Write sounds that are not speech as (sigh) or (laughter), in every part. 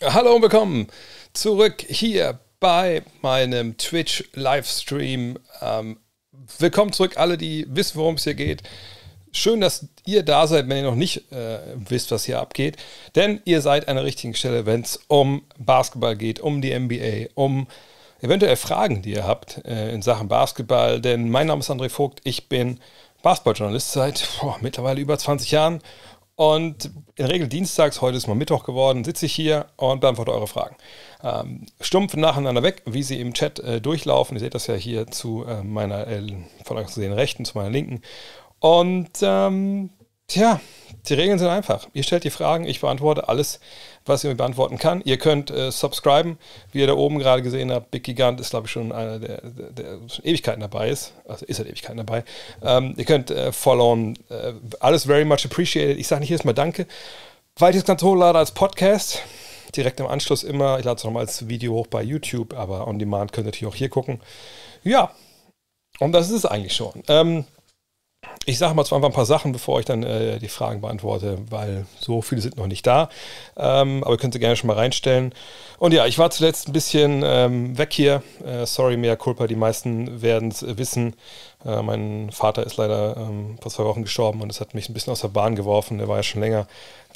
Hallo und willkommen zurück hier bei meinem Twitch-Livestream. Ähm, willkommen zurück, alle, die wissen, worum es hier geht. Schön, dass ihr da seid, wenn ihr noch nicht äh, wisst, was hier abgeht. Denn ihr seid an der richtigen Stelle, wenn es um Basketball geht, um die NBA, um eventuell Fragen, die ihr habt äh, in Sachen Basketball. Denn mein Name ist André Vogt, ich bin Basketballjournalist seit boah, mittlerweile über 20 Jahren und in der Regel dienstags, heute ist mal Mittwoch geworden, sitze ich hier und beantworte eure Fragen. Ähm, stumpf nacheinander weg, wie sie im Chat äh, durchlaufen. Ihr seht das ja hier zu äh, meiner, äh, von euch zu den rechten, zu meiner linken. Und ähm, Tja, die Regeln sind einfach. Ihr stellt die Fragen, ich beantworte alles, was ihr mir beantworten kann. Ihr könnt äh, subscriben, wie ihr da oben gerade gesehen habt. Big Gigant ist, glaube ich, schon einer, der, der, der, Ewigkeiten dabei ist. Also ist halt Ewigkeiten dabei. Ähm, ihr könnt äh, followen. Äh, alles very much appreciated. Ich sage nicht jedes Mal Danke, weil ich das Ganze hochlade als Podcast. Direkt im Anschluss immer. Ich lade es nochmal als Video hoch bei YouTube, aber on demand könnt ihr natürlich auch hier gucken. Ja, und das ist es eigentlich schon. Ähm, ich sage mal zwar einfach ein paar Sachen, bevor ich dann äh, die Fragen beantworte, weil so viele sind noch nicht da. Ähm, aber könnt ihr gerne schon mal reinstellen. Und ja, ich war zuletzt ein bisschen ähm, weg hier. Äh, sorry, mehr Culpa, die meisten werden es wissen. Äh, mein Vater ist leider ähm, vor zwei Wochen gestorben und es hat mich ein bisschen aus der Bahn geworfen. Der war ja schon länger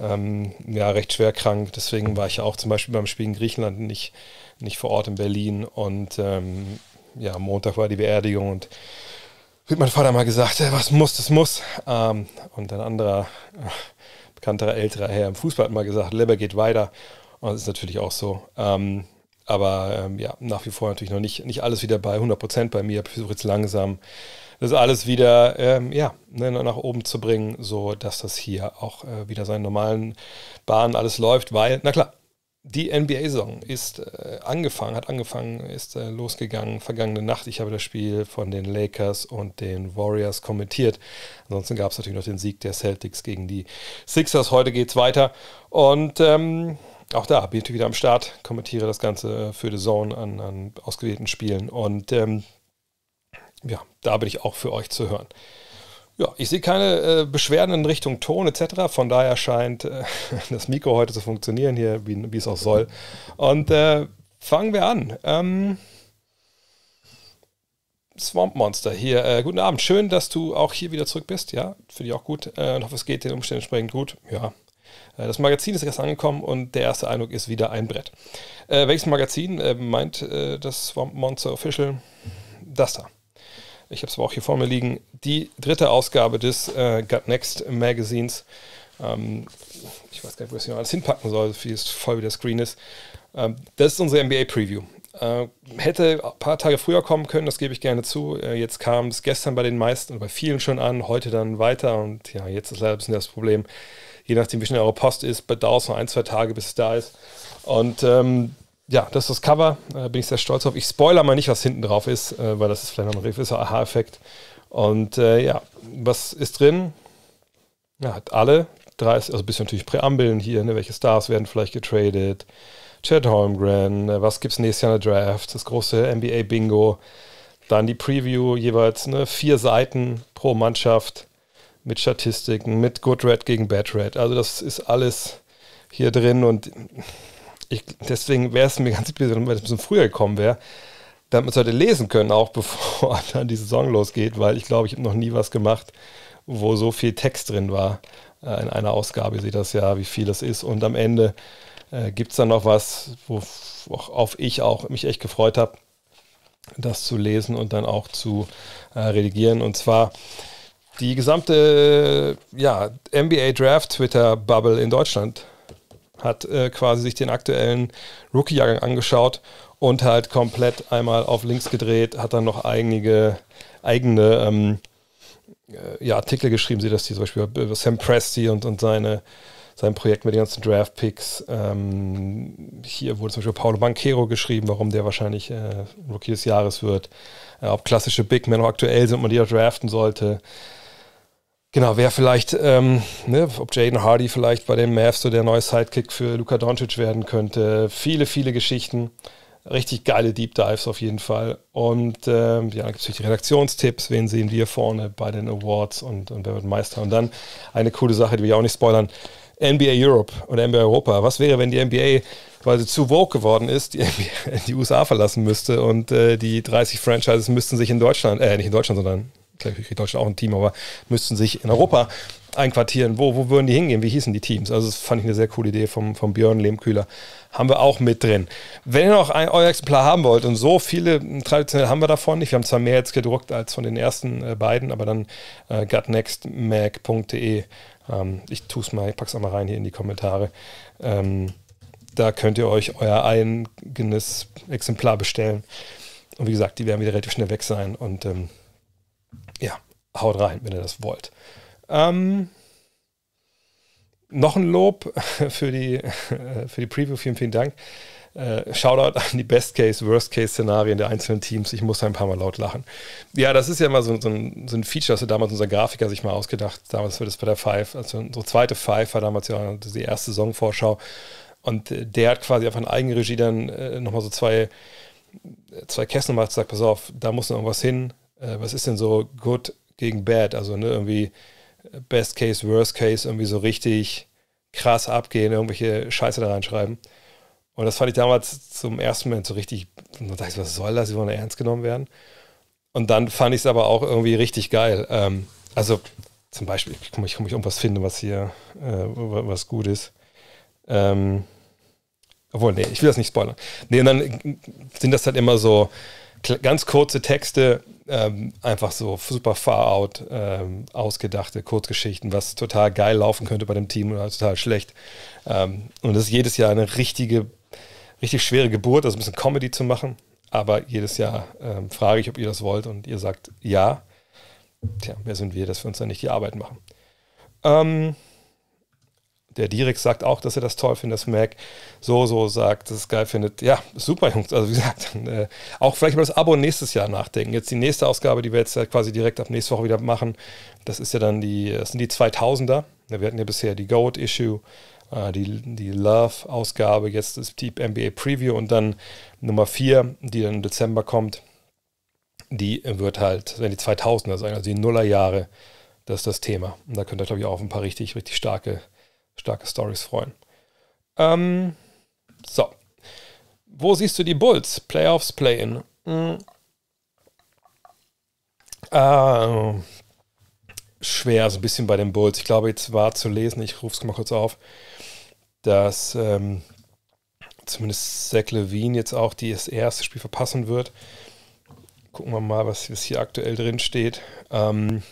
ähm, ja, recht schwer krank. Deswegen war ich ja auch zum Beispiel beim Spiel in Griechenland nicht, nicht vor Ort in Berlin. Und ähm, ja, Montag war die Beerdigung und hat mein Vater mal gesagt, was muss, das muss. Ähm, und ein anderer, äh, bekannterer, älterer Herr im Fußball hat mal gesagt, Leber geht weiter. Und das ist natürlich auch so. Ähm, aber ähm, ja, nach wie vor natürlich noch nicht, nicht alles wieder bei 100 Prozent bei mir. Ich versuche jetzt langsam, das alles wieder ähm, ja, ne, nach oben zu bringen, so dass das hier auch äh, wieder seinen normalen Bahnen alles läuft, weil, na klar, die NBA-Saison ist äh, angefangen, hat angefangen, ist äh, losgegangen vergangene Nacht. Ich habe das Spiel von den Lakers und den Warriors kommentiert. Ansonsten gab es natürlich noch den Sieg der Celtics gegen die Sixers. Heute geht es weiter. Und ähm, auch da bin ich wieder am Start, kommentiere das Ganze äh, für die Zone an, an ausgewählten Spielen. Und ähm, ja, da bin ich auch für euch zu hören. Ja, ich sehe keine äh, Beschwerden in Richtung Ton etc. Von daher scheint äh, (laughs) das Mikro heute zu funktionieren hier, wie, wie es auch soll. Und äh, fangen wir an. Ähm, Swamp Monster hier. Äh, guten Abend. Schön, dass du auch hier wieder zurück bist. Ja, finde ich auch gut. Äh, und hoffe, es geht den Umständen entsprechend gut. Ja, äh, das Magazin ist erst angekommen und der erste Eindruck ist wieder ein Brett. Äh, welches Magazin äh, meint äh, das Swamp Monster Official? Das da ich habe es aber auch hier vor mir liegen, die dritte Ausgabe des äh, Gut Next Magazines. Ähm, ich weiß gar nicht, wo ich das noch alles hinpacken soll, wie es voll wie der Screen ist. Ähm, das ist unsere NBA-Preview. Äh, hätte ein paar Tage früher kommen können, das gebe ich gerne zu. Äh, jetzt kam es gestern bei den meisten, bei vielen schon an, heute dann weiter und ja, jetzt ist leider ein bisschen das Problem. Je nachdem, wie schnell eure Post ist, bedauert es noch ein, zwei Tage, bis es da ist. Und ähm, ja, das ist das Cover, äh, bin ich sehr stolz auf. Ich spoiler mal nicht, was hinten drauf ist, äh, weil das ist vielleicht noch ein gewisser Aha-Effekt. Und äh, ja, was ist drin? Ja, hat alle 30, also ein bisschen natürlich Präambeln hier, ne, welche Stars werden vielleicht getradet, Chad Holmgren, äh, was gibt es nächstes Jahr in der Draft, das große NBA-Bingo, dann die Preview jeweils, ne, vier Seiten pro Mannschaft mit Statistiken, mit Good Red gegen Bad Red. Also das ist alles hier drin und ich, deswegen wäre es mir ganz blöd, wenn es ein bisschen früher gekommen wäre, damit wir es heute lesen können, auch (laughs) bevor dann die Saison losgeht, weil ich glaube, ich habe noch nie was gemacht, wo so viel Text drin war. Äh, in einer Ausgabe sieht das ja, wie viel es ist. Und am Ende äh, gibt es dann noch was, worauf ich auch mich echt gefreut habe, das zu lesen und dann auch zu äh, redigieren. Und zwar die gesamte ja, NBA Draft Twitter Bubble in Deutschland hat äh, quasi sich den aktuellen Rookie-Jahrgang angeschaut und halt komplett einmal auf links gedreht, hat dann noch einige eigene ähm, äh, ja, Artikel geschrieben, sie dass die zum Beispiel über äh, Sam Presti und, und seine sein Projekt mit den ganzen Draft-Picks. Ähm, hier wurde zum Beispiel Paulo Banquero geschrieben, warum der wahrscheinlich äh, Rookie des Jahres wird. Äh, ob klassische Big Men noch aktuell sind, und man die auch draften sollte. Genau, wer vielleicht, ähm, ne, ob Jaden Hardy vielleicht bei den Mavs so der neue Sidekick für Luka Doncic werden könnte. Viele, viele Geschichten. Richtig geile Deep Dives auf jeden Fall. Und ähm, ja, natürlich die Redaktionstipps, wen sehen wir vorne bei den Awards und, und wer wird Meister. Und dann eine coole Sache, die wir auch nicht spoilern. NBA Europe oder NBA Europa. Was wäre, wenn die NBA, weil sie zu woke geworden ist, die, NBA, (laughs) die USA verlassen müsste und äh, die 30 Franchises müssten sich in Deutschland, äh, nicht in Deutschland, sondern kriegt Deutschland auch ein Team, aber müssten sich in Europa einquartieren. Wo, wo würden die hingehen? Wie hießen die Teams? Also das fand ich eine sehr coole Idee vom, vom Björn Lehmkühler. Haben wir auch mit drin. Wenn ihr noch ein, euer Exemplar haben wollt und so viele hm, traditionell haben wir davon nicht. Wir haben zwar mehr jetzt gedruckt als von den ersten äh, beiden, aber dann äh, gutnextmac.de ähm, ich tue es mal, ich pack's auch mal rein hier in die Kommentare. Ähm, da könnt ihr euch euer eigenes Exemplar bestellen. Und wie gesagt, die werden wieder relativ schnell weg sein und ähm, ja, haut rein, wenn ihr das wollt. Ähm, noch ein Lob (laughs) für die, (laughs) für die Preview. Vielen, vielen Dank. Äh, Shoutout an die Best-Case, Worst-Case-Szenarien der einzelnen Teams. Ich muss ein paar Mal laut lachen. Ja, das ist ja immer so, so, ein, so ein, Feature, das wir damals unser Grafiker sich mal ausgedacht. Damals war das bei der Five, also unsere zweite Five war damals ja die erste Saisonvorschau. Und äh, der hat quasi auf eine eigene Regie dann äh, nochmal so zwei, äh, zwei Kästen gemacht und sagt, pass auf, da muss noch irgendwas hin äh, was ist denn so good gegen bad? Also ne, irgendwie Best Case, Worst Case, irgendwie so richtig krass abgehen, irgendwelche Scheiße da reinschreiben. Und das fand ich damals zum ersten Moment so richtig, man dachte was soll das? sie wollen ernst genommen werden. Und dann fand ich es aber auch irgendwie richtig geil. Ähm, also zum Beispiel, ich komme ich mich irgendwas finden, was hier äh, was gut ist. Ähm, obwohl, nee, ich will das nicht spoilern. Nee, und dann sind das halt immer so ganz kurze Texte, ähm, einfach so super far-out ähm, ausgedachte Kurzgeschichten, was total geil laufen könnte bei dem Team oder halt total schlecht. Ähm, und das ist jedes Jahr eine richtige, richtig schwere Geburt, also ein bisschen Comedy zu machen. Aber jedes Jahr ähm, frage ich, ob ihr das wollt und ihr sagt ja. Tja, wer sind wir, dass wir uns da nicht die Arbeit machen? Ähm, der Dirk sagt auch, dass er das toll findet, dass Mac so, so sagt, dass es geil findet. Ja, super, Jungs. Also, wie gesagt, äh, auch vielleicht über das Abo nächstes Jahr nachdenken. Jetzt die nächste Ausgabe, die wir jetzt quasi direkt ab nächste Woche wieder machen, das ist ja dann die, das sind die 2000er. Wir hatten ja bisher die Goat-Issue, äh, die, die Love-Ausgabe, jetzt das Deep NBA Preview und dann Nummer 4, die dann im Dezember kommt. Die wird halt, wenn die 2000er sein, also die Nullerjahre, das ist das Thema. Und da könnt ihr, glaube ich, auch auf ein paar richtig, richtig starke starke Stories freuen. Ähm, so. Wo siehst du die Bulls? Playoffs, Play-In. Hm. Ah, schwer, so ein bisschen bei den Bulls. Ich glaube, jetzt war zu lesen, ich rufe es mal kurz auf, dass ähm, zumindest Zach Levine jetzt auch das erste Spiel verpassen wird. Gucken wir mal, was hier aktuell drin steht. Ähm,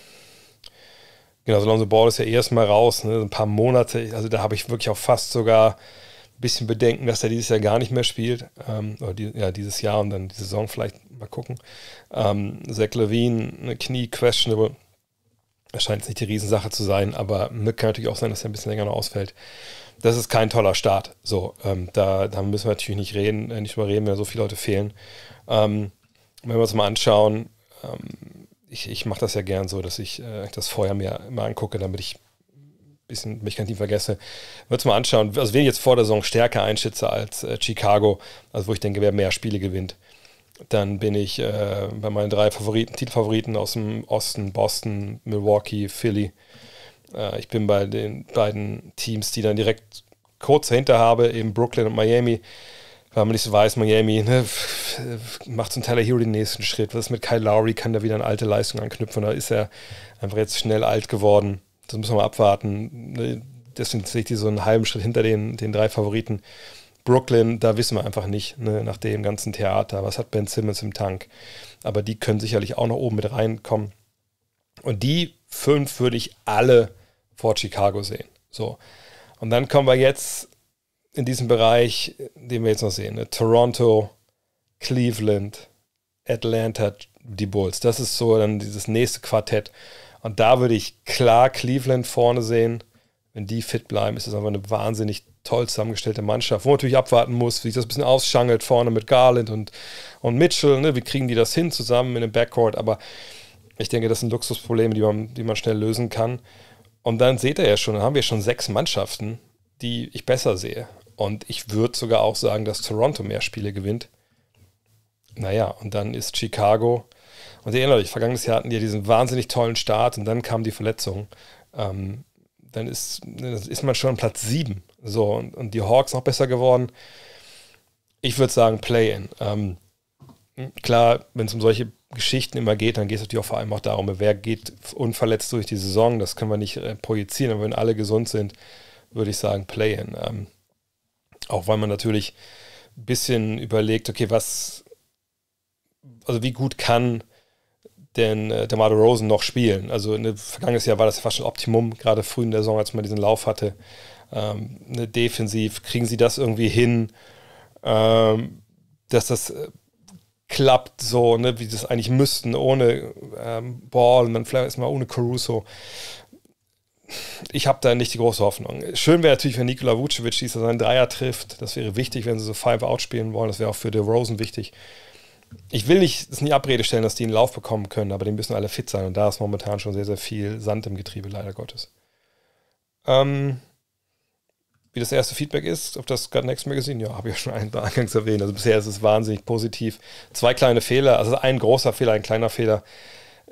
Genau, so Lonzo Ball ist ja erstmal raus, ne? ein paar Monate. Also da habe ich wirklich auch fast sogar ein bisschen Bedenken, dass er dieses Jahr gar nicht mehr spielt. Ähm, oder die, ja, dieses Jahr und dann die Saison vielleicht mal gucken. Ähm, Zach Levine, eine Knie, questionable. Das scheint jetzt nicht die Riesensache zu sein, aber kann natürlich auch sein, dass er ein bisschen länger noch ausfällt. Das ist kein toller Start. So, ähm, da, da, müssen wir natürlich nicht reden, äh, nicht drüber reden, wenn so viele Leute fehlen. Ähm, wenn wir uns mal anschauen, ähm, ich, ich mache das ja gern so, dass ich äh, das vorher mir mal angucke, damit ich ein bisschen mich kein Team vergesse. Würde es mal anschauen, also wen ich jetzt vor der Saison stärker einschätze als äh, Chicago, also wo ich denke, wer mehr Spiele gewinnt. Dann bin ich äh, bei meinen drei Favoriten, Titelfavoriten aus dem Osten, Boston, Milwaukee, Philly. Äh, ich bin bei den beiden Teams, die dann direkt kurz dahinter habe, eben Brooklyn und Miami weil man nicht so weiß, Miami ne, macht zum Tyler Hero den nächsten Schritt. Was ist mit Kyle Lowry? Kann der wieder eine alte Leistung anknüpfen? Da ist er einfach jetzt schnell alt geworden. Das müssen wir mal abwarten. Ne, Deswegen sehe ich die so einen halben Schritt hinter den, den drei Favoriten. Brooklyn, da wissen wir einfach nicht, ne, nach dem ganzen Theater. Was hat Ben Simmons im Tank? Aber die können sicherlich auch noch oben mit reinkommen. Und die fünf würde ich alle vor Chicago sehen. So. Und dann kommen wir jetzt in diesem Bereich, den wir jetzt noch sehen, ne? Toronto, Cleveland, Atlanta, die Bulls. Das ist so dann dieses nächste Quartett. Und da würde ich klar Cleveland vorne sehen. Wenn die fit bleiben, ist das einfach eine wahnsinnig toll zusammengestellte Mannschaft, wo man natürlich abwarten muss, wie sich das ein bisschen ausschangelt vorne mit Garland und, und Mitchell. Ne? Wie kriegen die das hin zusammen in dem Backcourt? Aber ich denke, das sind Luxusprobleme, die man, die man schnell lösen kann. Und dann seht ihr ja schon, dann haben wir schon sechs Mannschaften, die ich besser sehe. Und ich würde sogar auch sagen, dass Toronto mehr Spiele gewinnt. Naja, und dann ist Chicago. Und ihr erinnert euch, vergangenes Jahr hatten die ja diesen wahnsinnig tollen Start und dann kam die Verletzung. Ähm, dann ist, ist man schon Platz 7. So, und, und die Hawks noch besser geworden. Ich würde sagen, Play-In. Ähm, klar, wenn es um solche Geschichten immer geht, dann geht es natürlich auch vor allem auch darum, wer geht unverletzt durch die Saison. Das können wir nicht äh, projizieren, aber wenn alle gesund sind, würde ich sagen, Play-In. Ähm, auch weil man natürlich ein bisschen überlegt, okay, was, also wie gut kann denn äh, Demar Rosen noch spielen? Also in vergangenes Jahr war das fast schon Optimum, gerade früh in der Saison, als man diesen Lauf hatte. Ähm, ne, defensiv, kriegen sie das irgendwie hin, ähm, dass das äh, klappt, so, ne, wie sie es eigentlich müssten, ohne ähm, Ball und dann vielleicht erstmal ohne Caruso ich habe da nicht die große Hoffnung. Schön wäre natürlich, wenn Nikola Vucevic dieser seinen Dreier trifft. Das wäre wichtig, wenn sie so Five-Out spielen wollen. Das wäre auch für The Rosen wichtig. Ich will nicht, das in Abrede stellen, dass die einen Lauf bekommen können, aber die müssen alle fit sein. Und da ist momentan schon sehr, sehr viel Sand im Getriebe, leider Gottes. Ähm, wie das erste Feedback ist auf das God Next Magazine, ja, habe ich ja schon eingangs erwähnt. Also bisher ist es wahnsinnig positiv. Zwei kleine Fehler, also ein großer Fehler, ein kleiner Fehler.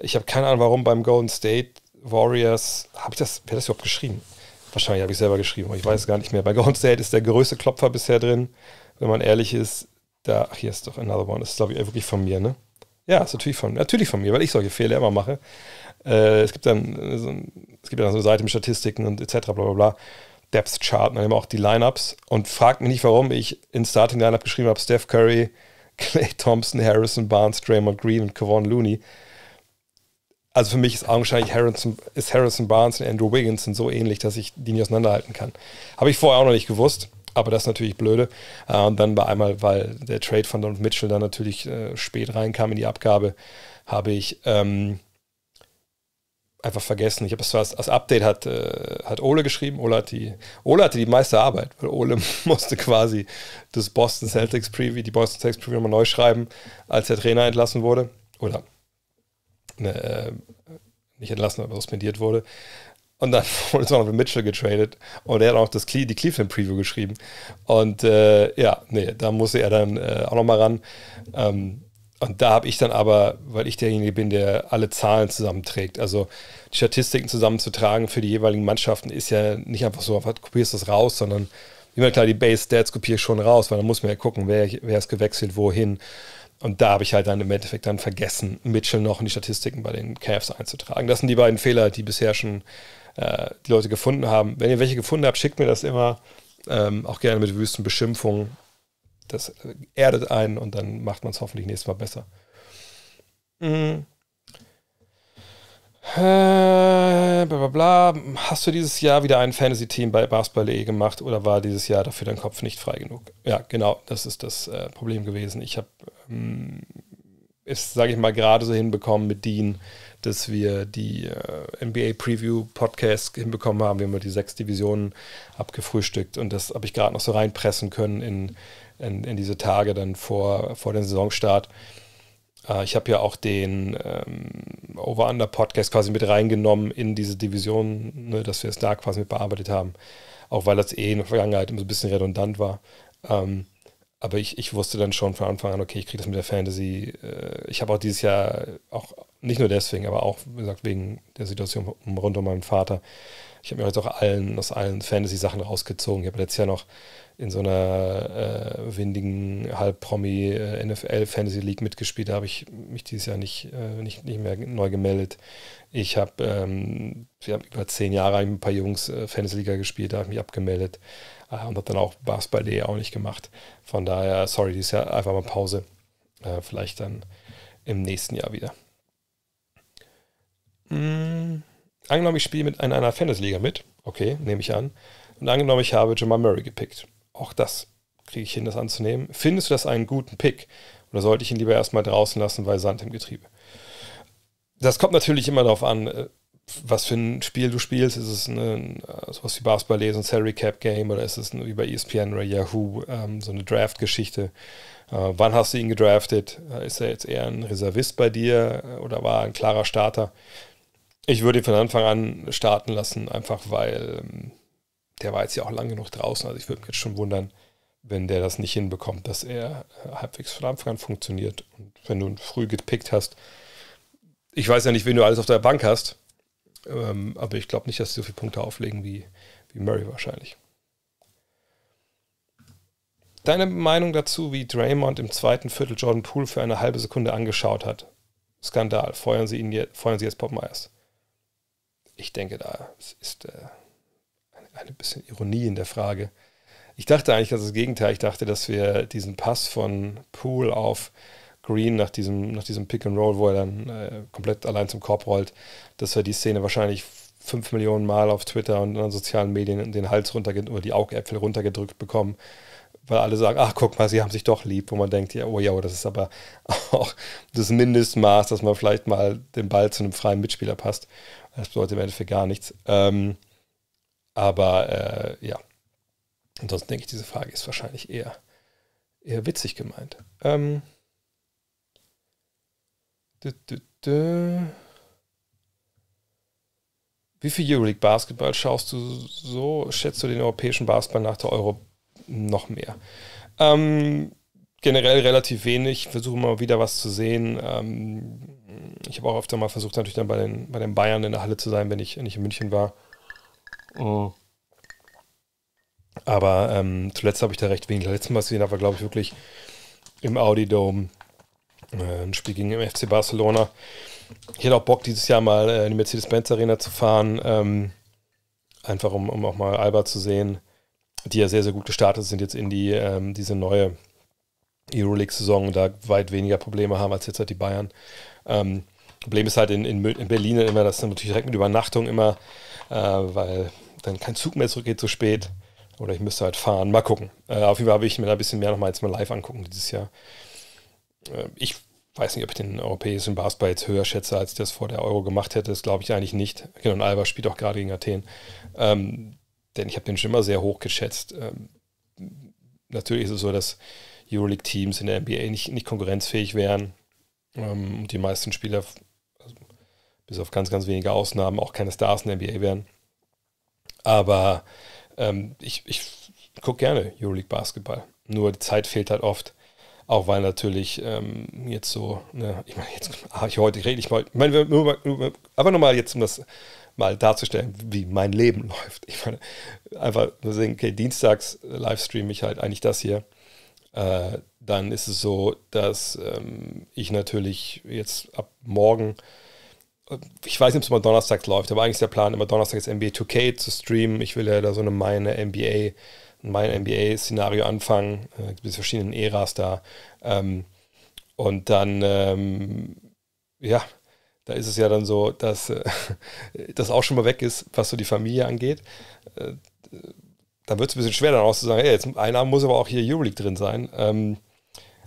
Ich habe keine Ahnung, warum beim Golden State Warriors, habe ich das, wer das überhaupt geschrieben? Wahrscheinlich habe ich selber geschrieben, aber ich weiß es gar nicht mehr. Bei Golden State ist der größte Klopfer bisher drin, wenn man ehrlich ist. Da, ach, hier ist doch Another One. Das ist, glaube ich, wirklich von mir, ne? Ja, ist natürlich von, natürlich von mir, weil ich solche Fehler immer mache. Äh, es gibt dann äh, so ein, es gibt dann so eine mit Statistiken und etc. bla bla bla. Depth Chart, dann immer auch die Lineups und fragt mich nicht, warum ich in Starting Lineup geschrieben habe: Steph Curry, Clay (laughs) Thompson, Harrison Barnes, Draymond Green und Kevon Looney. Also für mich ist augenscheinlich Harrison, ist Harrison Barnes und Andrew Wigginson so ähnlich, dass ich die nicht auseinanderhalten kann. Habe ich vorher auch noch nicht gewusst, aber das ist natürlich blöde. und ähm, dann war einmal, weil der Trade von Donald Mitchell dann natürlich äh, spät reinkam in die Abgabe, habe ich ähm, einfach vergessen. Ich habe es zwar als, als Update hat, äh, hat Ole geschrieben. Ole, hat die, Ole hatte die meiste Arbeit, weil Ole (laughs) musste quasi das Boston Celtics Preview, die Boston Celtics Preview nochmal neu schreiben, als der Trainer entlassen wurde. Oder ne, nicht entlassen, aber suspendiert wurde. Und dann (laughs) wurde es auch noch mit Mitchell getradet und er hat auch das, die Cleveland Preview geschrieben. Und äh, ja, nee, da musste er dann äh, auch nochmal ran. Ähm, und da habe ich dann aber, weil ich derjenige bin, der alle Zahlen zusammenträgt, also die Statistiken zusammenzutragen für die jeweiligen Mannschaften ist ja nicht einfach so, kopierst du das raus, sondern immer klar, die Base Stats kopiere ich schon raus, weil dann muss man ja gucken, wer, wer ist gewechselt, wohin und da habe ich halt dann im Endeffekt dann vergessen, Mitchell noch in die Statistiken bei den Cavs einzutragen. Das sind die beiden Fehler, die bisher schon äh, die Leute gefunden haben. Wenn ihr welche gefunden habt, schickt mir das immer. Ähm, auch gerne mit wüsten Beschimpfungen. Das erdet einen und dann macht man es hoffentlich nächstes Mal besser. Mhm. Äh, bla, bla, bla. Hast du dieses Jahr wieder ein Fantasy-Team bei Basketball.de e gemacht oder war dieses Jahr dafür dein Kopf nicht frei genug? Ja, genau, das ist das äh, Problem gewesen. Ich habe ähm, es, sage ich mal, gerade so hinbekommen mit Dean, dass wir die äh, NBA Preview Podcast hinbekommen haben. Wir haben halt die sechs Divisionen abgefrühstückt und das habe ich gerade noch so reinpressen können in, in, in, diese Tage dann vor, vor dem Saisonstart. Äh, ich habe ja auch den ähm, Over-Under-Podcast quasi mit reingenommen in diese Division, ne, dass wir es da quasi mit bearbeitet haben. Auch weil das eh in der Vergangenheit immer so ein bisschen redundant war. Ähm, aber ich, ich wusste dann schon von Anfang an, okay, ich kriege das mit der Fantasy. Äh, ich habe auch dieses Jahr, auch nicht nur deswegen, aber auch, wie gesagt, wegen der Situation rund um meinen Vater. Ich habe mir jetzt auch allen, aus allen Fantasy-Sachen rausgezogen. Ich habe letztes Jahr noch in so einer äh, windigen Halb-Promi-NFL-Fantasy-League äh, mitgespielt. Da habe ich mich dieses Jahr nicht, äh, nicht, nicht mehr neu gemeldet. Ich habe ähm, ich hab über zehn Jahre mit ein paar Jungs äh, Fantasy-Liga gespielt, da habe ich mich abgemeldet äh, und habe dann auch Basketball.de auch nicht gemacht. Von daher, sorry, dieses Jahr einfach mal Pause. Äh, vielleicht dann im nächsten Jahr wieder. Mhm. Angenommen, ich spiele mit einer Fantasy-Liga mit. Okay, nehme ich an. Und angenommen, ich habe Jamal Murray gepickt auch das kriege ich hin, das anzunehmen. Findest du das einen guten Pick? Oder sollte ich ihn lieber erstmal draußen lassen, weil Sand im Getriebe? Das kommt natürlich immer darauf an, äh, was für ein Spiel du spielst. Ist es eine, äh, sowas wie Basketball lesen, Salary Cap Game oder ist es wie bei ESPN oder Yahoo ähm, so eine Draft-Geschichte? Äh, wann hast du ihn gedraftet? Äh, ist er jetzt eher ein Reservist bei dir oder war er ein klarer Starter? Ich würde ihn von Anfang an starten lassen, einfach weil ähm, der war jetzt ja auch lang genug draußen. Also ich würde mich jetzt schon wundern, wenn der das nicht hinbekommt, dass er äh, halbwegs von Anfang an funktioniert. Und wenn du ihn früh gepickt hast, ich weiß ja nicht, wen du alles auf der Bank hast, ähm, aber ich glaube nicht, dass sie so viele Punkte auflegen wie, wie Murray wahrscheinlich. Deine Meinung dazu, wie Draymond im zweiten Viertel Jordan Poole für eine halbe Sekunde angeschaut hat? Skandal. Feuern Sie, ihn je, feuern sie jetzt Pop Myers. Ich denke, da ist, ist äh, ein bisschen Ironie in der Frage. Ich dachte eigentlich, dass das Gegenteil. Ich dachte, dass wir diesen Pass von Poole auf Green nach diesem, nach diesem Pick and Roll, wo er dann äh, komplett allein zum Korb rollt, dass wir die Szene wahrscheinlich fünf Millionen Mal auf Twitter und anderen sozialen Medien den Hals runtergedrückt oder die Augäpfel runtergedrückt bekommen, weil alle sagen, ach guck mal, sie haben sich doch lieb, wo man denkt, ja, oh ja, das ist aber (laughs) auch das Mindestmaß, dass man vielleicht mal den Ball zu einem freien Mitspieler passt. Das bedeutet im Endeffekt gar nichts. Ähm, aber äh, ja, ansonsten denke ich, diese Frage ist wahrscheinlich eher, eher witzig gemeint. Ähm, dü, dü, dü. Wie viel Euroleague Basketball schaust du so? Schätzt du den europäischen Basketball nach der Euro noch mehr? Ähm, generell relativ wenig. Ich versuche mal wieder was zu sehen. Ähm, ich habe auch öfter mal versucht, natürlich dann bei den, bei den Bayern in der Halle zu sein, wenn ich, wenn ich in München war. Mm. Aber ähm, zuletzt habe ich da recht wenig. Letztes Mal gesehen aber glaube ich, wirklich im Audi Dome äh, ein Spiel gegen den FC Barcelona. Ich hätte auch Bock, dieses Jahr mal äh, in die Mercedes-Benz Arena zu fahren. Ähm, einfach um, um auch mal Alba zu sehen, die ja sehr, sehr gut gestartet sind jetzt in die, ähm, diese neue Euroleague-Saison und da weit weniger Probleme haben als jetzt halt die Bayern. Ähm, Problem ist halt in, in, in Berlin immer, dass natürlich direkt mit Übernachtung immer äh, weil dann kein Zug mehr zurückgeht zu spät. Oder ich müsste halt fahren. Mal gucken. Äh, auf jeden Fall habe ich mir da ein bisschen mehr nochmal jetzt mal live angucken dieses Jahr. Äh, ich weiß nicht, ob ich den europäischen Basketball jetzt höher schätze, als ich das vor der Euro gemacht hätte. Das glaube ich eigentlich nicht. Genau, und Alba spielt auch gerade gegen Athen. Ähm, denn ich habe den schon immer sehr hoch geschätzt. Ähm, natürlich ist es so, dass Euroleague-Teams in der NBA nicht, nicht konkurrenzfähig wären. Ähm, die meisten Spieler bis auf ganz, ganz wenige Ausnahmen auch keine Stars in der NBA werden. Aber ähm, ich, ich gucke gerne Euroleague Basketball. Nur die Zeit fehlt halt oft. Auch weil natürlich ähm, jetzt so, ne, ich meine, jetzt, habe ah, ich heute rede ich mal, ich meine, nur mal, nur, aber nochmal jetzt, um das mal darzustellen, wie mein Leben (laughs) läuft. Ich meine, einfach nur sehen, okay, dienstags livestream ich halt eigentlich das hier. Äh, dann ist es so, dass ähm, ich natürlich jetzt ab morgen ich weiß nicht, ob es mal Donnerstag läuft, aber eigentlich ist der Plan, immer Donnerstag donnerstags NBA 2K zu streamen. Ich will ja da so eine meine NBA, mein NBA-Szenario anfangen. Es äh, gibt verschiedene Eras da. Ähm, und dann, ähm, ja, da ist es ja dann so, dass äh, (laughs) das auch schon mal weg ist, was so die Familie angeht. Äh, da wird es ein bisschen schwer dann auch zu sagen, ey, jetzt ein Abend muss aber auch hier Euroleague drin sein. Ähm,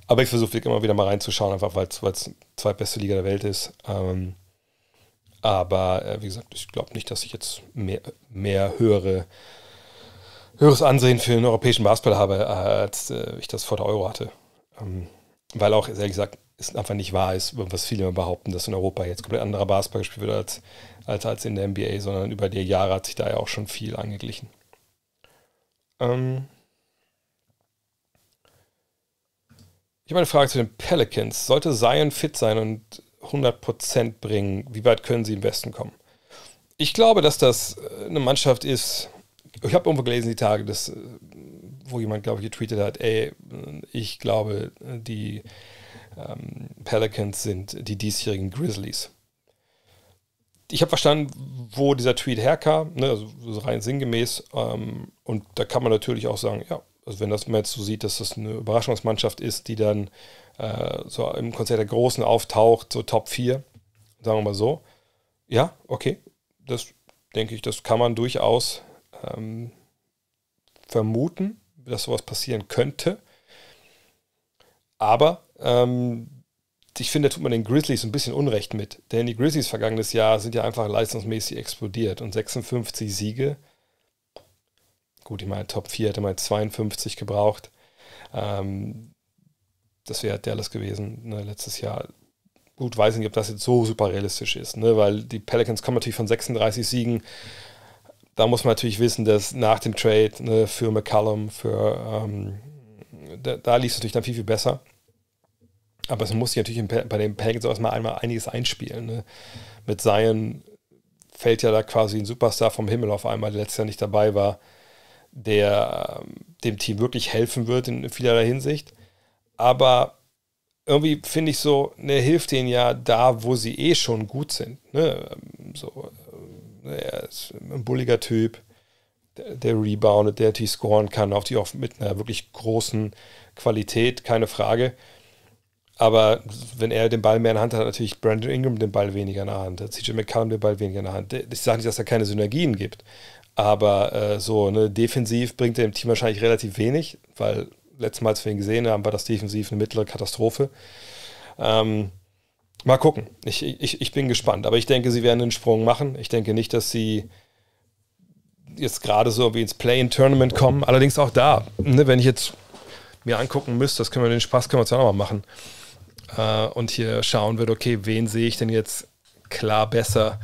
aber ich versuche immer wieder mal reinzuschauen, einfach weil es die zweitbeste Liga der Welt ist. Ähm, aber äh, wie gesagt, ich glaube nicht, dass ich jetzt mehr, mehr höhere, höheres Ansehen für den europäischen Basketball habe, als äh, ich das vor der Euro hatte. Ähm, weil auch, ehrlich gesagt, es einfach nicht wahr ist, was viele immer behaupten, dass in Europa jetzt komplett anderer Basketball gespielt wird als, als, als in der NBA, sondern über die Jahre hat sich da ja auch schon viel angeglichen. Ähm ich habe eine Frage zu den Pelicans. Sollte Zion fit sein und 100% bringen? Wie weit können sie im Westen kommen? Ich glaube, dass das äh, eine Mannschaft ist. Ich habe irgendwo gelesen die Tage, dass, äh, wo jemand, glaube ich, getweetet hat, ey, äh, ich glaube, die ähm, Pelicans sind die diesjährigen Grizzlies. Ich habe verstanden, wo dieser Tweet herkam, ne, also rein sinngemäß. Ähm, und da kann man natürlich auch sagen, ja, also wenn das man jetzt so sieht, dass das eine Überraschungsmannschaft ist, die dann äh, so im Konzert der Großen auftaucht, so Top 4, sagen wir mal so. Ja, okay, das denke ich, das kann man durchaus ähm, vermuten, dass sowas passieren könnte. Aber ähm, ich finde, da tut man den Grizzlies ein bisschen Unrecht mit. Denn die Grizzlies vergangenes Jahr sind ja einfach leistungsmäßig explodiert und 56 Siege. Gut, ich meine, Top 4 hätte mal 52 gebraucht. Ähm, das wäre Dallas gewesen ne, letztes Jahr. Gut, weiß nicht, ob das jetzt so super realistisch ist, ne, weil die Pelicans kommen natürlich von 36 Siegen. Da muss man natürlich wissen, dass nach dem Trade ne, für McCallum, für ähm, da, da lief es natürlich dann viel, viel besser. Aber es muss sich natürlich bei den Pelicans auch erstmal einmal einiges einspielen. Ne? Mit Zion fällt ja da quasi ein Superstar vom Himmel auf einmal, der letztes Jahr nicht dabei war, der ähm, dem Team wirklich helfen wird in vielerlei Hinsicht aber irgendwie finde ich so, ne, hilft denen ja da, wo sie eh schon gut sind. Ne? So, äh, er ist ein bulliger Typ, der, der reboundet, der die scoren kann, auch die auch mit einer wirklich großen Qualität, keine Frage. Aber wenn er den Ball mehr in der Hand hat, hat natürlich Brandon Ingram den Ball weniger in der Hand, CJ McCallum den Ball weniger in der Hand. Ich sage nicht, dass da keine Synergien gibt, aber äh, so ne, defensiv bringt er dem Team wahrscheinlich relativ wenig, weil letztes Mal, als wir ihn gesehen haben, war das defensiv eine mittlere Katastrophe. Ähm, mal gucken. Ich, ich, ich bin gespannt. Aber ich denke, sie werden einen Sprung machen. Ich denke nicht, dass sie jetzt gerade so wie ins Play-in-Tournament kommen. Allerdings auch da, ne, wenn ich jetzt mir angucken müsste, das können wir den Spaß können wir uns ja nochmal machen. Äh, und hier schauen würde, okay, wen sehe ich denn jetzt klar besser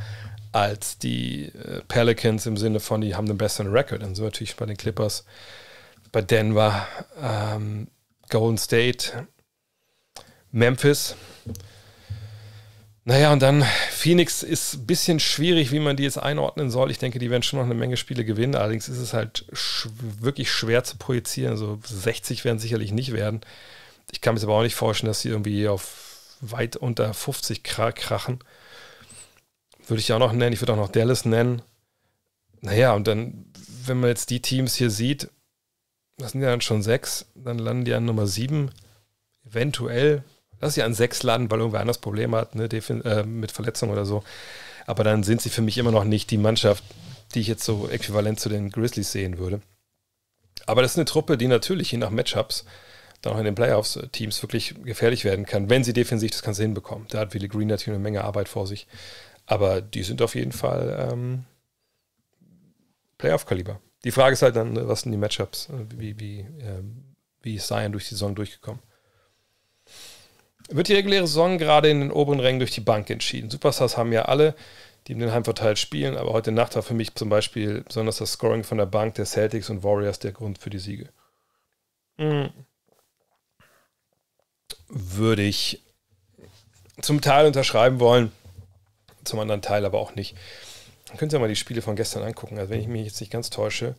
als die äh, Pelicans im Sinne von, die haben den besseren Record. Dann sind wir natürlich bei den Clippers bei Denver, ähm, Golden State, Memphis. Naja, und dann Phoenix ist ein bisschen schwierig, wie man die jetzt einordnen soll. Ich denke, die werden schon noch eine Menge Spiele gewinnen. Allerdings ist es halt sch wirklich schwer zu projizieren. So also 60 werden sicherlich nicht werden. Ich kann mir aber auch nicht vorstellen, dass sie irgendwie auf weit unter 50 krachen. Würde ich auch noch nennen. Ich würde auch noch Dallas nennen. Naja, und dann, wenn man jetzt die Teams hier sieht, das sind ja dann schon sechs, dann landen die an Nummer sieben. Eventuell, dass sie an sechs landen, weil irgendwer anders Probleme hat, ne, äh, mit Verletzung oder so. Aber dann sind sie für mich immer noch nicht die Mannschaft, die ich jetzt so äquivalent zu den Grizzlies sehen würde. Aber das ist eine Truppe, die natürlich je nach Matchups dann auch in den Playoffs-Teams äh, wirklich gefährlich werden kann, wenn sie defensiv das Ganze hinbekommen. Da hat Willie Green natürlich eine Menge Arbeit vor sich. Aber die sind auf jeden Fall ähm, Playoff-Kaliber die Frage ist halt dann, ne, was sind die Matchups? Wie, wie, äh, wie ist Zion durch die Saison durchgekommen? Wird die reguläre Saison gerade in den oberen Rängen durch die Bank entschieden? Superstars haben ja alle, die in den Heimvorteil spielen, aber heute Nacht war für mich zum Beispiel besonders das Scoring von der Bank der Celtics und Warriors der Grund für die Siege. Mhm. Würde ich zum Teil unterschreiben wollen, zum anderen Teil aber auch nicht könnt ihr mal die Spiele von gestern angucken. Also wenn ich mhm. mich jetzt nicht ganz täusche,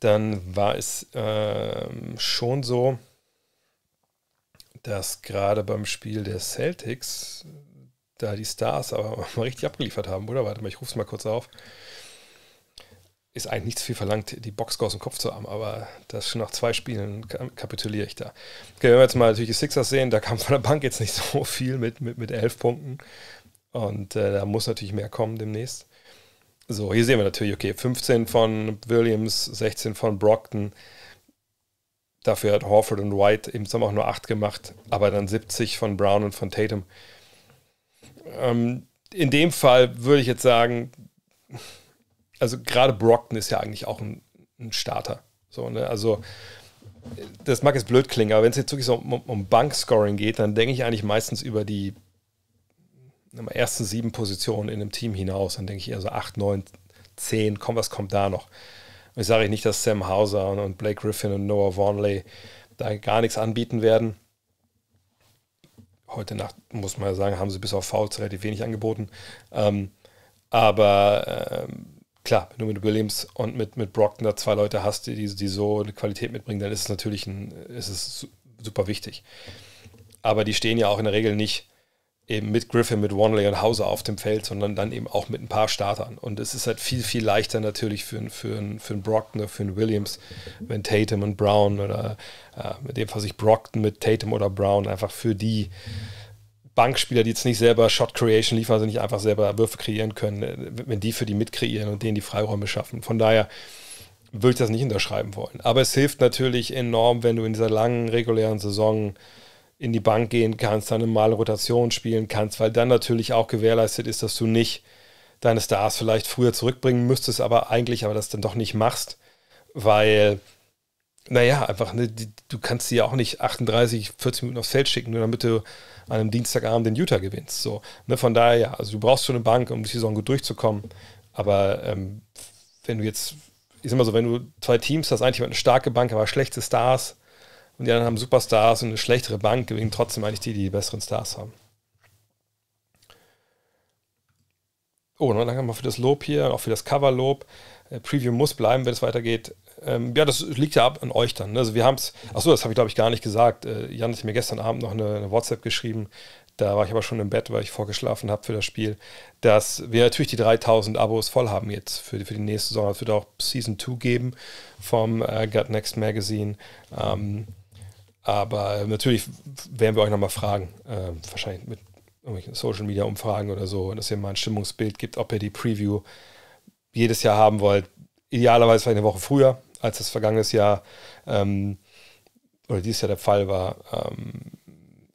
dann war es äh, schon so, dass gerade beim Spiel der Celtics da die Stars aber (laughs) mal richtig abgeliefert haben, oder? Warte mal, ich rufe es mal kurz auf. Ist eigentlich nichts viel verlangt, die Boxscore aus dem Kopf zu haben, aber das schon nach zwei Spielen kapituliere ich da. Okay, wenn wir jetzt mal natürlich die Sixers sehen, da kam von der Bank jetzt nicht (laughs) so viel mit, mit, mit elf Punkten. Und äh, da muss natürlich mehr kommen demnächst. So, hier sehen wir natürlich, okay, 15 von Williams, 16 von Brockton. Dafür hat Horford und White im Sommer auch nur 8 gemacht, aber dann 70 von Brown und von Tatum. Ähm, in dem Fall würde ich jetzt sagen, also gerade Brockton ist ja eigentlich auch ein, ein Starter. So, ne? Also das mag jetzt blöd klingen, aber wenn es jetzt wirklich so um, um bank geht, dann denke ich eigentlich meistens über die ersten sieben Positionen in einem Team hinaus. Dann denke ich eher so acht, neun, zehn, komm, was kommt da noch? Und ich sage nicht, dass Sam Hauser und, und Blake Griffin und Noah Vonley da gar nichts anbieten werden. Heute Nacht, muss man ja sagen, haben sie bis auf Fouls relativ wenig angeboten. Ähm, aber ähm, klar, wenn du mit Williams und mit, mit Brockton da zwei Leute hast, die, die so eine Qualität mitbringen, dann ist es natürlich ein, ist es super wichtig. Aber die stehen ja auch in der Regel nicht eben mit Griffin, mit Wanley und Hauser auf dem Feld, sondern dann eben auch mit ein paar Startern. Und es ist halt viel, viel leichter natürlich für, für, für einen Brockton oder für einen Williams, wenn Tatum und Brown oder äh, mit dem Fall sich Brockton mit Tatum oder Brown einfach für die Bankspieler, die jetzt nicht selber Shot Creation liefern, also nicht einfach selber Würfe kreieren können, äh, wenn die für die mitkreieren und denen die Freiräume schaffen. Von daher würde ich das nicht unterschreiben wollen. Aber es hilft natürlich enorm, wenn du in dieser langen regulären Saison in die Bank gehen kannst, dann mal Rotation spielen kannst, weil dann natürlich auch gewährleistet ist, dass du nicht deine Stars vielleicht früher zurückbringen müsstest, aber eigentlich aber das dann doch nicht machst, weil, naja, einfach, ne, du kannst sie ja auch nicht 38, 40 Minuten aufs Feld schicken, nur damit du an einem Dienstagabend den Utah gewinnst. So, ne, von daher, ja, also du brauchst schon eine Bank, um die Saison gut durchzukommen, aber ähm, wenn du jetzt, ich sag mal so, wenn du zwei Teams hast, eigentlich eine starke Bank, aber schlechte Stars, und die anderen haben Superstars und eine schlechtere Bank, gewinnen trotzdem eigentlich die, die die besseren Stars haben. Oh, ne, danke mal für das Lob hier, auch für das Cover-Lob. Äh, Preview muss bleiben, wenn es weitergeht. Ähm, ja, das liegt ja ab an euch dann. Ne? Also wir haben es, achso, das habe ich glaube ich gar nicht gesagt. Äh, Jan hat mir gestern Abend noch eine, eine WhatsApp geschrieben, da war ich aber schon im Bett, weil ich vorgeschlafen habe für das Spiel, dass wir natürlich die 3000 Abos voll haben jetzt für, für die nächste Saison. Es wird auch Season 2 geben vom äh, Gut Next Magazine. Ähm, aber natürlich werden wir euch nochmal fragen, äh, wahrscheinlich mit irgendwelchen Social Media Umfragen oder so, dass ihr mal ein Stimmungsbild gibt, ob ihr die Preview jedes Jahr haben wollt. Idealerweise vielleicht eine Woche früher, als das vergangenes Jahr ähm, oder dieses Jahr der Fall war. Ähm,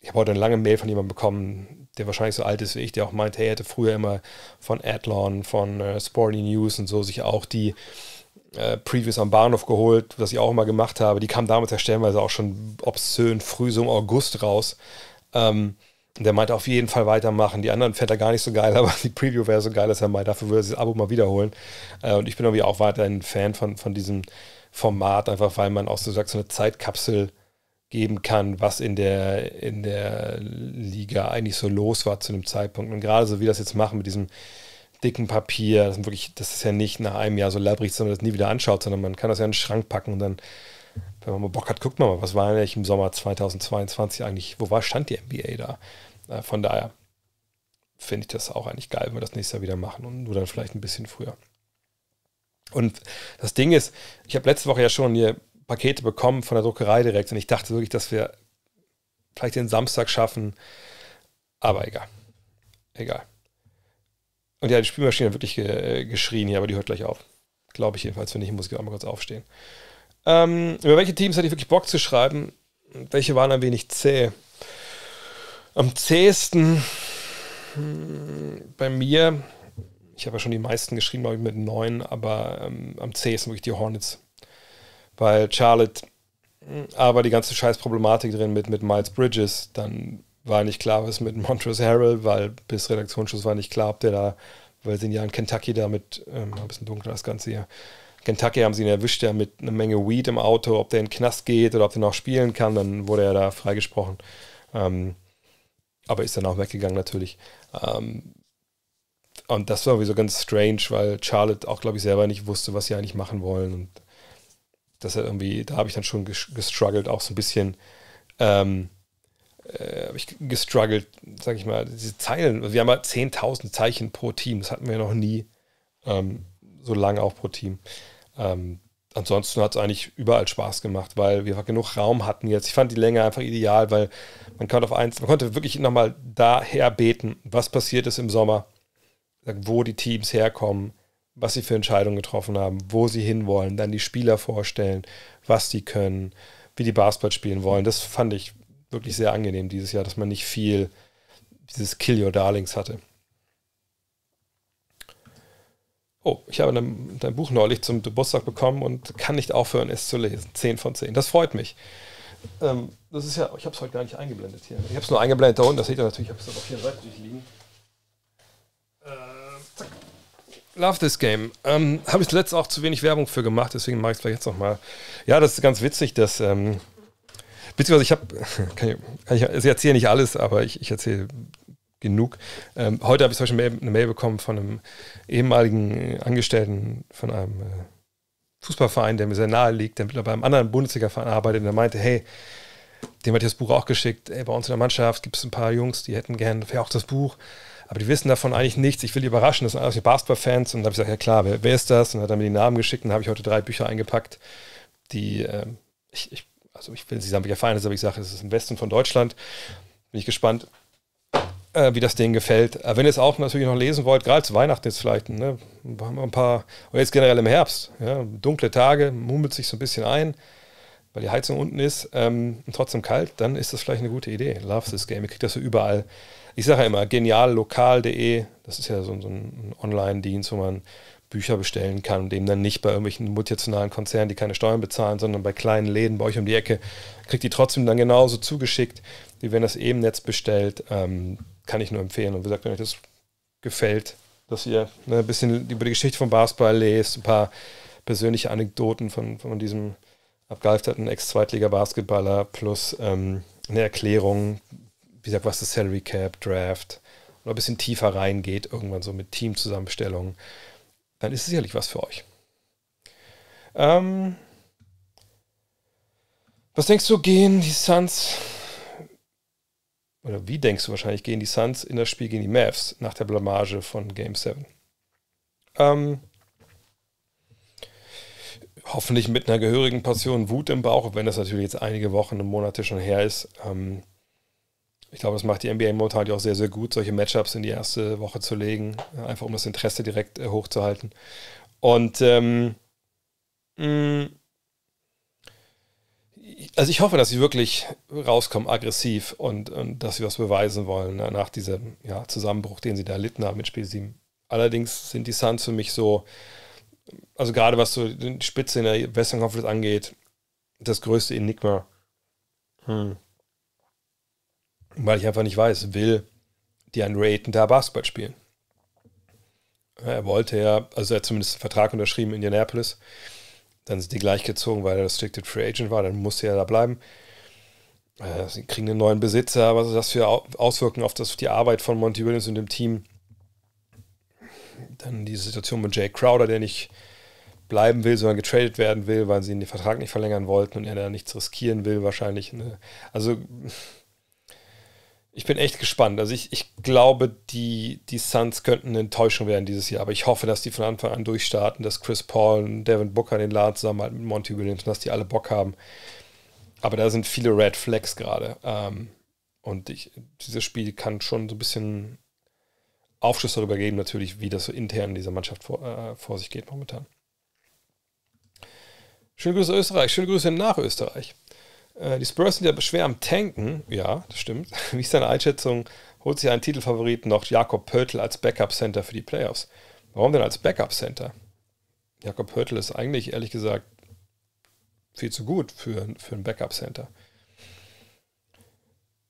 ich habe heute eine lange Mail von jemandem bekommen, der wahrscheinlich so alt ist wie ich, der auch meinte, er hätte früher immer von Adlon, von äh, Sporty News und so sich auch die äh, Previews am Bahnhof geholt, was ich auch immer gemacht habe. Die kam damals ja stellenweise auch schon obszön früh so im August raus. Ähm, der meinte auf jeden Fall weitermachen. Die anderen fährt er gar nicht so geil, (laughs) aber die Preview wäre so geil, dass er meint, dafür würde er das Abo mal wiederholen. Äh, und ich bin irgendwie auch weiterhin Fan von, von diesem Format, einfach weil man auch so sagt, so eine Zeitkapsel geben kann, was in der, in der Liga eigentlich so los war zu dem Zeitpunkt. Und gerade so wie das jetzt machen mit diesem dicken Papier. Das, wirklich, das ist ja nicht nach einem Jahr so labbrig, dass man das nie wieder anschaut, sondern man kann das ja in den Schrank packen und dann, wenn man mal Bock hat, guckt man mal, was war eigentlich im Sommer 2022 eigentlich, wo war, stand die NBA da? Äh, von daher finde ich das auch eigentlich geil, wenn wir das nächste Jahr wieder machen und nur dann vielleicht ein bisschen früher. Und das Ding ist, ich habe letzte Woche ja schon hier Pakete bekommen von der Druckerei direkt und ich dachte wirklich, dass wir vielleicht den Samstag schaffen, aber egal. Egal. Und ja, die Spülmaschine hat wirklich ge äh, geschrien hier, aber die hört gleich auf. Glaube ich jedenfalls. Wenn ich muss ich auch mal kurz aufstehen. Ähm, über welche Teams hatte ich wirklich Bock zu schreiben? Welche waren ein wenig zäh? Am zähesten hm, bei mir, ich habe ja schon die meisten geschrieben, glaube ich, mit neun, aber ähm, am zähesten wirklich die Hornets. Weil Charlotte, hm, aber die ganze Scheißproblematik drin mit, mit Miles Bridges, dann war nicht klar, was mit Montrose Harrell, weil bis Redaktionsschluss war nicht klar, ob der da, weil sie ihn ja in Kentucky da mit, ähm, ein bisschen dunkler das Ganze hier, Kentucky haben sie ihn erwischt, ja mit einer Menge Weed im Auto, ob der in den Knast geht oder ob der noch spielen kann, dann wurde er da freigesprochen. Ähm, aber ist dann auch weggegangen natürlich. Ähm, und das war irgendwie so ganz strange, weil Charlotte auch, glaube ich, selber nicht wusste, was sie eigentlich machen wollen. Und das hat irgendwie, da habe ich dann schon gestruggelt, auch so ein bisschen. Ähm, äh, habe ich gestruggelt, sage ich mal, diese Zeilen. Wir haben halt 10.000 Zeichen pro Team, das hatten wir noch nie, ähm, so lange auch pro Team. Ähm, ansonsten hat es eigentlich überall Spaß gemacht, weil wir genug Raum hatten jetzt. Ich fand die Länge einfach ideal, weil man konnte auf eins, man konnte wirklich nochmal daher beten, was passiert ist im Sommer, wo die Teams herkommen, was sie für Entscheidungen getroffen haben, wo sie hinwollen, dann die Spieler vorstellen, was sie können, wie die Basketball spielen wollen. Das fand ich wirklich sehr angenehm dieses Jahr, dass man nicht viel dieses Kill Your Darlings hatte. Oh, ich habe dein, dein Buch neulich zum Geburtstag bekommen und kann nicht aufhören, es zu lesen. 10 von 10. Das freut mich. Ähm, das ist ja, ich habe es heute gar nicht eingeblendet hier. Ich habe es nur eingeblendet da unten, das seht ihr natürlich, ich habe es auf vier Seiten durchliegen. Äh, Love This Game. Ähm, habe ich zuletzt auch zu wenig Werbung für gemacht, deswegen mache ich es vielleicht jetzt nochmal. Ja, das ist ganz witzig, dass ähm, Beziehungsweise ich habe, kann, kann ich, ich erzähle nicht alles, aber ich, ich erzähle genug. Ähm, heute habe ich zum Beispiel eine Mail bekommen von einem ehemaligen Angestellten von einem äh, Fußballverein, der mir sehr nahe liegt, der mittlerweile bei einem anderen Bundesliga-Verein arbeitet und der meinte, hey, dem hat ich das Buch auch geschickt, ey, bei uns in der Mannschaft gibt es ein paar Jungs, die hätten gern auch das Buch, aber die wissen davon eigentlich nichts, ich will die überraschen, das sind alles Basketball-Fans und da habe ich gesagt, ja klar, wer, wer ist das? Und hat dann mir die Namen geschickt und habe ich heute drei Bücher eingepackt, die äh, ich, ich also ich will sie sagen, welcher Verein ist, aber ich sage, es ist im Westen von Deutschland. Bin ich gespannt, äh, wie das denen gefällt. Äh, wenn ihr es auch natürlich noch lesen wollt, gerade zu Weihnachten jetzt vielleicht, ne, haben wir ein paar, oder jetzt generell im Herbst, ja, dunkle Tage, mummelt sich so ein bisschen ein, weil die Heizung unten ist ähm, und trotzdem kalt, dann ist das vielleicht eine gute Idee. Love this game, ihr kriegt das so überall. Ich sage ja immer, geniallokal.de, das ist ja so, so ein Online-Dienst, wo man Bücher bestellen kann und eben dann nicht bei irgendwelchen multinationalen Konzernen, die keine Steuern bezahlen, sondern bei kleinen Läden bei euch um die Ecke, kriegt die trotzdem dann genauso zugeschickt, wie wenn das eben Netz bestellt. Ähm, kann ich nur empfehlen. Und wie gesagt, wenn euch das gefällt, dass ihr ne, ein bisschen über die Geschichte von Basketball lest, ein paar persönliche Anekdoten von, von diesem abgehalfterten Ex-Zweitliga-Basketballer plus ähm, eine Erklärung, wie gesagt, was das Salary Cap, Draft, oder ein bisschen tiefer reingeht, irgendwann so mit Teamzusammenstellungen dann ist es sicherlich was für euch. Ähm, was denkst du, gehen die Suns, oder wie denkst du wahrscheinlich, gehen die Suns in das Spiel gegen die Mavs nach der Blamage von Game 7? Ähm, hoffentlich mit einer gehörigen Passion Wut im Bauch, wenn das natürlich jetzt einige Wochen und Monate schon her ist. Ähm, ich glaube, das macht die NBA momentan auch sehr, sehr gut, solche Matchups in die erste Woche zu legen, einfach um das Interesse direkt äh, hochzuhalten. Und ähm, mh, mm, also ich hoffe, dass sie wirklich rauskommen, aggressiv und, und dass sie was beweisen wollen na, ne, nach diesem ja, Zusammenbruch, den sie da erlitten haben mit Spiel 7. Allerdings sind die Suns für mich so, also gerade was so die Spitze in der Western Conference angeht, das größte Enigma. Hm. Weil ich einfach nicht weiß, will DeAndre Ayton da Basketball spielen? Er wollte ja, also er hat zumindest einen Vertrag unterschrieben in Indianapolis. Dann sind die gleich gezogen, weil er Restricted Free Agent war. Dann musste er da bleiben. Äh, sie kriegen einen neuen Besitzer. Was ist das für Auswirkungen auf das, die Arbeit von Monty Williams und dem Team? Dann diese Situation mit Jake Crowder, der nicht bleiben will, sondern getradet werden will, weil sie den Vertrag nicht verlängern wollten und er da nichts riskieren will, wahrscheinlich. Ne? Also ich bin echt gespannt. Also ich, ich glaube, die, die Suns könnten eine Enttäuschung werden dieses Jahr, aber ich hoffe, dass die von Anfang an durchstarten, dass Chris Paul und Devin Booker den Laden zusammenhalten mit Monty Williams, dass die alle Bock haben. Aber da sind viele Red Flags gerade. Ähm, und ich, dieses Spiel kann schon so ein bisschen Aufschluss darüber geben, natürlich, wie das so intern in dieser Mannschaft vor, äh, vor sich geht momentan. Schöne Grüße Österreich, schöne Grüße nach Österreich. Äh, die Spurs sind ja schwer am Tanken. Ja, das stimmt. (laughs) Wie ist deine Einschätzung? Holt sich ein Titelfavoriten noch Jakob Pöttl als Backup-Center für die Playoffs? Warum denn als Backup-Center? Jakob Pöttl ist eigentlich, ehrlich gesagt, viel zu gut für, für ein Backup-Center.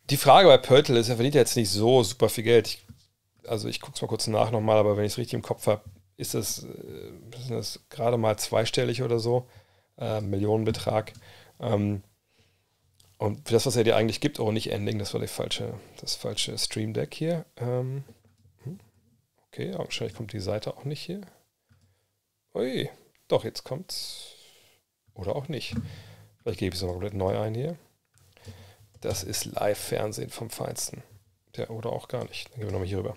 Die Frage bei Pöttl ist, er verdient jetzt nicht so super viel Geld. Ich, also ich gucke es mal kurz nach nochmal, aber wenn ich es richtig im Kopf habe, ist das, äh, das gerade mal zweistellig oder so, äh, Millionenbetrag. Ähm, und für das, was er dir eigentlich gibt, auch oh, nicht Ending, das war die falsche, das falsche Stream Deck hier. Ähm, hm, okay, augenscheinlich kommt die Seite auch nicht hier. Ui, doch, jetzt kommt's. Oder auch nicht. Vielleicht gebe ich es nochmal komplett neu ein hier. Das ist Live-Fernsehen vom Feinsten. Ja, oder auch gar nicht. Dann gehen wir nochmal hier rüber.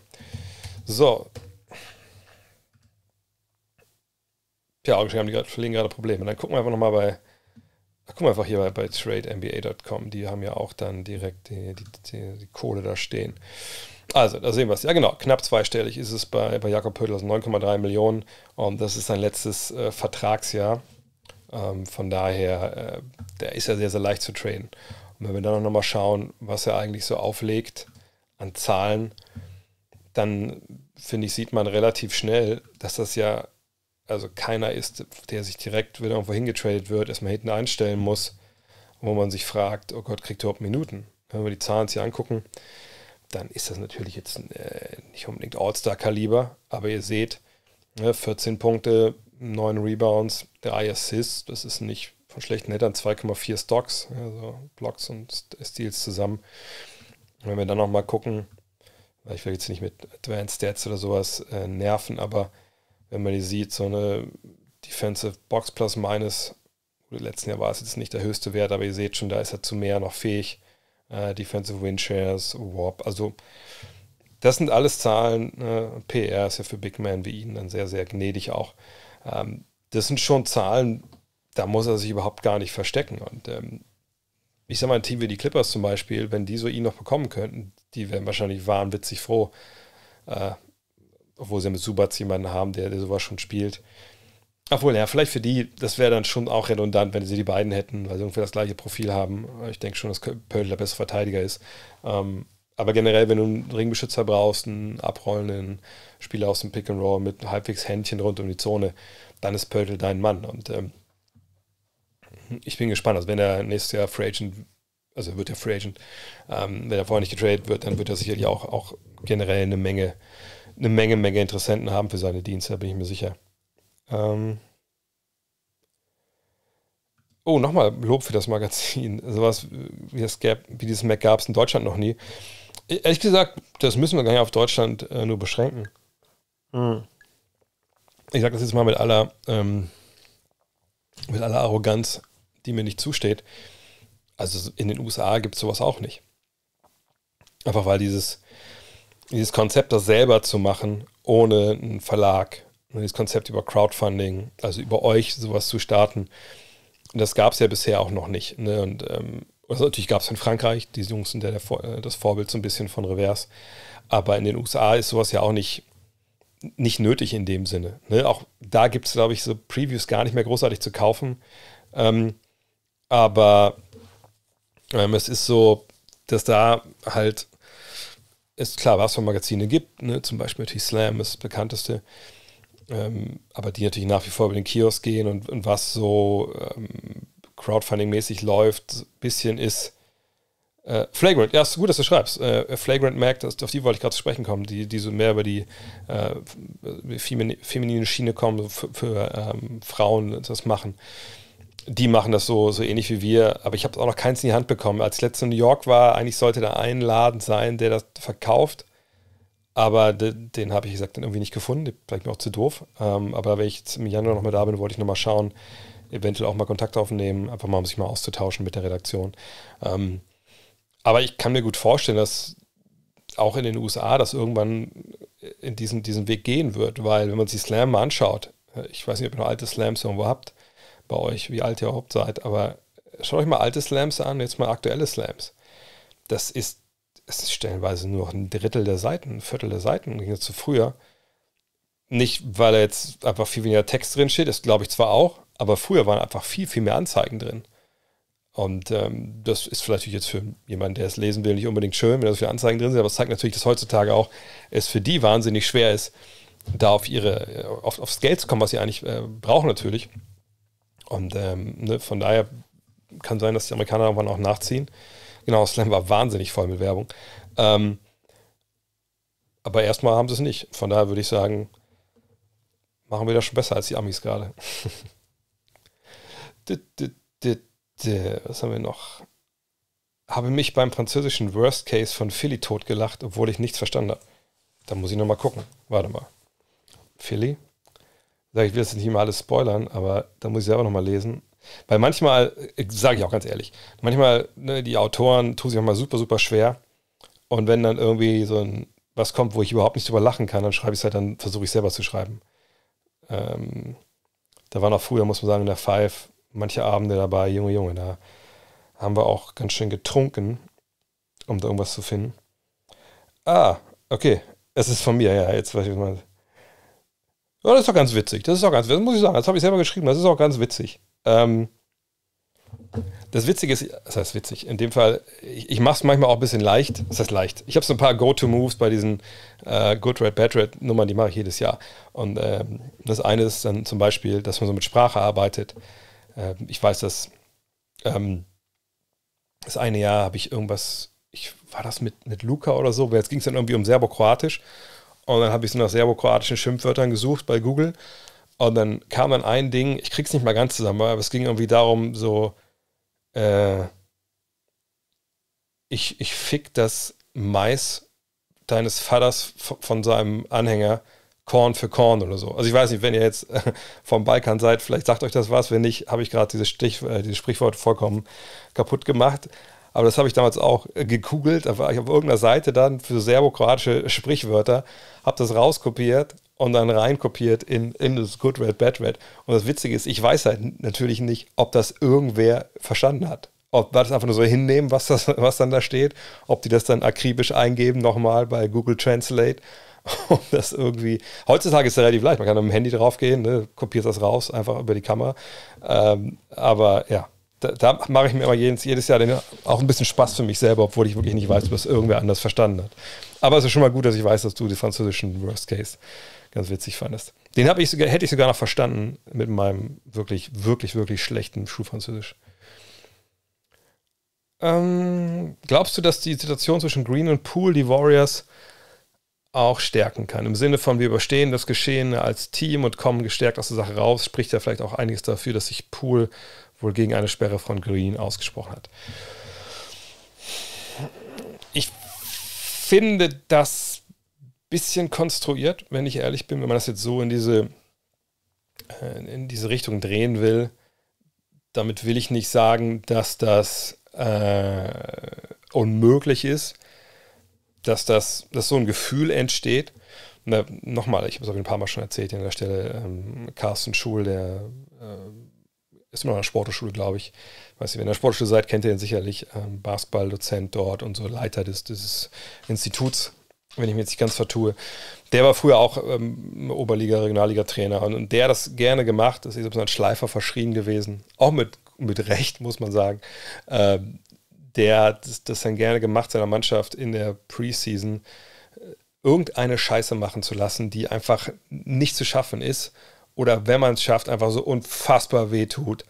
So. Tja, augenscheinlich haben die gerade, verlegen gerade Probleme. Dann gucken wir einfach nochmal bei Guck mal einfach hier bei, bei TradeMBA.com, die haben ja auch dann direkt die, die, die, die Kohle da stehen. Also, da sehen wir es. Ja, genau, knapp zweistellig ist es bei, bei Jakob Pödel, also 9,3 Millionen. Und das ist sein letztes äh, Vertragsjahr. Ähm, von daher, äh, der ist ja sehr, sehr leicht zu traden. Und wenn wir dann auch nochmal schauen, was er eigentlich so auflegt an Zahlen, dann finde ich, sieht man relativ schnell, dass das ja also keiner ist, der sich direkt, wieder irgendwo hingetradet wird, erstmal hinten einstellen muss, wo man sich fragt, oh Gott, kriegt er überhaupt Minuten? Wenn wir die Zahlen hier angucken, dann ist das natürlich jetzt äh, nicht unbedingt All-Star-Kaliber, aber ihr seht, 14 ne, Punkte, 9 Rebounds, 3 Assists, das ist nicht von schlechten Hittern, 2,4 Stocks, also Blocks und Steals zusammen. wenn wir dann nochmal gucken, ich will jetzt nicht mit Advanced Stats oder sowas äh, nerven, aber wenn man die sieht, so eine Defensive Box Plus Minus, letzten Jahr war es jetzt nicht der höchste Wert, aber ihr seht schon, da ist er zu mehr noch fähig. Äh, Defensive Win Shares, Warp, also das sind alles Zahlen. Ne? PR ist ja für Big Man wie ihn dann sehr, sehr gnädig auch. Ähm, das sind schon Zahlen, da muss er sich überhaupt gar nicht verstecken. Und ähm, ich sag mal, ein Team wie die Clippers zum Beispiel, wenn die so ihn noch bekommen könnten, die wären wahrscheinlich wahnwitzig froh, äh, obwohl sie mit Subatz jemanden haben, der, der sowas schon spielt. Obwohl, ja, vielleicht für die, das wäre dann schon auch redundant, wenn sie die beiden hätten, weil sie ungefähr das gleiche Profil haben. Ich denke schon, dass Pöltl der beste Verteidiger ist. Ähm, aber generell, wenn du einen Ringbeschützer brauchst, einen abrollenden Spieler aus dem Pick and Roll mit halbwegs Händchen rund um die Zone, dann ist Pöltl dein Mann. Und ähm, ich bin gespannt. Also, wenn er nächstes Jahr Free Agent, also wird er Free Agent, ähm, wenn er vorher nicht getradet wird, dann wird er sicherlich auch, auch generell eine Menge eine Menge, Menge Interessenten haben für seine Dienste, da bin ich mir sicher. Ähm oh, nochmal Lob für das Magazin. (laughs) Sowas wie, das Gap, wie dieses Mac gab es in Deutschland noch nie. E-, ehrlich gesagt, das müssen wir gar nicht auf Deutschland äh, nur beschränken. Mhm. Ich sage das jetzt mal mit aller, ähm, mit aller Arroganz, die mir nicht zusteht. Also in den USA gibt es sowas auch nicht. Einfach weil dieses, dieses Konzept, das selber zu machen, ohne einen Verlag, ne, dieses Konzept über Crowdfunding, also über euch sowas zu starten, das gab es ja bisher auch noch nicht. Ne? Und ähm, also natürlich gab es in Frankreich, die Jungs sind ja der, äh, das Vorbild so ein bisschen von Reverse. aber in den USA ist sowas ja auch nicht, nicht nötig in dem Sinne. Ne? Auch da gibt es, glaube ich, so Previews gar nicht mehr großartig zu kaufen. Ähm, aber ähm, es ist so, dass da halt ist klar was für Magazine gibt, ne? zum Beispiel natürlich Slam ist das bekannteste, ähm, aber die natürlich nach wie vor über den Kiosk gehen und, und was so ähm, Crowdfunding-mäßig läuft, ein bisschen ist äh, Flagrant, ja, ist gut, dass du schreibst. Äh, äh Flagrant Mac, das, auf die wollte ich gerade zu sprechen kommen, die, die so mehr über die äh, feminine Schiene kommen, für, für ähm, Frauen das machen die machen das so, so ähnlich wie wir, aber ich habe auch noch keins in die Hand bekommen. Als ich letztes in New York war, eigentlich sollte da ein Laden sein, der das verkauft, aber de, den habe ich gesagt dann irgendwie nicht gefunden, vielleicht mir auch zu doof. Ähm, aber wenn ich jetzt im Januar nochmal da bin, wollte ich nochmal schauen, eventuell auch mal Kontakt aufnehmen, einfach mal, um sich mal auszutauschen mit der Redaktion. Ähm, aber ich kann mir gut vorstellen, dass auch in den USA das irgendwann in diesen, diesen Weg gehen wird, weil wenn man sich Slam mal anschaut, äh, ich weiß nicht, ob ihr noch alte Slams irgendwo habt, bei euch, wie alt ihr überhaupt seid, aber schaut euch mal alte Slams an, jetzt mal aktuelle Slams. Das ist, das ist stellenweise nur noch ein Drittel der Seiten, ein Viertel der Seiten, ging zu früher. Nicht, weil da jetzt einfach viel weniger Text drin steht, das glaube ich zwar auch, aber früher waren einfach viel, viel mehr Anzeigen drin. Und ähm, das ist vielleicht jetzt für jemanden, der es lesen will, nicht unbedingt schön, wenn da so viele Anzeigen drin sind, aber es zeigt natürlich, dass heutzutage auch es für die wahnsinnig schwer ist, da auf ihre, auf, aufs Geld zu kommen, was sie eigentlich äh, brauchen natürlich. Und ähm, ne, von daher kann sein, dass die Amerikaner irgendwann auch nachziehen. Genau, Slam war wahnsinnig voll mit Werbung. Ähm, aber erstmal haben sie es nicht. Von daher würde ich sagen, machen wir das schon besser als die Amis gerade. (laughs) Was haben wir noch? Habe mich beim französischen Worst Case von Philly totgelacht, obwohl ich nichts verstanden habe. Da muss ich nochmal gucken. Warte mal. Philly? sage ich, will das nicht immer alles spoilern, aber da muss ich selber nochmal lesen. Weil manchmal, sage ich auch ganz ehrlich, manchmal, ne, die Autoren tun sich auch mal super, super schwer. Und wenn dann irgendwie so ein, was kommt, wo ich überhaupt nicht drüber lachen kann, dann schreibe ich es halt, dann versuche ich selber zu schreiben. Ähm, da waren auch früher, muss man sagen, in der Five manche Abende dabei, Junge, Junge, da haben wir auch ganz schön getrunken, um da irgendwas zu finden. Ah, okay, es ist von mir, ja, jetzt weiß ich mal. Ja, das ist doch ganz witzig. Das ist doch ganz witzig. Das muss ich sagen. Das habe ich selber geschrieben. Das ist auch ganz witzig. Ähm, das Witzige ist, das heißt witzig, in dem Fall, ich, ich mache es manchmal auch ein bisschen leicht. Das heißt leicht. Ich habe so ein paar Go-To-Moves bei diesen äh, Good Red, Bad Red Nummern, die mache ich jedes Jahr. Und ähm, das eine ist dann zum Beispiel, dass man so mit Sprache arbeitet. Äh, ich weiß, dass ähm, das eine Jahr habe ich irgendwas, ich war das mit, mit Luca oder so, jetzt ging es dann irgendwie um Serbo-Kroatisch. Und dann habe ich so nach serbokroatischen Schimpfwörtern gesucht bei Google. Und dann kam dann ein Ding, ich krieg's nicht mal ganz zusammen, aber es ging irgendwie darum, so, äh, ich, ich fick das Mais deines Vaters von seinem Anhänger Korn für Korn oder so. Also ich weiß nicht, wenn ihr jetzt (laughs) vom Balkan seid, vielleicht sagt euch das was. Wenn nicht, habe ich gerade dieses, äh, dieses, Sprichwort vollkommen kaputt gemacht. Aber das habe ich damals auch äh, gegoogelt. Da war ich auf irgendeiner Seite dann für serbokroatische Sprichwörter, habe das rauskopiert und dann reinkopiert in, in das Good Red, Bad Red. Und das Witzige ist, ich weiß halt natürlich nicht, ob das irgendwer verstanden hat. Ob wir das einfach nur so hinnehmen, was, das, was dann da steht, ob die das dann akribisch eingeben, nochmal bei Google Translate (laughs) um das irgendwie. Heutzutage ist es relativ leicht, man kann mit dem Handy draufgehen, ne, kopierst das raus, einfach über die Kamera. Ähm, aber ja, da, da mache ich mir immer jedes, jedes Jahr den, auch ein bisschen Spaß für mich selber, obwohl ich wirklich nicht weiß, ob das irgendwer anders verstanden hat. Aber es ist schon mal gut, dass ich weiß, dass du die französischen Worst Case ganz witzig fandest. Den ich sogar, hätte ich sogar noch verstanden mit meinem wirklich, wirklich, wirklich schlechten Schulfranzösisch. Ähm, glaubst du, dass die Situation zwischen Green und Poole die Warriors auch stärken kann? Im Sinne von, wir überstehen das Geschehen als Team und kommen gestärkt aus der Sache raus, spricht ja vielleicht auch einiges dafür, dass sich Pool wohl gegen eine Sperre von Green ausgesprochen hat. Ich finde das ein bisschen konstruiert, wenn ich ehrlich bin, wenn man das jetzt so in diese, äh, in diese Richtung drehen will. Damit will ich nicht sagen, dass das äh, unmöglich ist, dass, das, dass so ein Gefühl entsteht. nochmal, ich habe es auch ein paar Mal schon erzählt an der Stelle, ähm, Carsten Schul, der ist immer noch eine Sporteschule, glaube ich. Weiß nicht, wenn ihr in der Sporthochschule seid, kennt ihr ihn sicherlich. Ähm, Basketballdozent dort und so Leiter des, dieses Instituts, wenn ich mich jetzt nicht ganz vertue. Der war früher auch ähm, Oberliga, Regionalliga-Trainer und, und, der hat das gerne gemacht. Das ist so ein Schleifer verschrien gewesen. Auch mit, mit Recht, muss man sagen. Ähm, der hat das, das dann gerne gemacht, seiner Mannschaft in der Preseason äh, irgendeine Scheiße machen zu lassen, die einfach nicht zu schaffen ist oder wenn man es schafft, einfach so unfassbar wehtut,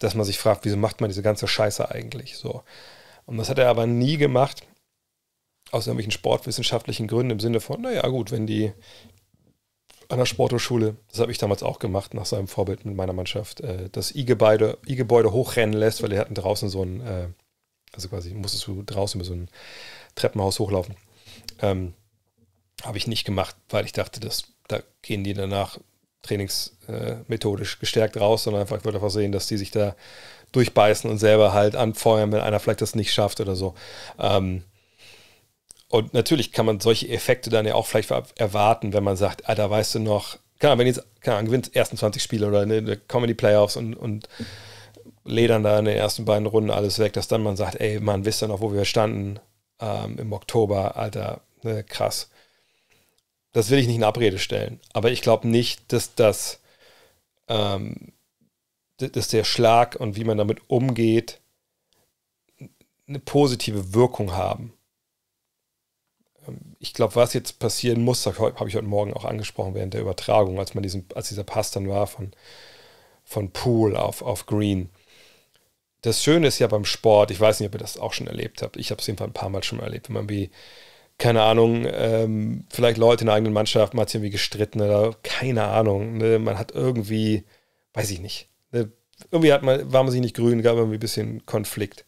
dass man sich fragt, wieso macht man diese ganze Scheiße eigentlich so. Und das hat er aber nie gemacht, aus irgendwelchen sportwissenschaftlichen Gründen, im Sinne von, naja gut, wenn die an der Sporthochschule, das habe ich damals auch gemacht, nach seinem Vorbild mit meiner Mannschaft, äh, das I-Gebäude, hochrennen lässt, weil die hatten draußen so ein, äh, also quasi musstest du draußen über so ein Treppenhaus hochlaufen. Ähm, habe ich nicht gemacht, weil ich dachte, dass, da gehen die danach trainingsmethodisch äh, gestärkt raus, sondern einfach, ich würde einfach sehen, dass die sich da durchbeißen und selber halt anfeuern, wenn einer vielleicht das nicht schafft oder so. Ähm, und natürlich kann man solche Effekte dann ja auch vielleicht erwarten, wenn man sagt, ah, da weißt du noch, keine Ahnung, wenn jetzt, keine Ahnung, gewinnt ersten 20 Spiele oder ne, kommen die Playoffs und, und ledern da in den ersten beiden Runden alles weg, dass dann man sagt, ey, man, wisst ihr noch, wo wir standen ähm, im Oktober, Alter, ne, krass. Das will ich nicht in Abrede stellen. Aber ich glaube nicht, dass das, ähm, dass der Schlag und wie man damit umgeht, eine positive Wirkung haben. Ähm, ich glaube, was jetzt passieren muss, habe ich heute Morgen auch angesprochen während der Übertragung, als man diesen, als dieser Pass dann war von, von Pool auf, auf Green. Das Schöne ist ja beim Sport, ich weiß nicht, ob ihr das auch schon erlebt habt, ich habe es jedenfalls ein paar Mal schon mal erlebt, wenn man wie keine Ahnung, ähm, vielleicht Leute in der eigenen Mannschaft, man hat sich irgendwie gestritten oder keine Ahnung. Ne? Man hat irgendwie, weiß ich nicht, ne? irgendwie hat man, war man sich nicht grün, gab irgendwie ein bisschen Konflikt.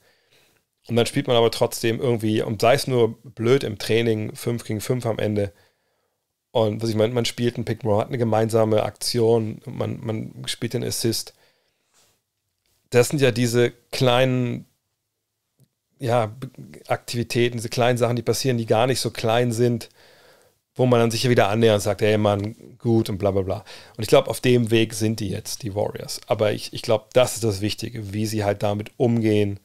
Und dann spielt man aber trotzdem irgendwie, und sei es nur blöd im Training, 5 gegen 5 am Ende. Und was ich meine, man spielt einen Pick, man hat eine gemeinsame Aktion, man, man spielt den Assist. Das sind ja diese kleinen ja, Aktivitäten, diese kleinen Sachen, die passieren, die gar nicht so klein sind, wo man dann sich wieder annähert und sagt, hey Mann, gut und bla bla bla. Und ich glaube, auf dem Weg sind die jetzt, die Warriors. Aber ich, ich glaube, das ist das Wichtige, wie sie halt damit umgehen,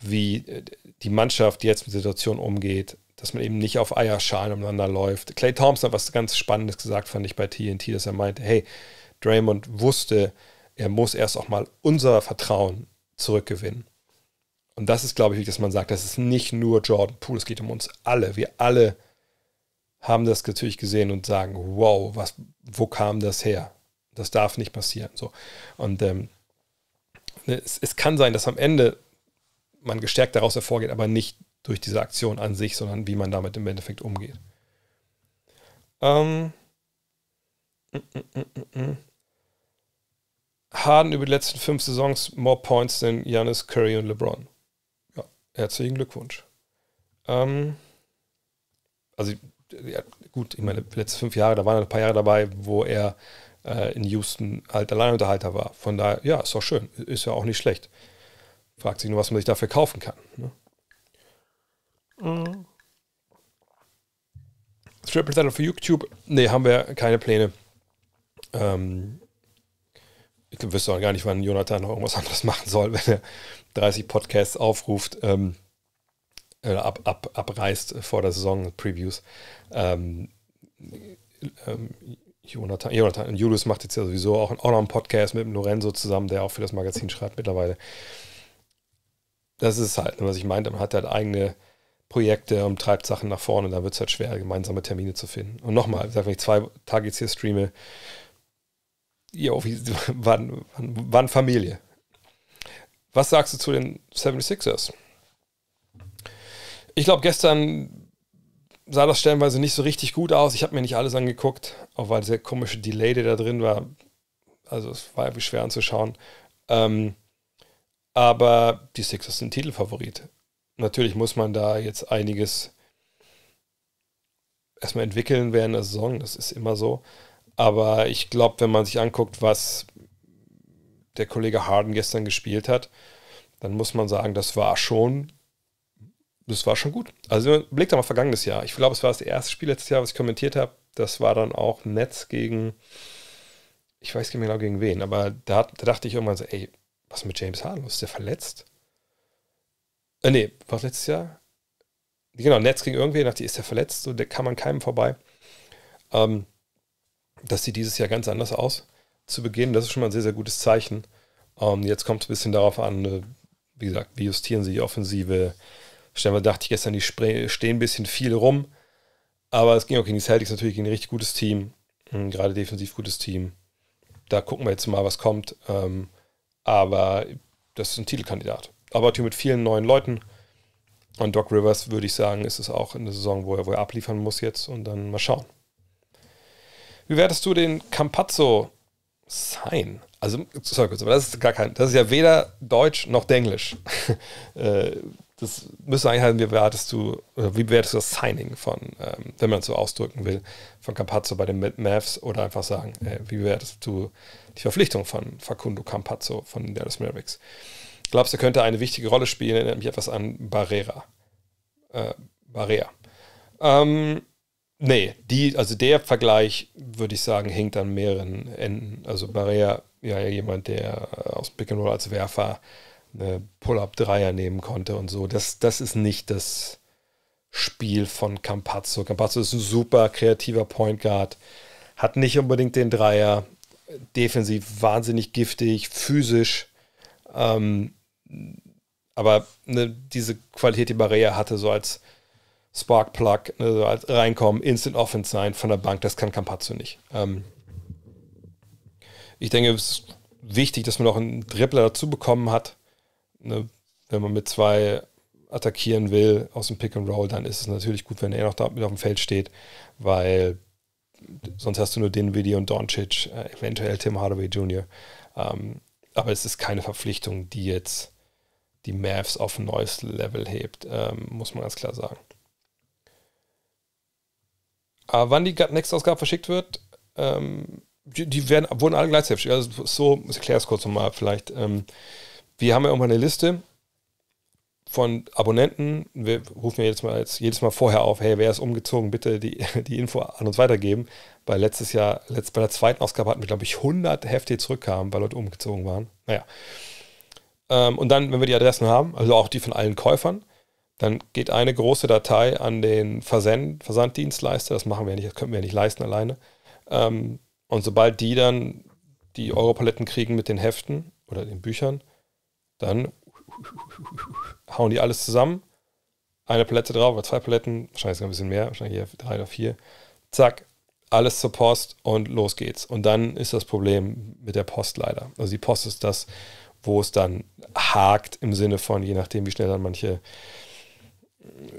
wie äh, die Mannschaft jetzt mit der Situation umgeht, dass man eben nicht auf Eierschalen umeinander läuft. Clay Thompson hat was ganz Spannendes gesagt, fand ich bei TNT, dass er meinte, hey, Draymond wusste, er muss erst auch mal unser Vertrauen zurückgewinnen. Und das ist, glaube ich, dass man sagt, das ist nicht nur Jordan Poole, es geht um uns alle. Wir alle haben das natürlich gesehen und sagen, wow, was, wo kam das her? Das darf nicht passieren. So. Und ähm, es, es kann sein, dass am Ende man gestärkt daraus hervorgeht, aber nicht durch diese Aktion an sich, sondern wie man damit im Endeffekt umgeht. Ähm, mm, mm, mm, Harden über die letzten fünf Saisons more Points than Giannis, Curry und LeBron. Herzlichen Glückwunsch. Ähm, also ja, gut, ich meine, letzten fünf Jahre, da waren ein paar Jahre dabei, wo er äh, in Houston halt Alleinunterhalter war. Von daher, ja, ist doch schön, ist ja auch nicht schlecht. Fragt sich nur, was man sich dafür kaufen kann. Ne? Mhm. Triple Title für YouTube? Nee, haben wir keine Pläne. Ähm, ich wüsste auch gar nicht, wann Jonathan noch irgendwas anderes machen soll, (laughs) wenn er 30 Podcasts aufruft, ähm, äh, ab, ab, abreißt vor der Saison, Previews. Ähm, ähm, Jonathan, Jonathan Julius macht jetzt ja sowieso auch, auch noch einen Podcast mit dem Lorenzo zusammen, der auch für das Magazin schreibt mittlerweile. Das ist halt, was ich meinte, man hat halt eigene Projekte und treibt Sachen nach vorne, da wird es halt schwer, gemeinsame Termine zu finden. Und nochmal, wenn ich zwei Tage jetzt hier streame, ihr Office waren, waren, waren Familie. Was sagst du zu den 76ers? Ich glaube, gestern sah das stellenweise nicht so richtig gut aus. Ich habe mir nicht alles angeguckt, auch weil dieser komische Delay, der da drin war. Also es war irgendwie schwer anzuschauen. Ähm, aber die Sixers sind Titelfavorit. Natürlich muss man da jetzt einiges erstmal entwickeln während der Saison. Das ist immer so. Aber ich glaube, wenn man sich anguckt, was der Kollege Harden gestern gespielt hat, dann muss man sagen, das war schon, das war schon gut. Also blickt doch mal vergangenes Jahr. Ich glaube, es war das erste Spiel letztes Jahr, was ich kommentiert habe. Das war dann auch Netz gegen, ich weiß nicht mehr genau gegen wen, aber da, da dachte ich irgendwann so, ey, was ist mit James Harden? Ist der verletzt? Äh, nee, war letztes Jahr? Genau, Netz gegen irgendwen, dachte ich, ist der verletzt? So, der kann man keinem vorbei. Ähm, das sieht dieses Jahr ganz anders aus zu Beginn. Das ist schon mal ein sehr, sehr gutes Zeichen. Ähm, jetzt kommt es ein bisschen darauf an, äh, wie gesagt, wie justieren sie die Offensive. Stellenweise dachte ich gestern, die Spre stehen ein bisschen viel rum. Aber es ging auch gegen die Celtics natürlich gegen ein richtig gutes Team. Mhm, gerade defensiv gutes Team. Da gucken wir jetzt mal, was kommt. Ähm, aber das ist ein Titelkandidat. Aber natürlich mit vielen neuen Leuten. Und Doc Rivers, würde ich sagen, ist es auch in der Saison, wo er, wo er abliefern muss jetzt. Und dann mal schauen. Wie wertest du den Campazzo sein? Also, sorry kurz, aber das ist gar kein, das ist ja weder Deutsch noch Denglisch. (laughs) Äh, das müsste eigentlich heißen, wie wertest du, wie wertest du das Signing von, ähm, wenn man es so ausdrücken will, von Campazzo bei den Mavs oder einfach sagen, äh, wie wertest du die Verpflichtung von Facundo Campazzo von den Dallas Mavericks? Glaubst du, er könnte eine wichtige Rolle spielen? Erinnert mich etwas an Barrera. Äh, Barrera. Ähm, Nee, die, also der Vergleich, würde ich sagen, hängt an mehreren Enden. Also Barrea, ja, jemand, der aus Pick and Roll als Werfer eine Pull-Up-Dreier nehmen konnte und so. Das, das ist nicht das Spiel von Campazzo. Campazzo ist ein super kreativer Point Guard, hat nicht unbedingt den Dreier, defensiv wahnsinnig giftig, physisch. Ähm, aber ne, diese Qualität, die Barrea hatte, so als Sparkplug ne, also reinkommen, Instant Offense sein von der Bank, das kann Campazzo nicht. Ähm ich denke, es ist wichtig, dass man auch einen Dribbler dazu bekommen hat. Ne? Wenn man mit zwei attackieren will aus dem Pick and Roll, dann ist es natürlich gut, wenn er noch da mit auf dem Feld steht, weil sonst hast du nur den Video und Doncic, äh, eventuell Tim Hardaway Jr. Ähm, aber es ist keine Verpflichtung, die jetzt die Mavs auf ein neues Level hebt, ähm, muss man ganz klar sagen. Aber wann die nächste Ausgabe verschickt wird, ähm, die, die, werden, wurden alle gleichzeitig verschickt. Also so, ich erkläre es kurz nochmal vielleicht. Ähm, wir haben ja irgendwann eine Liste von Abonnenten. Wir rufen ja jedes Mal, jetzt, jedes Mal vorher auf, hey, wer ist umgezogen, bitte die, (laughs) die Info an uns weitergeben. Weil letztes Jahr, letzt, bei der zweiten Ausgabe hatten wir, glaube ich, 100 Hefte, die zurückkamen, weil Leute umgezogen waren. Naja. Ähm, und dann, wenn wir die Adressen haben, also auch die von allen Käufern, dann geht eine große Datei an den Versend, Versanddienstleister, das machen wir nicht, das können wir nicht leisten alleine. Ähm, und sobald die dann die Europaletten kriegen mit den Heften oder den Büchern, dann hauen die alles zusammen. Eine Palette drauf oder zwei Paletten, wahrscheinlich sogar ein bisschen mehr, wahrscheinlich hier drei oder vier. Zack, alles zur Post und los geht's. Und dann ist das Problem mit der Post leider. Also die Post ist das, wo es dann hakt im Sinne von, je nachdem, wie schnell dann manche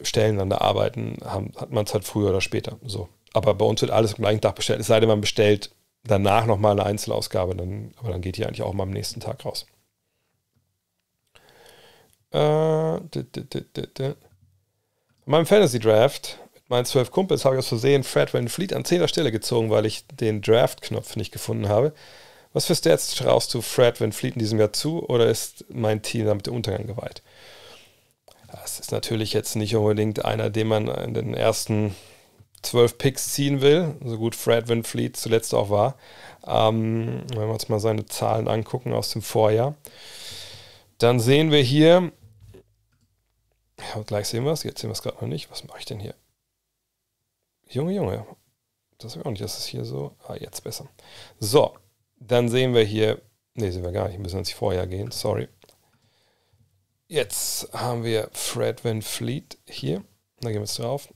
Stellen an der arbeiten, haben, hat man es halt früher oder später. So. Aber bei uns wird alles am gleichen Tag bestellt. Es sei denn, man bestellt danach nochmal eine Einzelausgabe, dann, aber dann geht die eigentlich auch mal am nächsten Tag raus. Äh, in meinem Fantasy Draft mit meinen zwölf Kumpels habe ich aus Versehen Fred Van Fleet an 10. Stelle gezogen, weil ich den Draft-Knopf nicht gefunden habe. Was für Stats traust du Fred Van Fleet in diesem Jahr zu oder ist mein Team damit dem Untergang geweiht? Das ist natürlich jetzt nicht unbedingt einer, den man in den ersten zwölf Picks ziehen will, so gut Fred Van Fleet zuletzt auch war. Ähm, wenn wir uns mal seine Zahlen angucken aus dem Vorjahr, dann sehen wir hier, ja, gleich sehen wir es, jetzt sehen wir es gerade noch nicht. Was mache ich denn hier? Junge, Junge, das ist ich auch nicht, das ist hier so, ah, jetzt besser. So, dann sehen wir hier, Ne, sehen wir gar nicht, wir müssen ins Vorjahr gehen, sorry. Jetzt haben wir Fred Van Fleet hier. Da gehen wir jetzt drauf.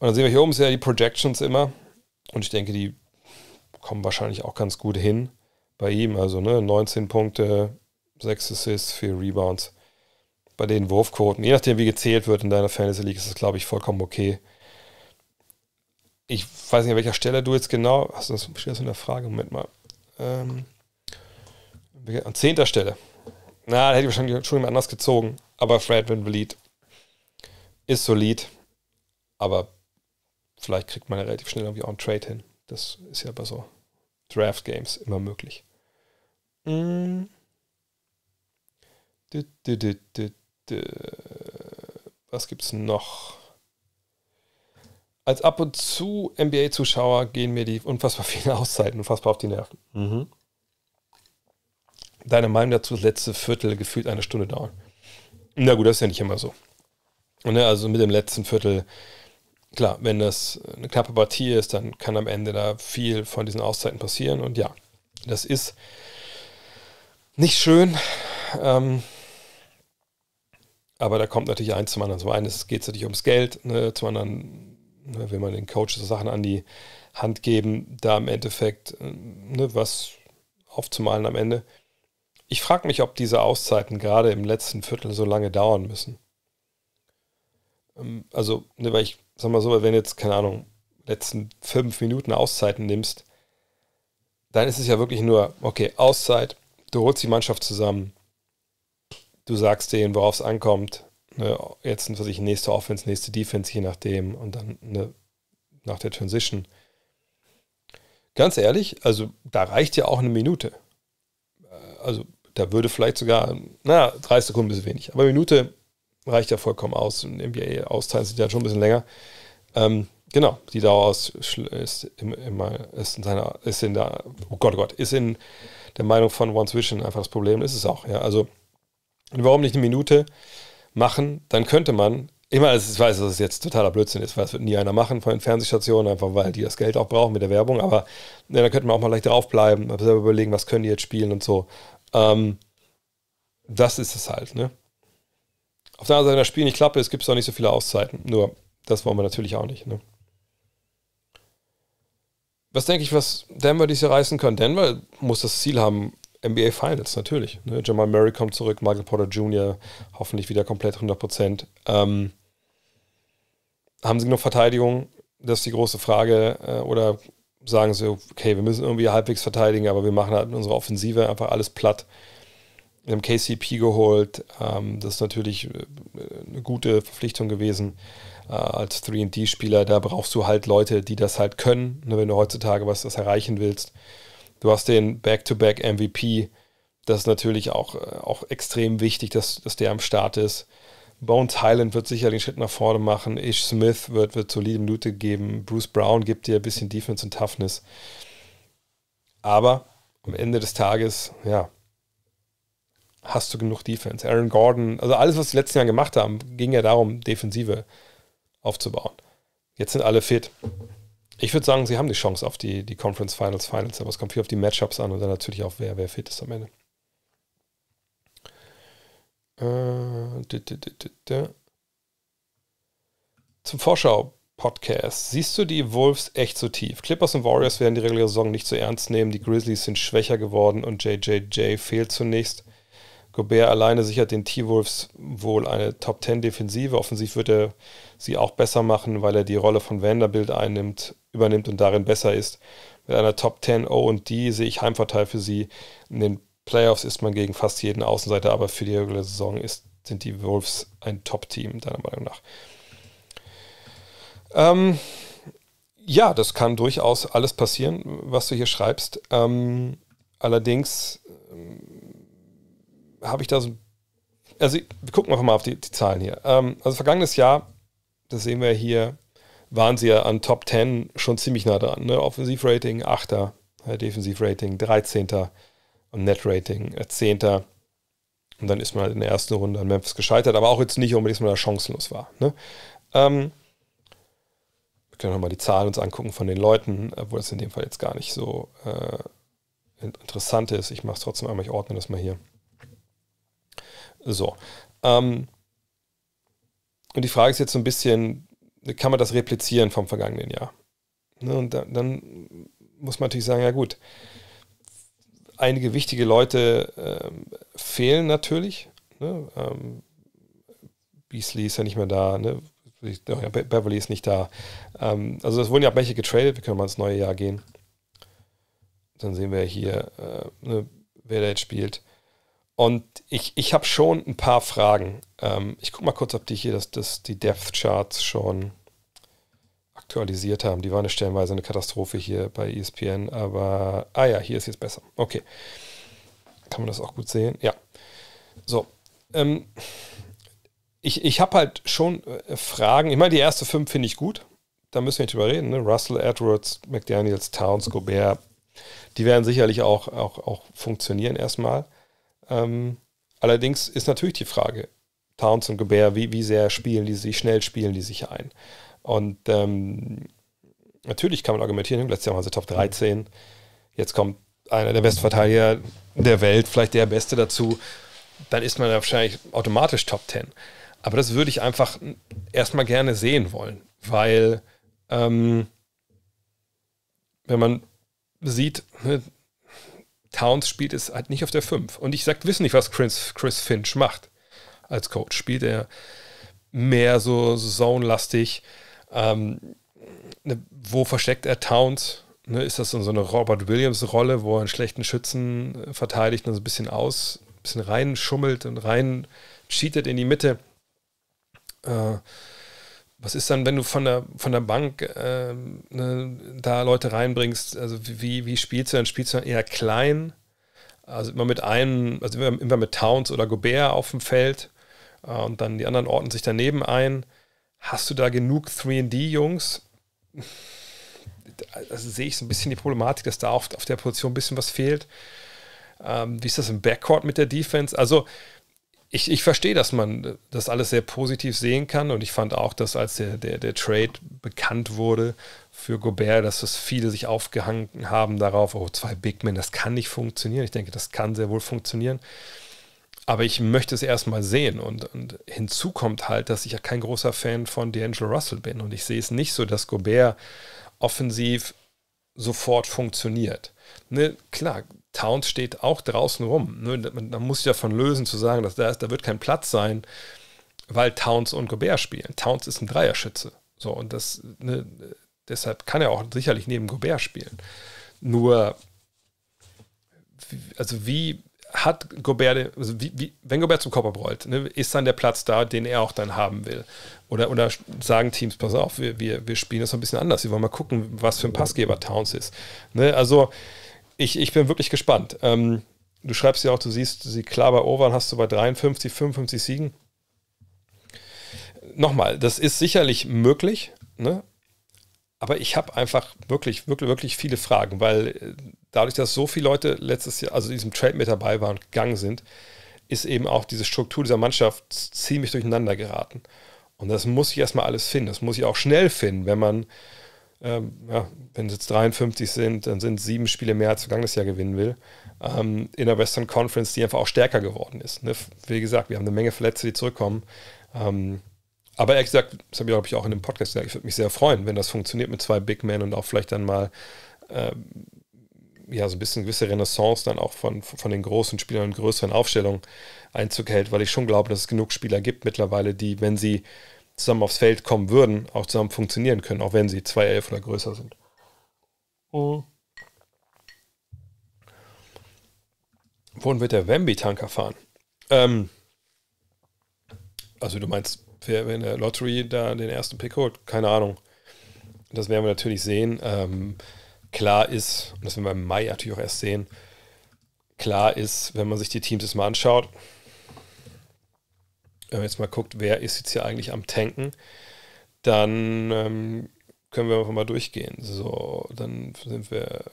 Und dann sehen wir hier oben sehr die Projections immer. Und ich denke, die kommen wahrscheinlich auch ganz gut hin bei ihm. Also ne, 19 Punkte, 6 Assists, 4 Rebounds. Bei den Wurfquoten, je nachdem wie gezählt wird in deiner Fantasy League, ist es, glaube ich, vollkommen okay. Ich weiß nicht, an welcher Stelle du jetzt genau. Hast du das, steht das in der Frage? Moment mal. Ähm, an zehnter Stelle. Na, da hätte ich wahrscheinlich schon jemand anders gezogen. Aber Fred Van Vliet ist solid. Aber vielleicht kriegt man ja relativ schnell irgendwie auch einen Trade hin. Das ist ja bei so Draft-Games immer möglich. Mm. Du, du, du, Was gibt's noch? Als ab und zu NBA-Zuschauer gehen mir die unfassbar vielen (laughs) Auszeiten unfassbar auf die Nerven. Mhm deine Meinung dazu das letzte Viertel gefühlt eine Stunde dauern? Na gut, das ist ja nicht immer so. Und, ne, also mit dem letzten Viertel, klar, wenn das eine knappe Partie ist, dann kann am Ende da viel von diesen Auszeiten passieren. Und ja, das ist nicht schön. Ähm, aber da kommt natürlich eins zum anderen. Zum einen geht es natürlich ums Geld, ne, zum anderen ne, will man den Coaches so Sachen an die Hand geben, da im Endeffekt äh, ne, was aufzumalen am Ende. Ich frage mich, ob diese Auszeiten gerade im letzten Viertel so lange dauern müssen. Ähm, also, ne, weil ich sag mal so, wenn jetzt, keine Ahnung, letzten fünf Minuten Auszeiten nimmst, dann ist es ja wirklich nur, okay, Auszeit, du holst die Mannschaft zusammen, du sagst denen, worauf es ankommt, ne, jetzt was ich, nächste Offense, nächste Defense, je nachdem, und dann ne, nach der Transition. Ganz ehrlich, also da reicht ja auch eine Minute. Äh, also da würde vielleicht sogar, naja, 30 Sekunden ist wenig. Aber eine Minute reicht ja vollkommen aus. Und NBA-Austeilen sind ja schon ein bisschen länger. Ähm, genau, die Dauer ist, immer, ist, in seiner, ist in der, oh Gott, oh Gott, ist in der Meinung von One Vision einfach das Problem. Ist es auch, ja. Also, warum nicht eine Minute machen? Dann könnte man, ich also, ich weiß, dass es jetzt totaler Blödsinn ist, weil es wird nie einer machen von den Fernsehstationen, einfach weil die das Geld auch brauchen mit der Werbung. Aber ja, dann könnten wir auch mal gleich draufbleiben, selber überlegen, was können die jetzt spielen und so. Ähm, das ist es halt. Ne? Auf der anderen Seite, wenn das Spiel nicht klappt, es gibt es auch nicht so viele Auszeiten. Nur, das wollen wir natürlich auch nicht. Ne? Was denke ich, was Denver dies hier reißen kann? Denver muss das Ziel haben, NBA Finals, natürlich. Ne? Jamal Murray kommt zurück, Michael Porter Jr. hoffentlich wieder komplett 100 Ähm, haben sie genug Verteidigung? Das ist die große Frage. Äh, oder sagen sie, okay, wir müssen irgendwie halbwegs verteidigen, aber wir machen halt in unserer Offensive einfach alles platt. Wir haben KCP geholt, ähm, das ist natürlich äh, eine gute Verpflichtung gewesen äh, als 3D-Spieler. Da brauchst du halt Leute, die das halt können, ne, wenn du heutzutage was das erreichen willst. Du hast den Back-to-Back-MVP, das ist natürlich auch, äh, auch extrem wichtig, dass, dass der am Start ist. Bones Highland wird sicherlich einen Schritt nach vorne machen. Ish Smith wird, wird solide Minute geben. Bruce Brown gibt dir ein bisschen Defense und Toughness. Aber am Ende des Tages, ja, hast du genug Defense. Aaron Gordon, also alles, was die letzten Jahre gemacht haben, ging ja darum, Defensive aufzubauen. Jetzt sind alle fit. Ich würde sagen, sie haben die Chance auf die, die Conference Finals Finals, aber es kommt viel auf die Matchups an und dann natürlich auch, wer, wer fit ist am Ende. Äh, Zum Vorschau-Podcast. Siehst du die Wolves echt so tief? Clippers und Warriors werden die reguläre Saison nicht so ernst nehmen. Die Grizzlies sind schwächer geworden und JJJ fehlt zunächst. Gobert alleine sichert den T-Wolves wohl eine Top-10-Defensive. Offensiv wird er sie auch besser machen, weil er die Rolle von Vanderbilt einnimmt, übernimmt und darin besser ist. Mit einer Top 10 O und D sehe ich Heimvorteil für sie. In den Playoffs ist man gegen fast jeden Außenseiter, aber für die reguläre Saison ist, sind die Wolves ein Top-Team, deiner Meinung nach. Ähm, ja, das kann durchaus alles passieren, was du hier schreibst. Ähm, allerdings ähm, habe ich da so. Also, wir gucken einfach mal auf die, die Zahlen hier. Ähm, also, vergangenes Jahr, das sehen wir hier, waren sie ja an Top 10 schon ziemlich nah dran. Ne? Offensivrating 8 äh, Defensivrating 13 am Net-Rating äh, Zehnter. Und dann ist man halt in der ersten Runde an Memphis gescheitert, aber auch jetzt nicht unbedingt, weil er chancenlos war. Ne? Ähm, wir können nochmal die Zahlen uns angucken von den Leuten, obwohl das in dem Fall jetzt gar nicht so äh, interessant ist. Ich mache es trotzdem einmal, ich ordne das mal hier. So. Ähm, und die Frage ist jetzt so ein bisschen, kann man das replizieren vom vergangenen Jahr? Ne? Und da, dann muss man natürlich sagen, ja gut, einige wichtige Leute ähm, fehlen natürlich. Ne? Ähm, Beasley ist ja nicht mehr da, ne? Oh Beverly ist nicht da. Ähm, also es wurden ja welche getradet, wir können mal ins neue Jahr gehen. Dann sehen wir hier, äh, ne, wer da jetzt spielt. Und ich, ich habe schon ein paar Fragen. Ähm, ich gucke mal kurz, ob die hier das, das, die Depth Charts schon aktualisiert haben. Die war eine stellenweise eine Katastrophe hier bei ESPN, aber ah ja, hier ist jetzt besser. Okay. Kann man das auch gut sehen? Ja. So. Ähm, ich ich habe halt schon äh, Fragen. Ich meine, die erste fünf finde ich gut. Da müssen wir nicht drüber reden. Ne? Russell, Edwards, McDaniels, Towns, Gobert. Die werden sicherlich auch, auch, auch funktionieren erstmal. Ähm, allerdings ist natürlich die Frage, Towns und Gobert, wie, wie sehr spielen die sich, schnell spielen die sich ein? Und ähm, natürlich kann man argumentieren, letztes Jahr waren sie Top 13. Jetzt kommt einer der besten Verteidiger der Welt, vielleicht der Beste dazu. Dann ist man wahrscheinlich automatisch Top 10. Aber das würde ich einfach erstmal gerne sehen wollen, weil ähm, wenn man sieht, ne, Towns spielt es halt nicht auf der 5. Und ich sag, wissen nicht, was Chris, Chris Finch macht als Coach. Spielt er mehr so zone-lastig? Ähm, ne, wo versteckt er Towns? Ne, ist das so eine Robert Williams-Rolle, wo er einen schlechten Schützen äh, verteidigt und so ein bisschen aus, ein bisschen reinschummelt und rein cheatet in die Mitte? Äh, was ist dann, wenn du von der, von der Bank äh, ne, da Leute reinbringst? Also, wie, wie spielst du dann? Spielst du dann eher klein? Also immer mit einem, also immer, immer mit Towns oder Gobert auf dem Feld äh, und dann die anderen ordnen sich daneben ein. Hast du da genug 3D-Jungs? Also sehe ich so ein bisschen die Problematik, dass da auf, auf der Position ein bisschen was fehlt. Ähm, wie ist das im Backcourt mit der Defense? Also, ich, ich verstehe, dass man das alles sehr positiv sehen kann und ich fand auch, dass als der, der, der Trade bekannt wurde für Gobert, dass es viele sich aufgehangen haben darauf, oh, zwei Big Men, das kann nicht funktionieren. Ich denke, das kann sehr wohl funktionieren aber ich möchte es erstmal sehen. Und, und hinzu kommt halt, dass ich ja kein großer Fan von D'Angelo Russell bin. Und ich sehe es nicht so, dass Gobert offensiv sofort funktioniert. Ne, klar, Towns steht auch draußen rum. Ne, man, muss sich davon lösen, zu sagen, dass da, ist, da wird kein Platz sein, weil Towns und Gobert spielen. Towns ist ein Dreierschütze. So, und das, ne, deshalb kann er auch sicherlich neben Gobert spielen. Nur, also wie hat Gobert, also wie, wie, wenn Gobert zum Kopf rollt, ne, ist dann der Platz da, den er auch dann haben will? Oder, oder sagen Teams, pass auf, wir, wir, wir spielen das ein bisschen anders. Wir wollen mal gucken, was für ein Passgeber Towns ist. Ne, also, ich, ich bin wirklich gespannt. Ähm, du schreibst ja auch, du siehst sie klar bei Overn, hast du bei 53, 55 Siegen. Nochmal, das ist sicherlich möglich, ne? Aber ich habe einfach wirklich, wirklich, wirklich viele Fragen, weil äh, dadurch, dass so viele Leute letztes Jahr, also diesem Trade mit dabei waren und gegangen sind, ist eben auch diese Struktur dieser Mannschaft ziemlich durcheinander geraten. Und das muss ich erstmal alles finden. Das muss ich auch schnell finden, wenn man, ähm, ja, wenn es jetzt 53 sind, dann sind sieben Spiele mehr als vergangenes Jahr gewinnen will. Ähm, in der Western Conference, die einfach auch stärker geworden ist. Ne? Wie gesagt, wir haben eine Menge Verletzte, die zurückkommen. Ähm, aber ehrlich gesagt, das habe ich glaube ich auch in dem Podcast gesagt, ich würde mich sehr freuen, wenn das funktioniert mit zwei Big Men und auch vielleicht dann mal äh, ja, so ein bisschen gewisse Renaissance dann auch von, von den großen Spielern und größeren Aufstellungen Einzug hält, weil ich schon glaube, dass es genug Spieler gibt mittlerweile, die, wenn sie zusammen aufs Feld kommen würden, auch zusammen funktionieren können, auch wenn sie 2,11 oder größer sind. Mhm. Wohin wird der Wemby-Tanker fahren? Ähm, also du meinst wer in der Lottery da den ersten Pick holt. Keine Ahnung. Das werden wir natürlich sehen. Ähm, klar ist, und das werden wir im Mai natürlich auch erst sehen, klar ist, wenn man sich die Teams jetzt mal anschaut, wenn man jetzt mal guckt, wer ist jetzt hier eigentlich am Tanken, dann ähm, können wir einfach mal durchgehen. So, dann sind wir.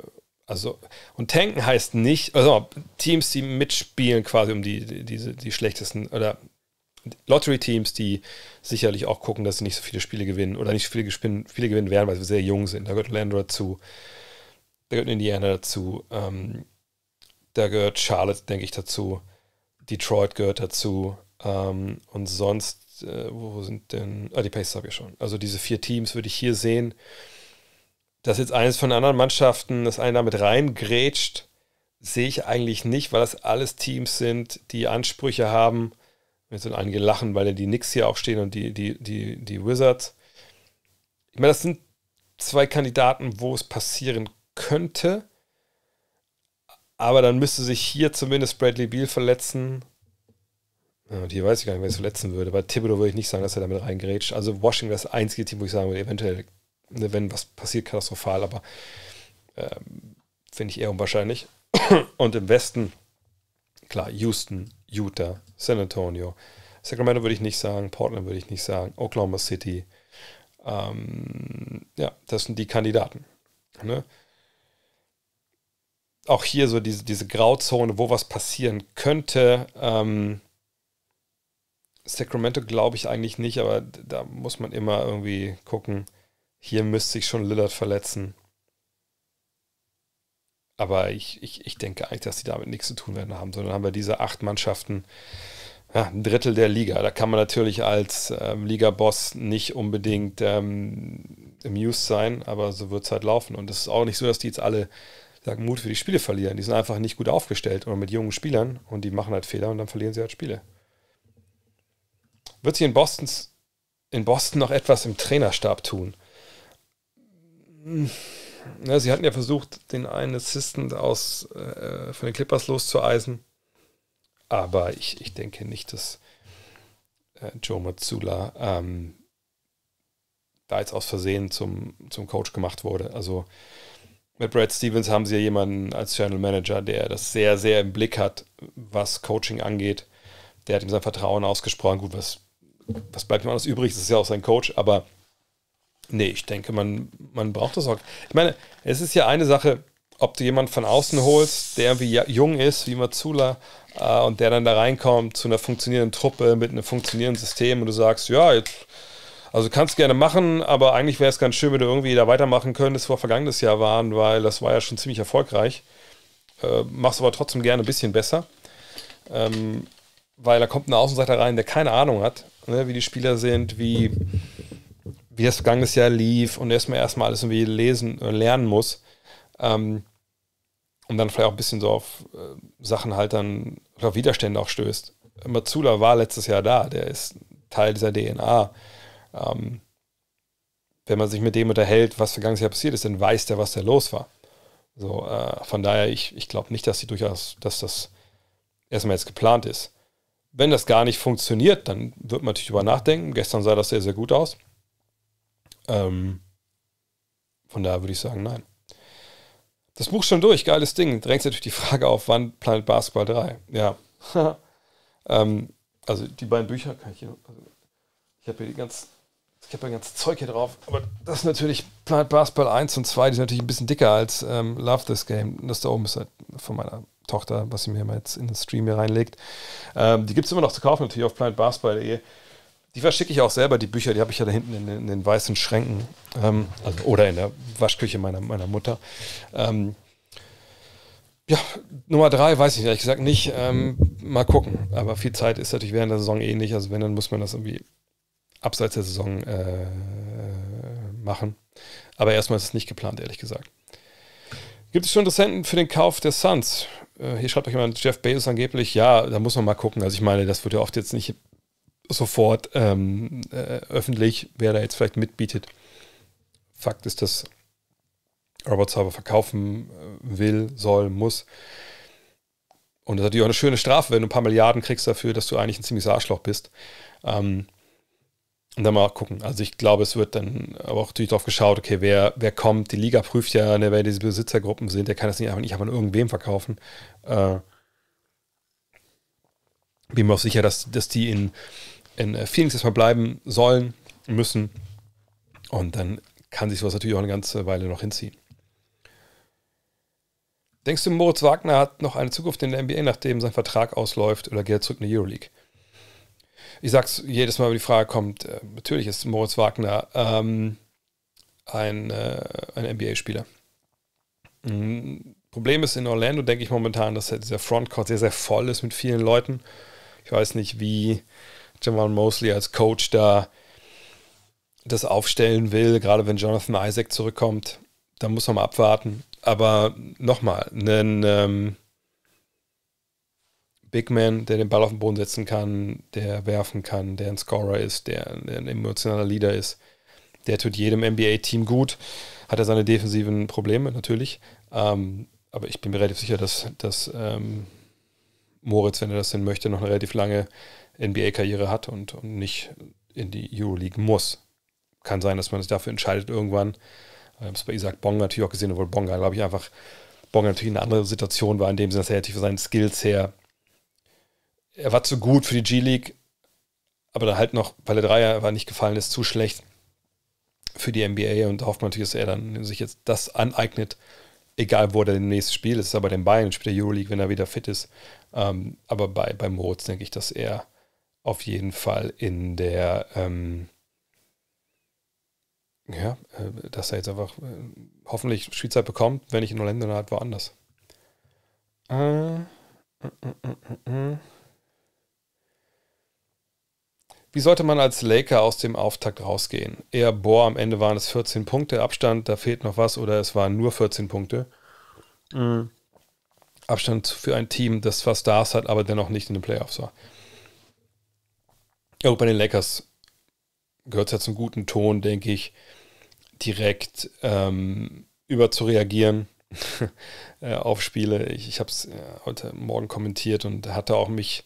Also, und tanken heißt nicht, also Teams, die mitspielen quasi um die, die, die, die schlechtesten oder Lottery-Teams, die sicherlich auch gucken, dass sie nicht so viele Spiele gewinnen oder nicht so viele Spiele gewinnen werden, weil sie sehr jung sind. Da gehört Orlando dazu, da gehört Indiana dazu, ähm, da gehört Charlotte, denke ich, dazu, Detroit gehört dazu ähm, und sonst, äh, wo sind denn, ah, die Pacers habe ich schon. Also diese vier Teams würde ich hier sehen, dass jetzt eines von anderen Mannschaften, das eine damit reingrätscht, sehe ich eigentlich nicht, weil das alles Teams sind, die Ansprüche haben, Jetzt sind einige lachen, weil ja die Knicks hier auch stehen und die, die, die, die Wizards. Ich meine, das sind zwei Kandidaten, wo es passieren könnte. Aber dann müsste sich hier zumindest Bradley Beal verletzen. und hier weiß ich gar nicht, wer es verletzen würde. Bei Thibodeau würde ich nicht sagen, dass er damit reingerätscht. Also Washington ist das einzige Team, wo ich sagen würde, eventuell, ne, wenn was passiert, katastrophal, aber ähm, finde ich eher unwahrscheinlich. Und im Westen, klar, Houston, Utah, San Antonio. Sacramento würde ich nicht sagen, Portland würde ich nicht sagen, Oklahoma City. Ähm, ja, das sind die Kandidaten. Ne? Auch hier so diese, diese Grauzone, wo was passieren könnte. Ähm, Sacramento glaube ich eigentlich nicht, aber da muss man immer irgendwie gucken. Hier müsste sich schon Lillard verletzen. Aber ich, ich, ich denke eigentlich, dass sie damit nichts zu tun werden haben, sondern haben wir diese acht Mannschaften, ja, ein Drittel der Liga. Da kann man natürlich als ähm, Liga-Boss nicht unbedingt ähm, amused sein, aber so wird es halt laufen. Und es ist auch nicht so, dass die jetzt alle sagen, Mut für die Spiele verlieren. Die sind einfach nicht gut aufgestellt oder mit jungen Spielern und die machen halt Fehler und dann verlieren sie halt Spiele. Wird sich in, Bostons, in Boston noch etwas im Trainerstab tun? Hm ja, ne, sie hatten ja versucht, den einen Assistant aus, äh, von den Clippers loszueisen. Aber ich, ich denke nicht, dass äh, Joe Mazzula ähm, da jetzt aus Versehen zum, zum Coach gemacht wurde. Also mit Brad Stevens haben sie ja jemanden als Channel Manager, der das sehr, sehr im Blick hat, was Coaching angeht. Der hat ihm sein Vertrauen ausgesprochen. Gut, was, was bleibt ihm alles übrig? Das ist ja auch sein Coach, aber Nee, ich denke, man, man braucht das auch. Ich meine, es ist ja eine Sache, ob du jemanden von außen holst, der irgendwie jung ist, wie Mazzula, äh, und der dann da reinkommt zu einer funktionierenden Truppe mit einem funktionierenden System und du sagst, ja, jetzt, also kannst du gerne machen, aber eigentlich wäre es ganz schön, wenn du irgendwie da weitermachen könntest, wo wir vergangenes Jahr waren, weil das war ja schon ziemlich erfolgreich. Äh, machst aber trotzdem gerne ein bisschen besser. Ähm, weil da kommt ein Außenseiter rein, der keine Ahnung hat, ne, wie die Spieler sind, wie wie das vergangenes Jahr lief und erstmal erstmal alles irgendwie lesen äh, lernen muss. Ähm, und dann vielleicht auch ein bisschen so auf äh, Sachen halt dann oder auf Widerstände auch stößt. Matsula war letztes Jahr da, der ist Teil dieser DNA. Ähm, wenn man sich mit dem unterhält, was vergangenes Jahr passiert ist, dann weiß der, was da los war. So, äh, von daher, ich, ich glaube nicht, dass sie durchaus, dass das erstmal jetzt geplant ist. Wenn das gar nicht funktioniert, dann wird man natürlich darüber nachdenken. Gestern sah das sehr, sehr gut aus. Ähm, von daher würde ich sagen, nein. Das Buch schon durch, geiles Ding. Drängt natürlich die Frage auf, wann Planet Basketball 3? Ja. (laughs) ähm, also die beiden Bücher kann ich hier. Also ich habe hier die ganz. Ich habe ja ganz Zeug hier drauf, aber das ist natürlich Planet Basketball 1 und 2, die sind natürlich ein bisschen dicker als ähm, Love This Game. Das da oben ist halt von meiner Tochter, was sie mir jetzt in den Stream hier reinlegt. Ähm, die gibt es immer noch zu kaufen, natürlich auf planetbasketball.de. Die verschicke ich auch selber, die Bücher, die habe ich ja da hinten in, in den weißen Schränken ähm, also, oder in der Waschküche meiner, meiner Mutter. Ähm, ja, Nummer drei weiß ich ehrlich gesagt nicht. Ähm, mal gucken. Aber viel Zeit ist natürlich während der Saison eh nicht. Also wenn, dann muss man das irgendwie abseits der Saison äh, machen. Aber erstmal ist es nicht geplant, ehrlich gesagt. Gibt es schon Interessenten für den Kauf der Suns? Äh, hier schreibt euch jemand, Jeff Bezos angeblich. Ja, da muss man mal gucken. Also ich meine, das wird ja oft jetzt nicht sofort ähm, äh, öffentlich, wer da jetzt vielleicht mitbietet. Fakt ist, dass Robert Sauber verkaufen äh, will, soll, muss. Und das ist natürlich auch eine schöne Strafe, wenn du ein paar Milliarden kriegst dafür, dass du eigentlich ein ziemliches Arschloch bist. Ähm, und dann mal gucken. Also ich glaube, es wird dann aber auch natürlich darauf geschaut, okay, wer, wer kommt, die Liga prüft ja, ne, wer diese Besitzergruppen sind, der kann das nicht einfach nicht einfach an irgendwem verkaufen. Äh, bin mir auch sicher, dass, dass die in in Phoenix äh, erstmal verbleiben sollen, müssen. Und dann kann sich sowas natürlich auch eine ganze Weile noch hinziehen. Denkst du, Moritz Wagner hat noch eine Zukunft in der NBA, nachdem sein Vertrag ausläuft oder geht er zurück in die Euroleague? Ich sag's jedes Mal, wenn die Frage kommt, äh, natürlich ist Moritz Wagner ähm, ein, äh, ein NBA-Spieler. Mhm. Problem ist in Orlando, denke ich momentan, dass dieser Frontcourt sehr, sehr voll ist mit vielen Leuten. Ich weiß nicht, wie Jamal Mosley als Coach da das aufstellen will, gerade wenn Jonathan Isaac zurückkommt, dann muss man mal abwarten. Aber nochmal, einen ähm, Big Man, der den Ball auf den Boden setzen kann, der werfen kann, der ein Scorer ist, der, der ein emotionaler Leader ist, der tut jedem NBA-Team gut. Hat er seine defensiven Probleme, natürlich. Ähm, aber ich bin mir relativ sicher, dass, dass ähm, Moritz, wenn er das denn möchte, noch eine relativ lange NBA-Karriere hat und, und nicht in die Euroleague muss. Kann sein, dass man sich dafür entscheidet irgendwann. Wir haben es bei Isaac Bong natürlich auch gesehen, obwohl Bonga, glaube ich, einfach Bonga natürlich eine andere Situation war, in dem Sinne, dass er natürlich für seinen Skills her, er war zu gut für die G-League, aber dann halt noch, weil er Dreier war nicht gefallen ist, zu schlecht für die NBA und da hofft man natürlich, dass er dann sich jetzt das aneignet, egal wo er demnächst spielt. Spiel ist aber den Bayern, spielt der Euroleague, wenn er wieder fit ist. Ähm, aber bei, bei Moritz denke ich, dass er auf jeden Fall in der, ähm, ja, äh, dass er jetzt einfach äh, hoffentlich Spielzeit bekommt, wenn ich in Orlando dann halt woanders. Äh, mm, mm, mm, Wie sollte man als Laker aus dem Auftakt rausgehen? Eher, boah, am Ende waren es 14 Punkte Abstand, da fehlt noch was oder es waren nur 14 Punkte. Mhm. Abstand für ein Team, das zwar Stars hat, aber dennoch nicht in den Playoffs war. Ja, bei den Lakers gehört es ja zum guten Ton, denke ich, direkt ähm, über zu reagieren (laughs) äh, auf Spiele. Ich, ich habe es äh, heute Morgen kommentiert und hatte auch mich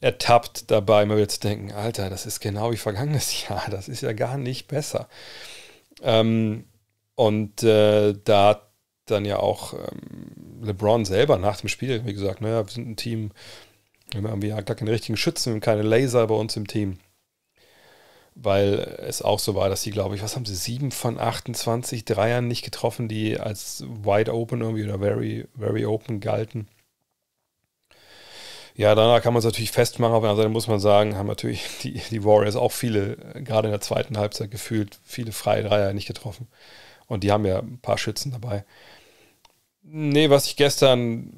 ertappt dabei, immer wieder zu denken, Alter, das ist genau wie vergangenes (laughs) Jahr, das ist ja gar nicht besser. Ähm, und äh, da hat dann ja auch ähm, LeBron selber nach dem Spiel wie gesagt, naja, wir sind ein Team, wir haben ja gar keine richtigen Schützen und keine Laser bei uns im Team. Weil es auch so war, dass sie, glaube ich, was haben sie, sieben von 28 Dreiern nicht getroffen, die als wide open irgendwie oder very, very open galten. Ja, danach kann man es natürlich festmachen. Auf der anderen Seite muss man sagen, haben natürlich (laughs) die, die Warriors auch viele, äh, gerade in der zweiten Halbzeit gefühlt, viele freie Dreier nicht getroffen. Und die haben ja ein paar Schützen dabei. Nee, was ich gestern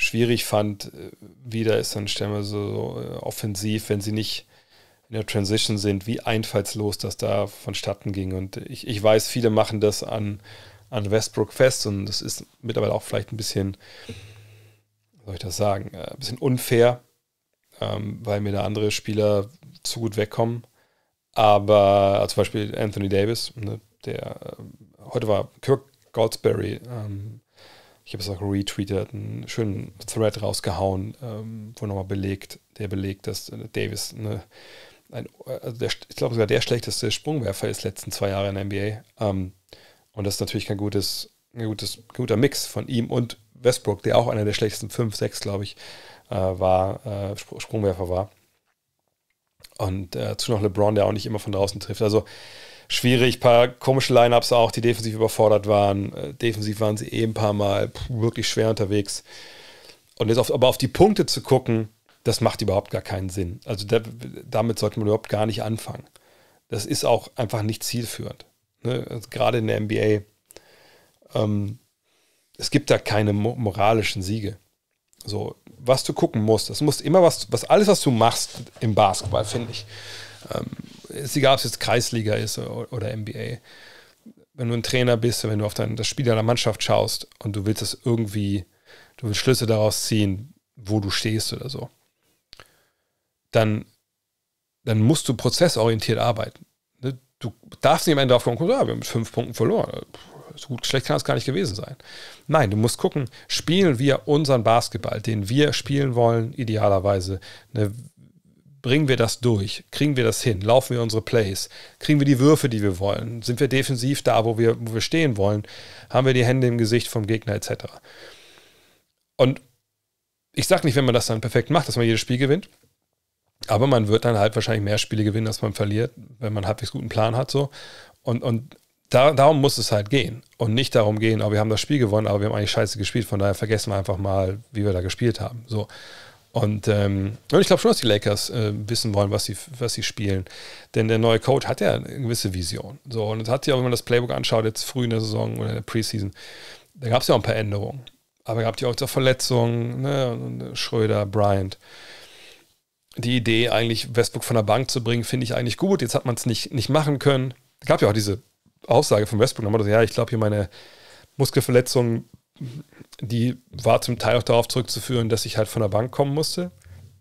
schwierig fand, äh, wieder ist dann stellen wir so äh, offensiv, wenn sie nicht in der Transition sind, wie einfallslos das da vonstatten ging. Und ich, ich weiß, viele machen das an, an Westbrook fest und das ist mittlerweile auch vielleicht ein bisschen, soll ich das sagen, äh, ein bisschen unfair, ähm, weil mir da andere Spieler zu gut wegkommen. Aber zum Beispiel Anthony Davis, ne, der heute war Kirk Goldsberry, ähm, ich habe es auch retweetet, einen schönen Thread rausgehauen, ähm, wo nochmal belegt, der belegt, dass äh, Davis eine, ein, also der, ich glaube sogar der schlechteste Sprungwerfer ist letzten zwei Jahre in der NBA. Ähm, und das ist natürlich kein gutes, ein gutes, guter Mix von ihm und Westbrook, der auch einer der schlechtesten 5, 6, glaube ich, äh, war, äh, Sprungwerfer war. Und äh, zu noch LeBron, der auch nicht immer von draußen trifft. Also schwierig. Ein paar komische Lineups auch, die defensiv überfordert waren. Äh, defensiv waren sie eh ein paar Mal wirklich schwer unterwegs. Und jetzt auf, aber auf die Punkte zu gucken, das macht überhaupt gar keinen Sinn. Also da, damit sollte man überhaupt gar nicht anfangen. Das ist auch einfach nicht zielführend. Ne? Also gerade in der NBA. Ähm, es gibt da keine moralischen Siege. So, was du gucken musst, das muss immer was, was alles, was du machst im Basketball, finde ich. Ähm, ist egal, ob es jetzt Kreisliga ist oder, NBA. Wenn du ein Trainer bist, wenn du auf dein, das Spiel deiner Mannschaft schaust und du willst das irgendwie, du willst Schlüsse daraus ziehen, wo du stehst oder so, dann, dann musst du prozessorientiert arbeiten. Ne, du darfst nicht am Ende darauf gucken, ah, wir haben mit fünf Punkten verloren. So gut, schlecht kann es gar nicht gewesen sein. Nein, du musst gucken, spielen wir unseren Basketball, den wir spielen wollen, idealerweise. Ne, bringen wir das durch? Kriegen wir das hin? Laufen wir unsere Plays? Kriegen wir die Würfe, die wir wollen? Sind wir defensiv da, wo wir, wo wir stehen wollen? Haben wir die Hände im Gesicht vom Gegner etc.? Und ich sage nicht, wenn man das dann perfekt macht, dass man jedes Spiel gewinnt. Aber man wird dann halt wahrscheinlich mehr Spiele gewinnen, als man verliert, wenn man halbwegs guten Plan hat. So. Und, und da, darum muss es halt gehen. Und nicht darum gehen, aber oh, wir haben das Spiel gewonnen, aber wir haben eigentlich scheiße gespielt. Von daher vergessen wir einfach mal, wie wir da gespielt haben. So. Und, ähm, und ich glaube schon, dass die Lakers äh, wissen wollen, was sie, was sie spielen. Denn der neue Coach hat ja eine gewisse Vision. So, und es hat ja, wenn man das Playbook anschaut, jetzt früh in der Saison oder in der Preseason, da gab es ja auch ein paar Änderungen. Aber gab es ja auch Verletzungen, ne? Äh, Schröder, Bryant. Die Idee, eigentlich Westbrook von der Bank zu bringen, finde ich eigentlich gut. Jetzt hat man es nicht, nicht machen können. Es gab ja auch diese Aussage von Westbrook, da haben wir gesagt, ja, ich glaube hier meine Muskelverletzungen die war zum Teil auch darauf zurückzuführen, dass ich halt von der Bank kommen musste.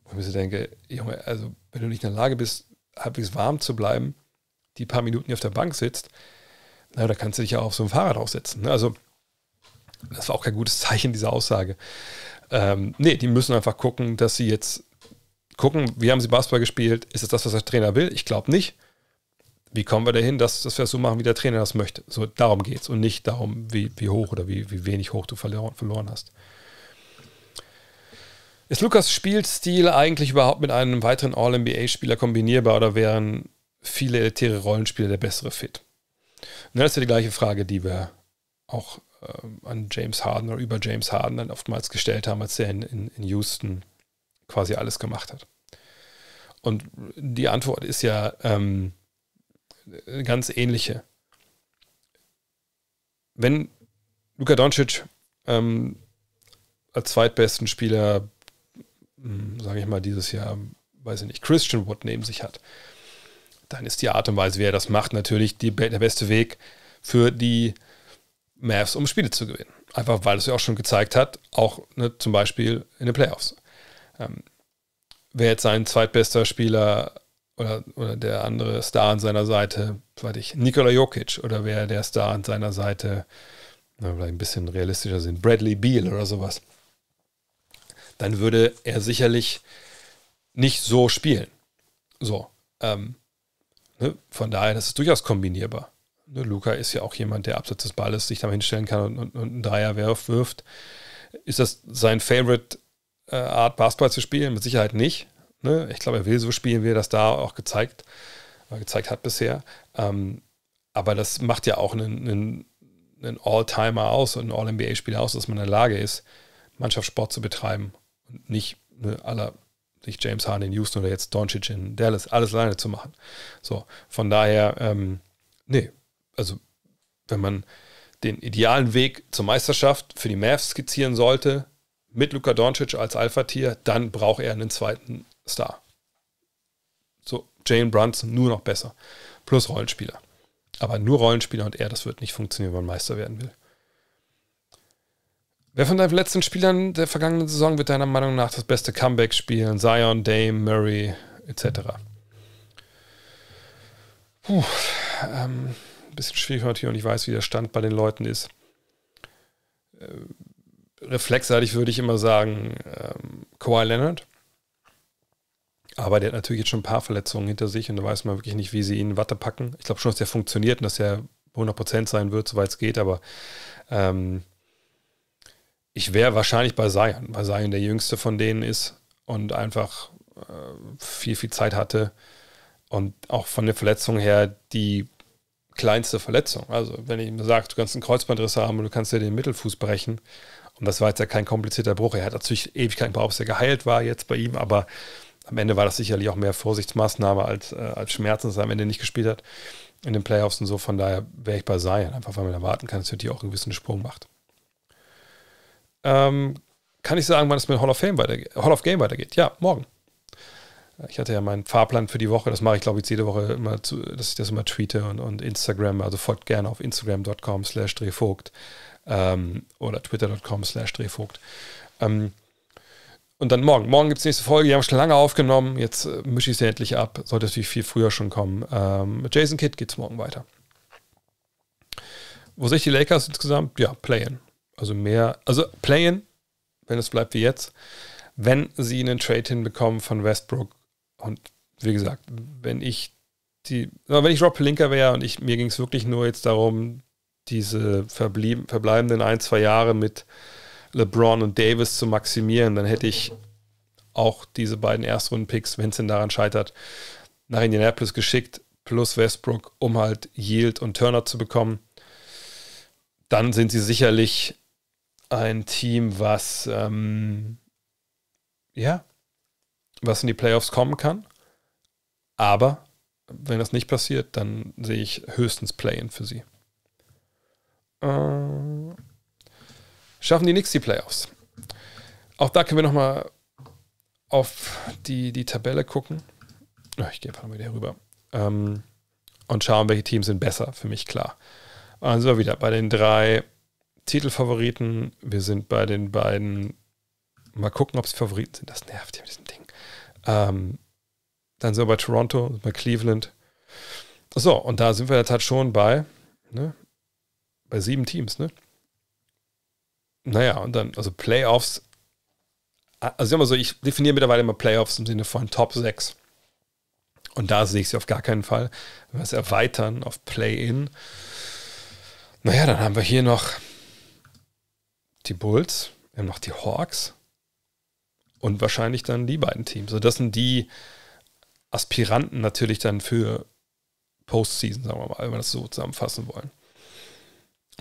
Wo ich mir so denke, Junge, also wenn du nicht in der Lage bist, halbwegs warm zu bleiben, die paar Minuten, die auf der Bank sitzt, na, da kannst du dich ja auch auf so ein Fahrrad aufsetzen. Ne? Also das war auch kein gutes (laughs) Zeichen, diese Aussage. Ähm, nee, die müssen einfach gucken, dass sie jetzt gucken, wie haben sie Basketball gespielt? Ist es das, was der Trainer will? Ich glaube nicht wie kommen wir dahin, dass, dass wir das so machen, wie der Trainer das möchte. So, darum geht es und nicht darum, wie, wie hoch oder wie, wie wenig hoch du verlor, verloren hast. Ist Lukas Spielstil eigentlich überhaupt mit einem weiteren All-NBA-Spieler kombinierbar oder wären viele elitäre Rollenspieler der bessere Fit? Und das ist ja die gleiche Frage, die wir auch äh, an James Harden oder über James Harden dann oftmals gestellt haben, als er in, in, in Houston quasi alles gemacht hat. Und die Antwort ist ja, ähm, ganz ähnliche. Wenn Luka Doncic ähm, als zweitbesten Spieler, hm, sage ich mal, dieses Jahr, weiß ich nicht, Christian Wood neben sich hat, dann ist die Art und Weise, wie er das macht, natürlich die, der beste Weg für die Mavs, um Spiele zu gewinnen. Einfach weil es ja auch schon gezeigt hat, auch ne, zum Beispiel in den Playoffs. Ähm, Wäre jetzt sein zweitbester Spieler oder, oder der andere Star an seiner Seite, weiß ich, Nikola Jokic oder wäre der Star an seiner Seite, na, vielleicht ein bisschen realistischer sind, Bradley Beal oder sowas, dann würde er sicherlich nicht so spielen. So. Ähm, ne? Von daher, das ist durchaus kombinierbar. Ne? Luca ist ja auch jemand, der abseits des Balles sich da hinstellen kann und, und, und einen Dreier wirft. Ist das sein Favorite äh, Art, Basketball zu spielen? Mit Sicherheit nicht. Ne? Ich glaube, er will so spielen, wie er das da auch gezeigt, äh, gezeigt hat bisher. Ähm, aber das macht ja auch einen, einen, einen All-Timer aus und einen All-NBA-Spieler aus, dass man in der Lage ist, Mannschaftssport zu betreiben und nicht ne, aller sich James Harden in Houston oder jetzt Doncic in Dallas alles alleine zu machen. So, von daher, ähm, nee, also wenn man den idealen Weg zur Meisterschaft für die Mavs skizzieren sollte, mit Luka Doncic als Alpha-Tier, dann braucht er einen zweiten Star. So, Jane Brunson nur noch besser. Plus Rollenspieler. Aber nur Rollenspieler und er, das wird nicht funktionieren, wenn man Meister werden will. Wer von deinen letzten Spielern der vergangenen Saison wird deiner Meinung nach das beste Comeback spielen? Zion, Dame, Murray, etc. Puh, ähm, bisschen schwierig heute hier und ich weiß, wie der Stand bei den Leuten ist. Äh, reflexartig würde ich immer sagen, ähm, Kawhi Leonard. Aber der hat natürlich jetzt schon ein paar Verletzungen hinter sich und da weiß man wirklich nicht, wie sie ihn in Watte packen. Ich glaube schon, dass der funktioniert und dass er 100% sein wird, soweit es geht, aber ähm, ich wäre wahrscheinlich bei Zion, weil Zion der jüngste von denen ist und einfach äh, viel, viel Zeit hatte und auch von der Verletzung her die kleinste Verletzung. Also wenn ich mir sage, du kannst einen Kreuzbandriss haben und du kannst dir den Mittelfuß brechen und das war jetzt ja kein komplizierter Bruch. Er hat natürlich Ewigkeiten gebraucht, bis er geheilt war jetzt bei ihm, aber am Ende war das sicherlich auch mehr Vorsichtsmaßnahme als, äh, als Schmerzen, dass er am Ende nicht gespielt hat in den Playoffs und so. Von daher wäre ich bei Zion, einfach weil man erwarten kann, dass City auch einen gewissen Sprung macht. Ähm, kann ich sagen, wann es mit Hall of, Fame weitergeht, Hall of Game weitergeht? Ja, morgen. Ich hatte ja meinen Fahrplan für die Woche. Das mache ich, glaube ich, jede Woche immer, zu, dass ich das immer tweete und, und Instagram. Also folgt gerne auf instagram.com slash drehvogt ähm, oder twitter.com slash drehvogt. Ähm, und dann morgen. Morgen gibt es die nächste Folge. Die haben schon lange aufgenommen. Jetzt äh, mische ich sie endlich ab. Sollte natürlich viel früher schon kommen. Ähm, mit Jason Kidd geht es morgen weiter. Wo sehe ich die Lakers insgesamt? Ja, Play-In. Also mehr, also Play-In, wenn es bleibt wie jetzt. Wenn sie einen Trade hinbekommen von Westbrook und wie gesagt, wenn ich die, wenn ich Rob Pelinka wäre und ich, mir ging es wirklich nur jetzt darum, diese verblieben, verbleibenden ein, zwei Jahre mit LeBron und Davis zu maximieren, dann hätte ich auch diese beiden Erstrunden-Picks, wenn es denn daran scheitert, nach Indianapolis geschickt, plus Westbrook, um halt Yield und Turner zu bekommen. Dann sind sie sicherlich ein Team, was ähm, ja, was in die Playoffs kommen kann. Aber wenn das nicht passiert, dann sehe ich höchstens Play-in für sie. Ähm Schaffen die Knicks die Playoffs? Auch da können wir nochmal auf die, die Tabelle gucken. ich gehe einfach mal wieder rüber. Ähm, und schauen, welche Teams sind besser, für mich klar. Also wieder bei den drei Titelfavoriten. Wir sind bei den beiden. Mal gucken, ob es Favoriten sind. Das nervt ja mit diesem Ding. Ähm, dann sind wir bei Toronto, bei Cleveland. So, und da sind wir jetzt halt schon bei, ne, bei sieben Teams, ne? Naja, und dann, also Playoffs, also sagen so, ich definiere mittlerweile immer Playoffs im Sinne von Top 6. Und da sehe ich sie auf gar keinen Fall. Wenn wir es erweitern auf Play-In, naja, dann haben wir hier noch die Bulls, wir haben noch die Hawks und wahrscheinlich dann die beiden Teams. Also das sind die Aspiranten natürlich dann für Postseason, sagen wir mal, wenn wir das so zusammenfassen wollen.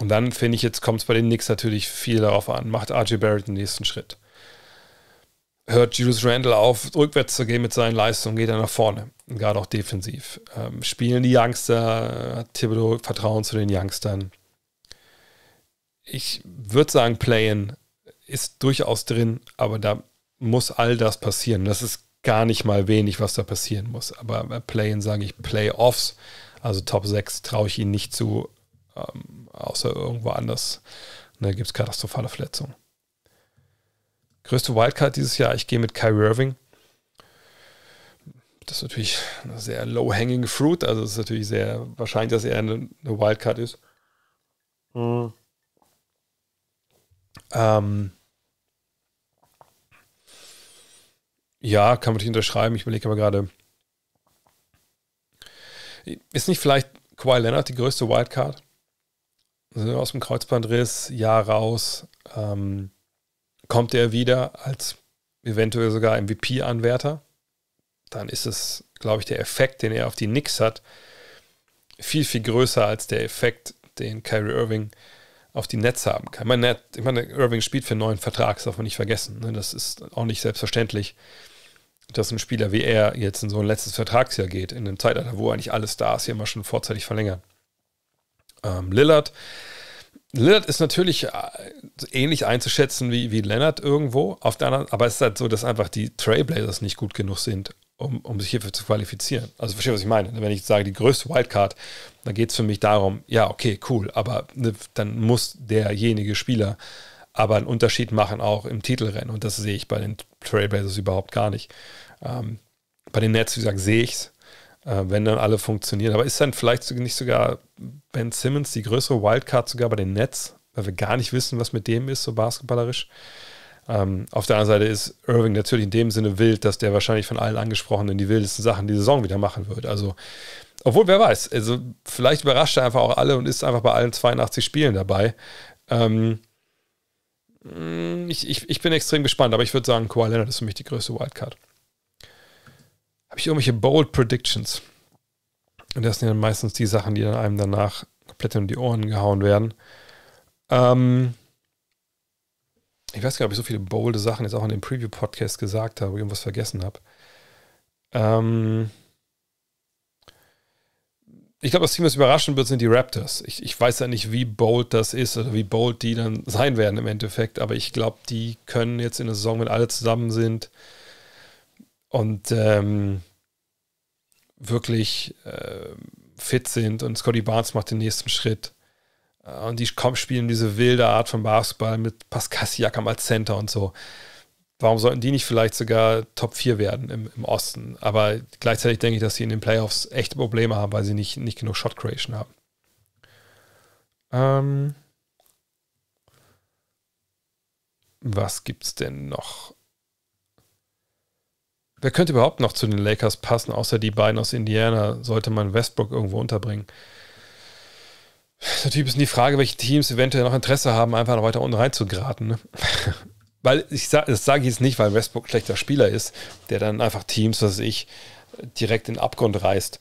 Und dann finde ich, jetzt kommt es bei den Knicks natürlich viel darauf an. Macht RJ Barrett den nächsten Schritt? Hört Julius Randall auf, rückwärts zu gehen mit seinen Leistungen, geht er nach vorne, gerade auch defensiv. Ähm, spielen die Youngster, hat Thibodeau Vertrauen zu den Youngstern. Ich würde sagen, Playen ist durchaus drin, aber da muss all das passieren. Das ist gar nicht mal wenig, was da passieren muss. Aber Playen sage ich Playoffs, also Top 6 traue ich ihnen nicht zu ähm, außer irgendwo anders, ne, gibt es katastrophale Verletzungen. Größte Wildcard dieses Jahr, ich gehe mit Kyrie Irving. Das ist natürlich eine sehr low-hanging fruit, also es ist natürlich sehr wahrscheinlich, dass er eine, eine Wildcard ist. Mhm. Ähm, ja, kann man nicht unterschreiben. Ich überlege aber gerade, ist nicht vielleicht Kawhi Leonard die größte Wildcard? aus dem Kreuzbandriss, Jahr raus, ähm, kommt er wieder als eventuell sogar MVP-Anwärter, dann ist es, glaube ich, der Effekt, den er auf die Knicks hat, viel, viel größer als der Effekt, den Kyrie Irving auf die Nets haben kann. Ich meine, ich meine Irving spielt für einen neuen Vertrag, das darf man nicht vergessen. Ne? Das ist auch nicht selbstverständlich, dass ein Spieler wie er jetzt in so ein letztes Vertragsjahr geht, in einem Zeitalter, wo eigentlich alles da ist, hier immer schon vorzeitig verlängern ähm, Lillard. Lillard ist natürlich äh, ähnlich einzuschätzen wie, wie Leonard irgendwo. Auf der anderen, aber es ist halt so, dass einfach die Trailblazers nicht gut genug sind, um, um sich hierfür zu qualifizieren. Also verstehe, was ich meine. Wenn ich sage, die größte Wildcard, dann geht es für mich darum, ja, okay, cool, aber ne, dann muss derjenige Spieler aber einen Unterschied machen, auch im Titelrennen. Und das sehe ich bei den Trailblazers überhaupt gar nicht. Ähm, bei den Nets, wie gesagt, sehe ich es äh, wenn dann alle funktionieren. Aber ist dann vielleicht nicht sogar Ben Simmons die größere Wildcard sogar bei den Nets, weil wir gar nicht wissen, was mit dem ist, so basketballerisch? Ähm, auf der anderen Seite ist Irving natürlich in dem Sinne wild, dass der wahrscheinlich von allen angesprochenen die wildesten Sachen die Saison wieder machen wird. Also, obwohl, wer weiß, also vielleicht überrascht er einfach auch alle und ist einfach bei allen 82 Spielen dabei. Ähm, mm, ich, ich, ich bin extrem gespannt, aber ich würde sagen, Kawhi Leonard ist für mich die größte Wildcard habe ich irgendwelche Bold Predictions. Und das sind ja meistens die Sachen, die dann einem danach komplett in die Ohren gehauen werden. Ähm, ich weiß gar nicht, ob ich so viele bolde Sachen jetzt auch in dem Preview-Podcast gesagt habe, irgendwas vergessen habe. Ähm, ich glaube, das Team, das überraschend wird, sind die Raptors. Ich, ich, weiß ja nicht, wie bold das ist oder wie bold die dann sein werden im Endeffekt, aber ich glaube, die können jetzt in der Saison, wenn alle zusammen sind, und ähm, wirklich äh, fit sind. Und Scotty Barnes macht den nächsten Schritt. Äh, und die kommen, spielen diese wilde Art von Basketball mit Pascal Siakam als Center und so. Warum sollten die nicht vielleicht sogar Top 4 werden im, im Osten? Aber gleichzeitig denke ich, dass sie in den Playoffs echte Probleme haben, weil sie nicht, nicht genug Shot Creation haben. Ähm was gibt's denn noch? Wer könnte überhaupt noch zu den Lakers passen, außer die beiden aus Indiana? Sollte man Westbrook irgendwo unterbringen? Natürlich ist die Frage, welche Teams eventuell noch Interesse haben, einfach noch weiter unten reinzugraten. Ne? (laughs) weil ich sage, das sage ich jetzt nicht, weil Westbrook ein schlechter Spieler ist, der dann einfach Teams, was ich, direkt in den Abgrund reißt.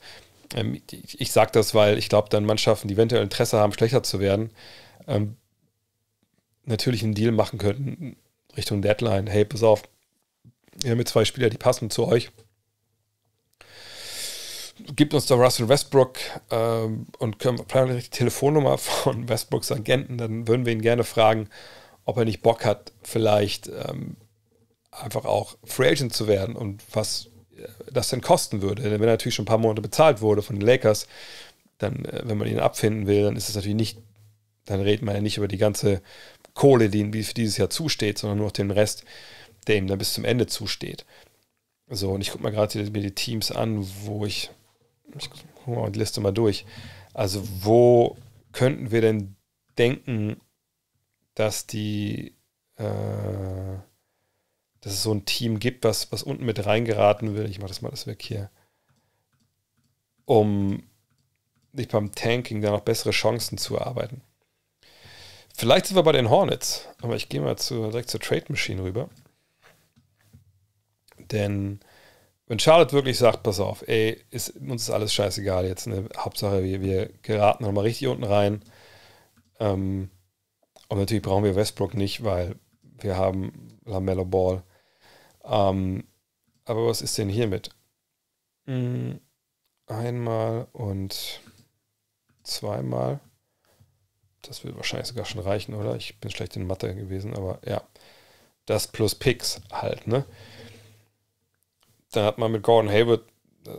Ähm, ich sage das, weil ich glaube, dann Mannschaften, die eventuell Interesse haben, schlechter zu werden, ähm, natürlich einen Deal machen könnten Richtung Deadline. Hey, pass auf, Ihr mit zwei Spielern, die passen zu euch. Gibt uns da Russell Westbrook ähm, und können wir die Telefonnummer von (laughs) Westbrooks Agenten, dann würden wir ihn gerne fragen, ob er nicht Bock hat, vielleicht ähm, einfach auch Free Agent zu werden und was äh, das denn kosten würde. Denn wenn er natürlich schon ein paar Monate bezahlt wurde von den Lakers, dann, äh, wenn man ihn abfinden will, dann ist es natürlich nicht, dann redet man ja nicht über die ganze Kohle, die ihm für dieses Jahr zusteht, sondern nur noch den Rest, der dann bis zum Ende zusteht. So, und ich gucke mal gerade mir die Teams an, wo ich, ich gucke mal die Liste mal durch. Also, wo könnten wir denn denken, dass die, äh, dass es so ein Team gibt, was, was unten mit reingeraten will? Ich mache das mal das weg hier. Um sich beim Tanking da noch bessere Chancen zu erarbeiten. Vielleicht sind wir bei den Hornets, aber ich gehe mal zu, direkt zur Trade Machine rüber. Denn wenn Charlotte wirklich sagt, pass auf, ey, ist, uns ist alles scheißegal jetzt, ne? Hauptsache wir, wir geraten nochmal richtig unten rein. Ähm, und natürlich brauchen wir Westbrook nicht, weil wir haben LaMelo Ball. Ähm, aber was ist denn hiermit? Mhm. Einmal und zweimal. Das wird wahrscheinlich sogar schon reichen, oder? Ich bin schlecht in Mathe gewesen, aber ja. Das plus Picks halt, ne? dann hat man mit Gordon Hayward, äh,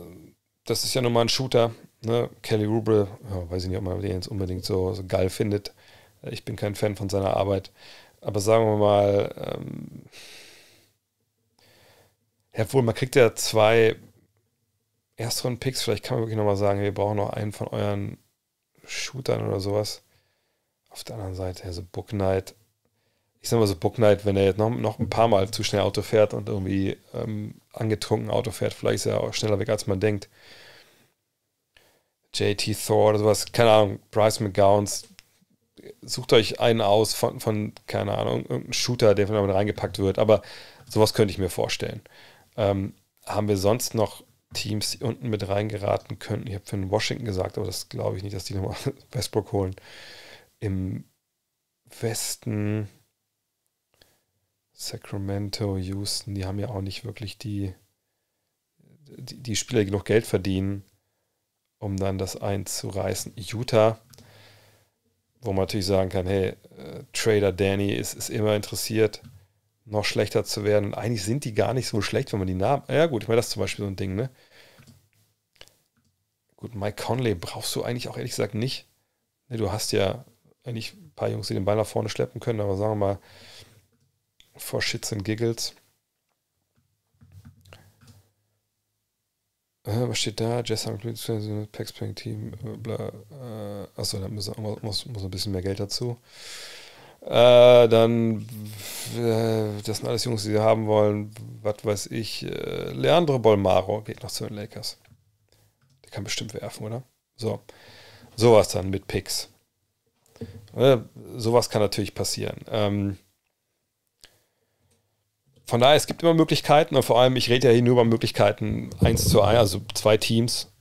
das ist ja nun mal ein Shooter. Ne? Kelly Ruble, ja, weiß ich nicht, ob man den jetzt unbedingt so, so, geil findet. Äh, ich bin kein Fan von seiner Arbeit. Aber sagen wir mal, ähm, ja, wohl, man kriegt ja zwei Erstrunden-Picks. Vielleicht kann man wirklich nochmal sagen, wir brauchen noch einen von euren Shootern oder sowas. Auf der anderen Seite, also Book Knight. Ich sag mal so, Book Knight, wenn er jetzt noch, noch ein paar Mal zu schnell Auto fährt und irgendwie ähm, angetrunken Auto fährt. Vielleicht ist er auch schneller weg, als man denkt. JT Thor oder sowas, keine Ahnung, Bryce McGowns. Sucht euch einen aus von, von keine Ahnung, irgendeinem Shooter, der von damit reingepackt wird. Aber sowas könnte ich mir vorstellen. Ähm, haben wir sonst noch Teams, die unten mit reingeraten könnten? Ich habe für den Washington gesagt, aber das glaube ich nicht, dass die nochmal (laughs) Westbrook holen. Im Westen Sacramento, Houston, die haben ja auch nicht wirklich die, die, die Spieler, die genug Geld verdienen, um dann das einzureißen. Utah, wo man natürlich sagen kann, hey, äh, Trader Danny ist, ist immer interessiert, noch schlechter zu werden. Und eigentlich sind die gar nicht so schlecht, wenn man die Namen. Ja, gut, ich meine, das ist zum Beispiel so ein Ding, ne? Gut, Mike Conley brauchst du eigentlich auch ehrlich gesagt nicht. Ne, du hast ja eigentlich ein paar Jungs, die den Ball nach vorne schleppen können, aber sagen wir mal, for Shits and Giggles. was steht da? Jazz Packs Team, äh, bla. Äh, achso, da muss, muss, muss ein bisschen mehr Geld dazu. Äh, dann, äh, das sind alles Jungs, die sie haben wollen. Was weiß ich. Leandro Bolmaro geht noch zu den Lakers. Der kann bestimmt werfen, oder? So. Sowas dann mit Picks. sowas kann natürlich passieren. Ähm, von daher, es gibt immer Möglichkeiten und vor allem, ich rede ja hier nur über Möglichkeiten 1 zu 1, also zwei Teams.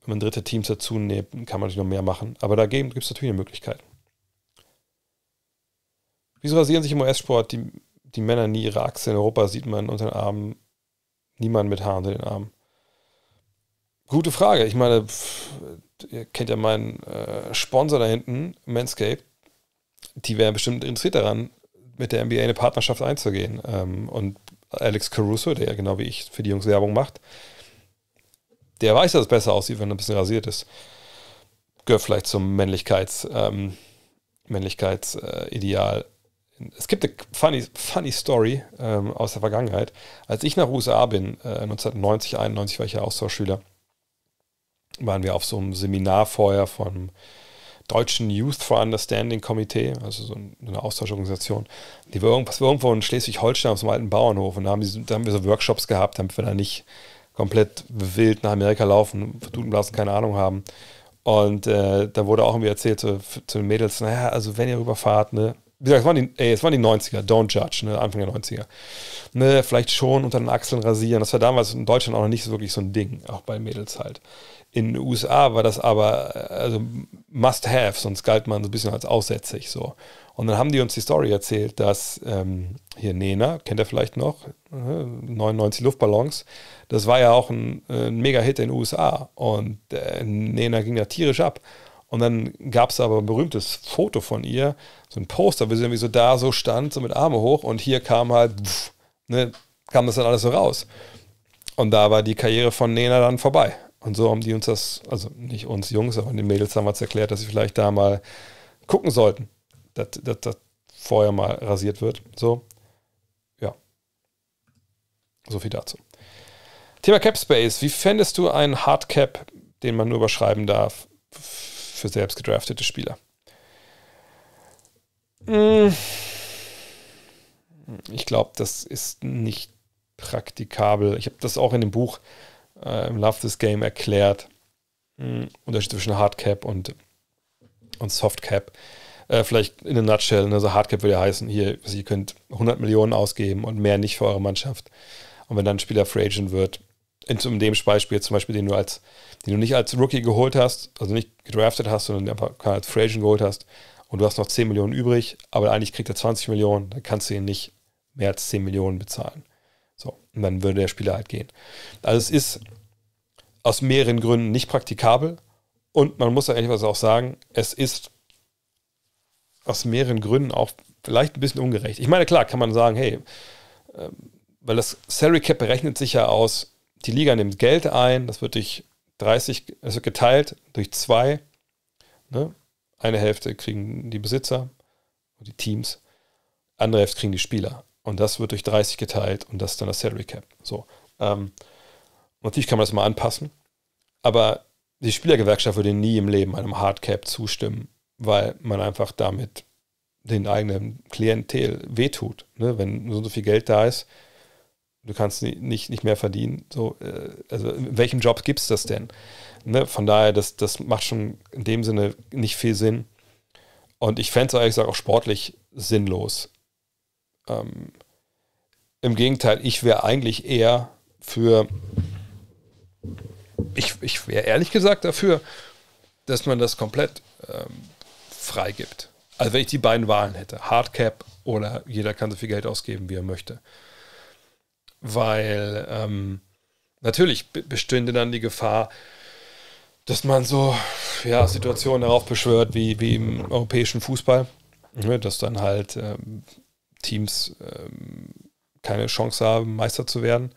Wenn man dritte Teams dazu nimmt, kann man natürlich noch mehr machen. Aber dagegen gibt es natürlich eine Möglichkeit. Wieso rasieren sich im US-Sport die, die Männer nie ihre Achse? In Europa sieht man unter den Armen niemanden mit Haaren unter den Armen. Gute Frage. Ich meine, pff, ihr kennt ja meinen äh, Sponsor da hinten, Manscaped. Die wären bestimmt interessiert daran, mit der NBA eine Partnerschaft einzugehen. Ähm, und Alex Caruso, der genau wie ich für die Jungs Werbung macht, der weiß, dass es besser aussieht, wenn er ein bisschen rasiert ist. Gehört vielleicht zum Männlichkeits, ähm, Männlichkeitsideal. Es gibt eine funny, funny Story ähm, aus der Vergangenheit. Als ich nach USA bin, äh, 1990, 91 war ich ja Austauschschüler, waren wir auf so einem Seminar vorher von deutschen Youth for Understanding Komitee, also so eine Austauschorganisation, die war irgendwas irgendwo in Schleswig-Holstein auf so einem alten Bauernhof und da haben, die, da haben wir so Workshops gehabt, damit wir da nicht komplett wild nach Amerika laufen, vertuten lassen, keine Ahnung haben. Und äh, da wurde auch irgendwie erzählt so, zu den Mädels, naja, also wenn ihr rüberfahrt, ne, wie gesagt, es waren die, ey, es waren die 90er, don't judge, ne, Anfang der 90er. Ne, vielleicht schon unter den Achseln rasieren. Das war damals in Deutschland auch noch nicht so wirklich so ein Ding, auch bei Mädels halt. In den USA war das aber also must have, sonst galt man so ein bisschen als aussätzig so. Und dann haben die uns die Story erzählt, dass ähm, hier Nena, kennt ihr vielleicht noch, 99 äh, Luftballons, das war ja auch ein, äh, ein Mega-Hit in den USA. Und äh, Nena ging da tierisch ab. Und dann gab es aber ein berühmtes Foto von ihr, so ein Poster, wie sie irgendwie so da so stand, so mit Arme hoch und hier kam halt, pff, ne, kam das dann alles so raus. Und da war die Karriere von Nena dann vorbei. Und so haben die uns das, also nicht uns Jungs, aber den Mädels haben damals erklärt, dass sie vielleicht da mal gucken sollten, dass das vorher mal rasiert wird. So, ja. So viel dazu. Thema Cap Space. Wie fändest du einen Hard Cap, den man nur überschreiben darf? für selbst gedraftete Spieler. Mm. Ich glaube, das ist nicht praktikabel. Ich habe das auch in dem Buch äh, im Love This Game erklärt. Mm, Unterschied zwischen Hardcap und, und Softcap. Äh, vielleicht in einer Nutshell, also ne, Hardcap würde ja heißen, hier, also ihr könnt 100 Millionen ausgeben und mehr nicht für eure Mannschaft. Und wenn dann ein Spieler Free Agent wird, in, in dem Beispiel zum Beispiel, den du als, den du nicht als Rookie geholt hast, also nicht gedraftet hast, sondern einfach als Free geholt hast und du hast noch 10 Millionen übrig, aber eigentlich kriegt er 20 Millionen, dann kannst du ihn nicht mehr als 10 Millionen bezahlen. So, und dann würde der Spieler halt gehen. Also es ist aus mehreren Gründen nicht praktikabel und man muss ja ehrlich was auch sagen, es ist aus mehreren Gründen auch vielleicht ein bisschen ungerecht. Ich meine, klar kann man sagen, hey, ähm, weil das Salary Cap berechnet sich ja aus die Liga nimmt Geld ein, das wird durch 30, also geteilt durch zwei. Ne? Eine Hälfte kriegen die Besitzer, die Teams, andere Hälfte kriegen die Spieler. Und das wird durch 30 geteilt und das ist dann das Salary Cap. So. Ähm, natürlich kann man das mal anpassen, aber die Spielergewerkschaft würde nie im Leben einem Hard Cap zustimmen, weil man einfach damit den eigenen Klientel wehtut. Ne? Wenn so viel Geld da ist, du kannst nicht, nicht mehr verdienen. So, äh, also in welchem Job gibt es das denn? Ne? Von daher, das, das macht schon in dem Sinne nicht viel Sinn. Und ich fände es ehrlich gesagt auch sportlich sinnlos. Ähm, Im Gegenteil, ich wäre eigentlich eher für, ich, ich wäre ehrlich gesagt dafür, dass man das komplett ähm, freigibt. Also wenn ich die beiden Wahlen hätte, Hardcap oder jeder kann so viel Geld ausgeben, wie er möchte weil ähm, natürlich bestünde dann die Gefahr, dass man so ja, Situationen darauf beschwört, wie, wie im europäischen Fußball, ne, dass dann halt ähm, Teams ähm, keine Chance haben, Meister zu werden.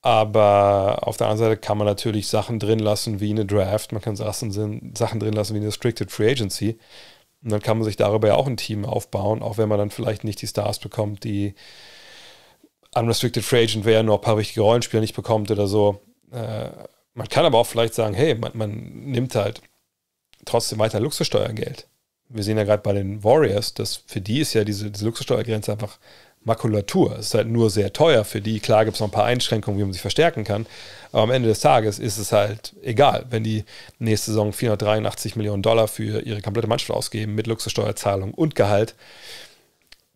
Aber auf der anderen Seite kann man natürlich Sachen drin lassen wie eine Draft, man kann Sachen, Sachen drin lassen wie eine Restricted Free Agency. Und dann kann man sich darüber ja auch ein Team aufbauen, auch wenn man dann vielleicht nicht die Stars bekommt, die, Unrestricted Free Agent wäre, nur ein paar richtige Rollenspieler nicht bekommt oder so. Äh, man kann aber auch vielleicht sagen, hey, man, man nimmt halt trotzdem weiter Luxussteuergeld. Wir sehen ja gerade bei den Warriors, dass für die ist ja diese, diese Luxussteuergrenze einfach Makulatur. Es ist halt nur sehr teuer für die. Klar gibt es noch ein paar Einschränkungen, wie man sich verstärken kann. Aber am Ende des Tages ist es halt egal, wenn die nächste Saison 483 Millionen Dollar für ihre komplette Mannschaft ausgeben mit Luxussteuerzahlung und Gehalt.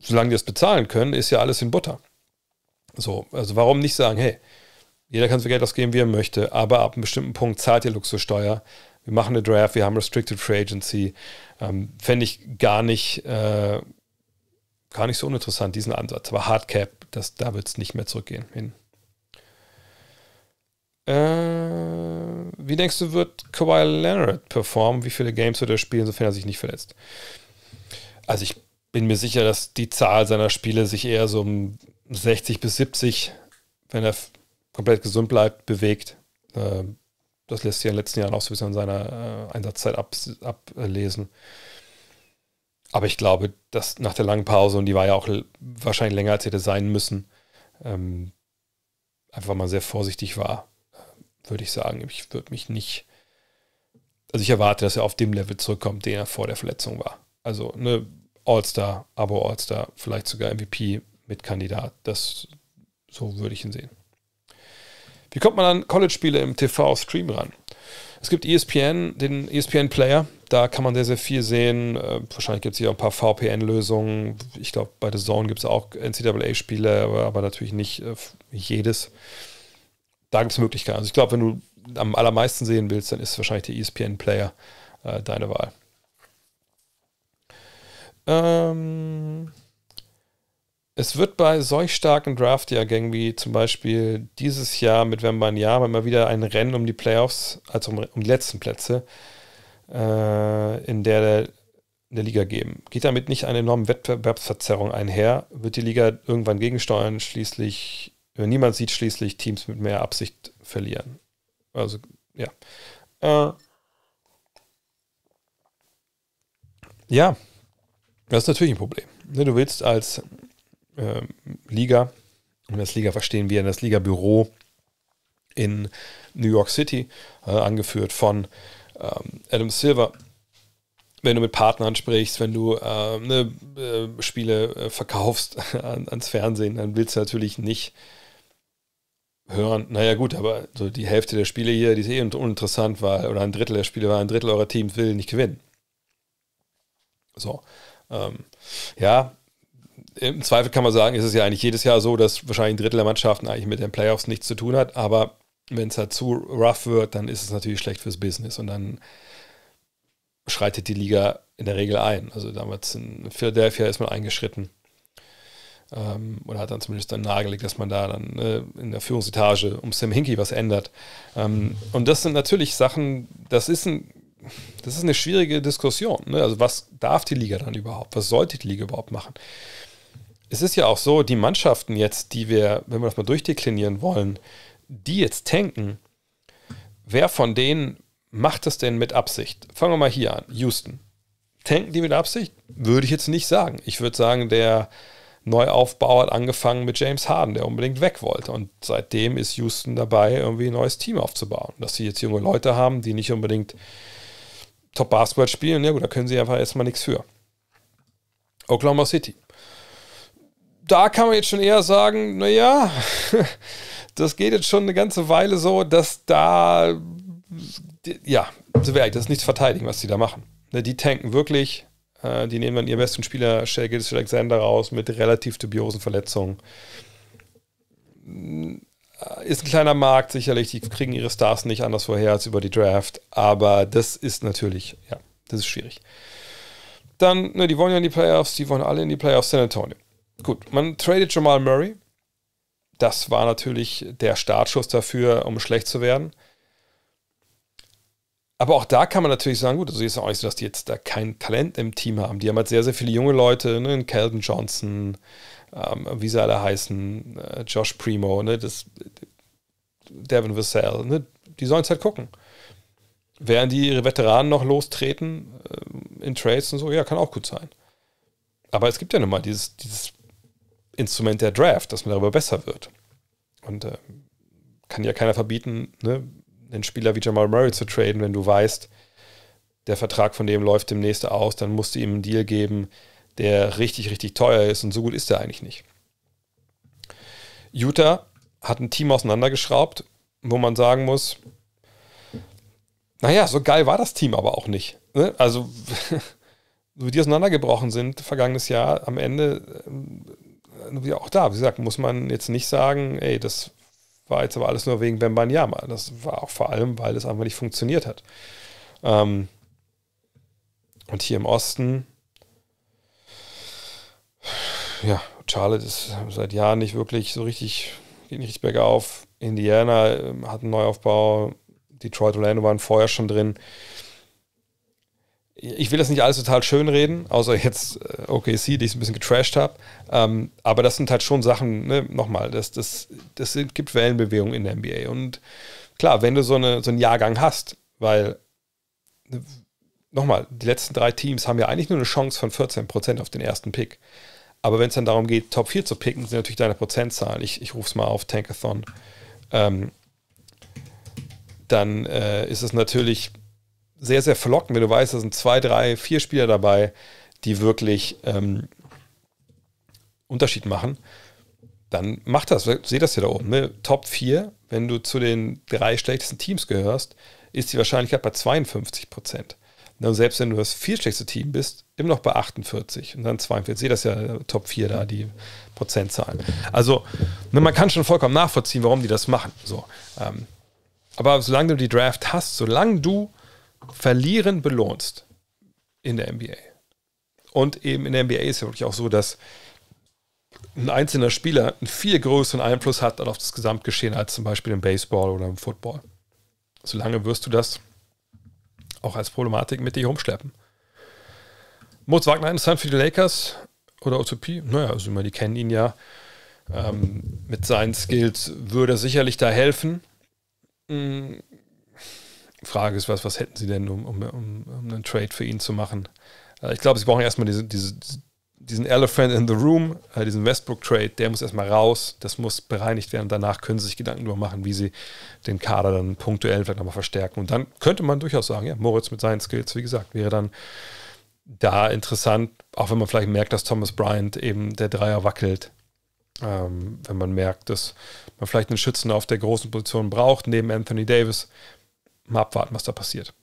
Solange die das bezahlen können, ist ja alles in Butter. So, also warum nicht sagen, hey, jeder kann so Geld ausgeben, wie er möchte, aber ab einem bestimmten Punkt zahlt ihr Luxussteuer. Wir machen eine Draft, wir haben Restricted Free Agency. Ähm, Fände ich gar nicht, äh, gar nicht so uninteressant, diesen Ansatz. Aber Hard Cap, das, da wird es nicht mehr zurückgehen hin. Äh, wie denkst du, wird Kawhi Leonard performen? Wie viele Games wird er spielen, sofern er sich nicht verletzt? Also ich bin mir sicher, dass die Zahl seiner Spiele sich eher so um 60 bis 70, wenn er komplett gesund bleibt, bewegt. Ähm, das lässt sich in den letzten Jahren auch so ein bisschen an seiner äh, Einsatzzeit ablesen. Aber ich glaube, dass nach der langen Pause, und die war ja auch wahrscheinlich länger, als hätte sein müssen, ähm, einfach mal sehr vorsichtig war, würde ich sagen. Ich würde mich nicht. Also ich erwarte, dass er auf dem Level zurückkommt, den er vor der Verletzung war. Also eine All-Star, Abo All-Star, vielleicht sogar MVP, Mitkandidat. Das, so würde ich ihn sehen. Wie kommt man an College-Spiele im TV-Stream ran? Es gibt ESPN, den ESPN-Player, da kann man sehr, sehr viel sehen. Äh, wahrscheinlich gibt es hier auch ein paar VPN-Lösungen. Ich glaube, bei The Zone gibt es auch NCAA-Spiele, aber, aber, natürlich nicht äh, jedes. Da gibt es Möglichkeiten. Also ich glaube, wenn du am allermeisten sehen willst, dann ist wahrscheinlich der ESPN-Player äh, deine Wahl. Ähm, es wird bei solch starken Draft-Jahrgängen wie zum Beispiel dieses Jahr mit Jahr immer wieder ein Rennen um die Playoffs, also um, um die letzten Plätze, äh, in, der der, in der Liga geben. Geht damit nicht eine enorme Wettbewerbsverzerrung einher? Wird die Liga irgendwann gegensteuern? Schließlich, niemand sieht schließlich Teams mit mehr Absicht verlieren. Also, ja. Äh, ja, das ist natürlich ein Problem. Ne, du willst als äh, Liga, und das Liga verstehen wir in das Liga-Büro in New York City, äh, angeführt von ähm, Adam Silver. Wenn du mit Partnern sprichst, wenn du äh, ne, äh, Spiele äh, verkaufst (laughs) an, ans Fernsehen, dann willst du natürlich nicht hören, naja gut, aber so die Hälfte der Spiele hier, die ist eh uninteressant, weil, oder ein Drittel der Spiele, weil ein Drittel eurer Teams will nicht gewinnen. So. Ähm, ja, im Zweifel kann man sagen, ist es ja eigentlich jedes Jahr so, dass wahrscheinlich ein Drittel der Mannschaften eigentlich mit den Playoffs nichts zu tun hat. Aber wenn es halt zu rough wird, dann ist es natürlich schlecht fürs Business. Und dann schreitet die Liga in der Regel ein. Also damals in Philadelphia ist man eingeschritten. Ähm, oder hat dann zumindest dann nahegelegt, dass man da dann äh, in der Führungsetage um Sam Hinkie was ändert. Ähm, und das sind natürlich Sachen, das ist ein das ist eine schwierige Diskussion. Ne? Also was darf die Liga dann überhaupt? Was sollte die Liga überhaupt machen? es ist ja auch so, die Mannschaften jetzt, die wir, wenn wir das mal durchdeklinieren wollen, die jetzt tanken, wer von denen macht es denn mit Absicht? Fangen wir mal hier an. Houston. Tanken die mit Absicht? Würde ich jetzt nicht sagen. Ich würde sagen, der Neuaufbau hat angefangen mit James Harden, der unbedingt weg wollte. Und seitdem ist Houston dabei, irgendwie ein neues Team aufzubauen. Dass sie jetzt junge Leute haben, die nicht unbedingt Top-Basketball spielen, ja gut, da können sie einfach erstmal nichts für. Oklahoma City da kann man jetzt schon eher sagen, naja, (laughs) das geht jetzt schon eine ganze Weile so, dass da, ja, das ist nichts verteidigen, was die da machen. Ne, die tanken wirklich, äh, die nehmen dann ihren besten Spieler, Shea Gilles Alexander raus, mit relativ dubiosen Verletzungen. Äh, ist ein kleiner Markt, sicherlich, die kriegen ihre Stars nicht anders vorher als über die Draft, aber das ist natürlich, ja, das ist schwierig. Dann, ne, die wollen ja in die Playoffs, die wollen alle in die Playoffs San Antonio gut, man tradet Jamal Murray. Das war natürlich der Startschuss dafür, um schlecht zu werden. Aber auch da kann man natürlich sagen, gut, also ist auch nicht so, dass die jetzt da kein Talent im Team haben. Die haben halt sehr, sehr viele junge Leute, ne, Calvin Johnson, ähm, wie sie alle heißen, äh, Josh Primo, ne, das, Devin Vassell, ne, die sollen es halt gucken. Während die ihre Veteranen noch lostreten äh, in Trades und so, ja, kann auch gut sein. Aber es gibt ja nun mal dieses, dieses Instrument der Draft, dass man darüber besser wird. Und äh, kann ja keiner verbieten, ne, einen Spieler wie Jamal Murray zu traden, wenn du weißt, der Vertrag von dem läuft demnächst aus, dann musst du ihm einen Deal geben, der richtig, richtig teuer ist und so gut ist er eigentlich nicht. Utah hat ein Team auseinandergeschraubt, wo man sagen muss, naja, so geil war das Team aber auch nicht. Ne? Also, (laughs) so wie die auseinandergebrochen sind vergangenes Jahr, am Ende ähm, auch da, wie gesagt, muss man jetzt nicht sagen, ey, das war jetzt aber alles nur wegen Bembanyama. Das war auch vor allem, weil es einfach nicht funktioniert hat. Ähm, und hier im Osten, ja, Charlotte ist seit Jahren nicht wirklich so richtig, geht nicht richtig bergauf. Indiana ähm, hat einen Neuaufbau. Detroit Orlando waren vorher schon drin ich will das nicht alles total schön reden, außer jetzt äh, OKC, die ich ein bisschen getrashed habe. Ähm, aber das sind halt schon Sachen, ne, nochmal, das, das, das sind, gibt Wellenbewegungen in der NBA. Und klar, wenn du so, eine, so einen Jahrgang hast, weil, nochmal, die letzten drei Teams haben ja eigentlich nur eine Chance von 14% auf den ersten Pick. Aber wenn es dann darum geht, Top 4 zu picken, sind natürlich deine Prozentzahlen. Ich, ich rufe es mal auf Tankathon. Ähm, dann äh, ist es natürlich sehr, sehr verlockend, wenn du weißt, da sind zwei, drei, vier Spieler dabei, die wirklich ähm, Unterschied machen. Dann mach das. Seht das hier da oben. Ne? Top 4, wenn du zu den drei schlechtesten Teams gehörst, ist die Wahrscheinlichkeit bei 52 Prozent. selbst wenn du das vier Team bist, immer noch bei 48 und dann 42. Seht das ja äh, Top 4 da, die Prozentzahlen. Also, ne, man kann schon vollkommen nachvollziehen, warum die das machen. So, ähm, aber solange du die Draft hast, solange du Verlieren belohnst in der NBA. Und eben in der NBA ist ja wirklich auch so, dass ein einzelner Spieler einen viel größeren Einfluss hat auf das Gesamtgeschehen als zum Beispiel im Baseball oder im Football. Solange wirst du das auch als Problematik mit dir rumschleppen. Moritz Wagner interessant für die Lakers oder Utopie? Naja, also die kennen ihn ja. Ähm, mit seinen Skills würde er sicherlich da helfen. Mhm. Frage ist, was, was hätten sie denn, um, um, um, um einen Trade für ihn zu machen? Äh, ich glaube, sie brauchen erstmal diese, diese, diesen Elephant in the Room, äh, diesen Westbrook-Trade, der muss erstmal raus, das muss bereinigt werden. Danach können sie sich Gedanken darüber machen, wie sie den Kader dann punktuell vielleicht nochmal verstärken. Und dann könnte man durchaus sagen, ja, Moritz mit seinen Skills, wie gesagt, wäre dann da interessant, auch wenn man vielleicht merkt, dass Thomas Bryant eben der Dreier wackelt. Ähm, wenn man merkt, dass man vielleicht einen Schützen auf der großen Position braucht, neben Anthony Davis, mal abwarten, was da passiert.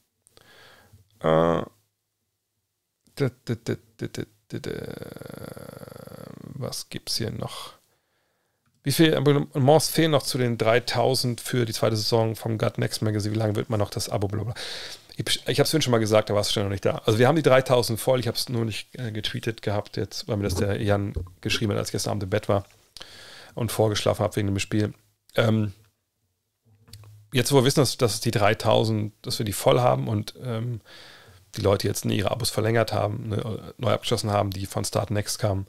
Äh. was gibt es hier noch? Wie viele Abonnements fehlen noch zu den 3000 für die zweite Saison vom God Next Magazine? Wie lange wird man noch das Abo? Blablabla. Ich, ich habe es schon mal gesagt, da war es schon noch nicht da. Also wir haben die 3000 voll, ich habe es nur nicht äh, getweetet gehabt, jetzt, weil mir das der Jan geschrieben hat, als ich gestern Abend im Bett war und vorgeschlafen habe wegen dem Spiel. Ähm, jetzt, wo wir wissen, dass, dass die 3000, dass wir die voll haben und ähm, die Leute jetzt ihre Abos verlängert haben, ne, neu abgeschlossen haben, die von Start Next kamen,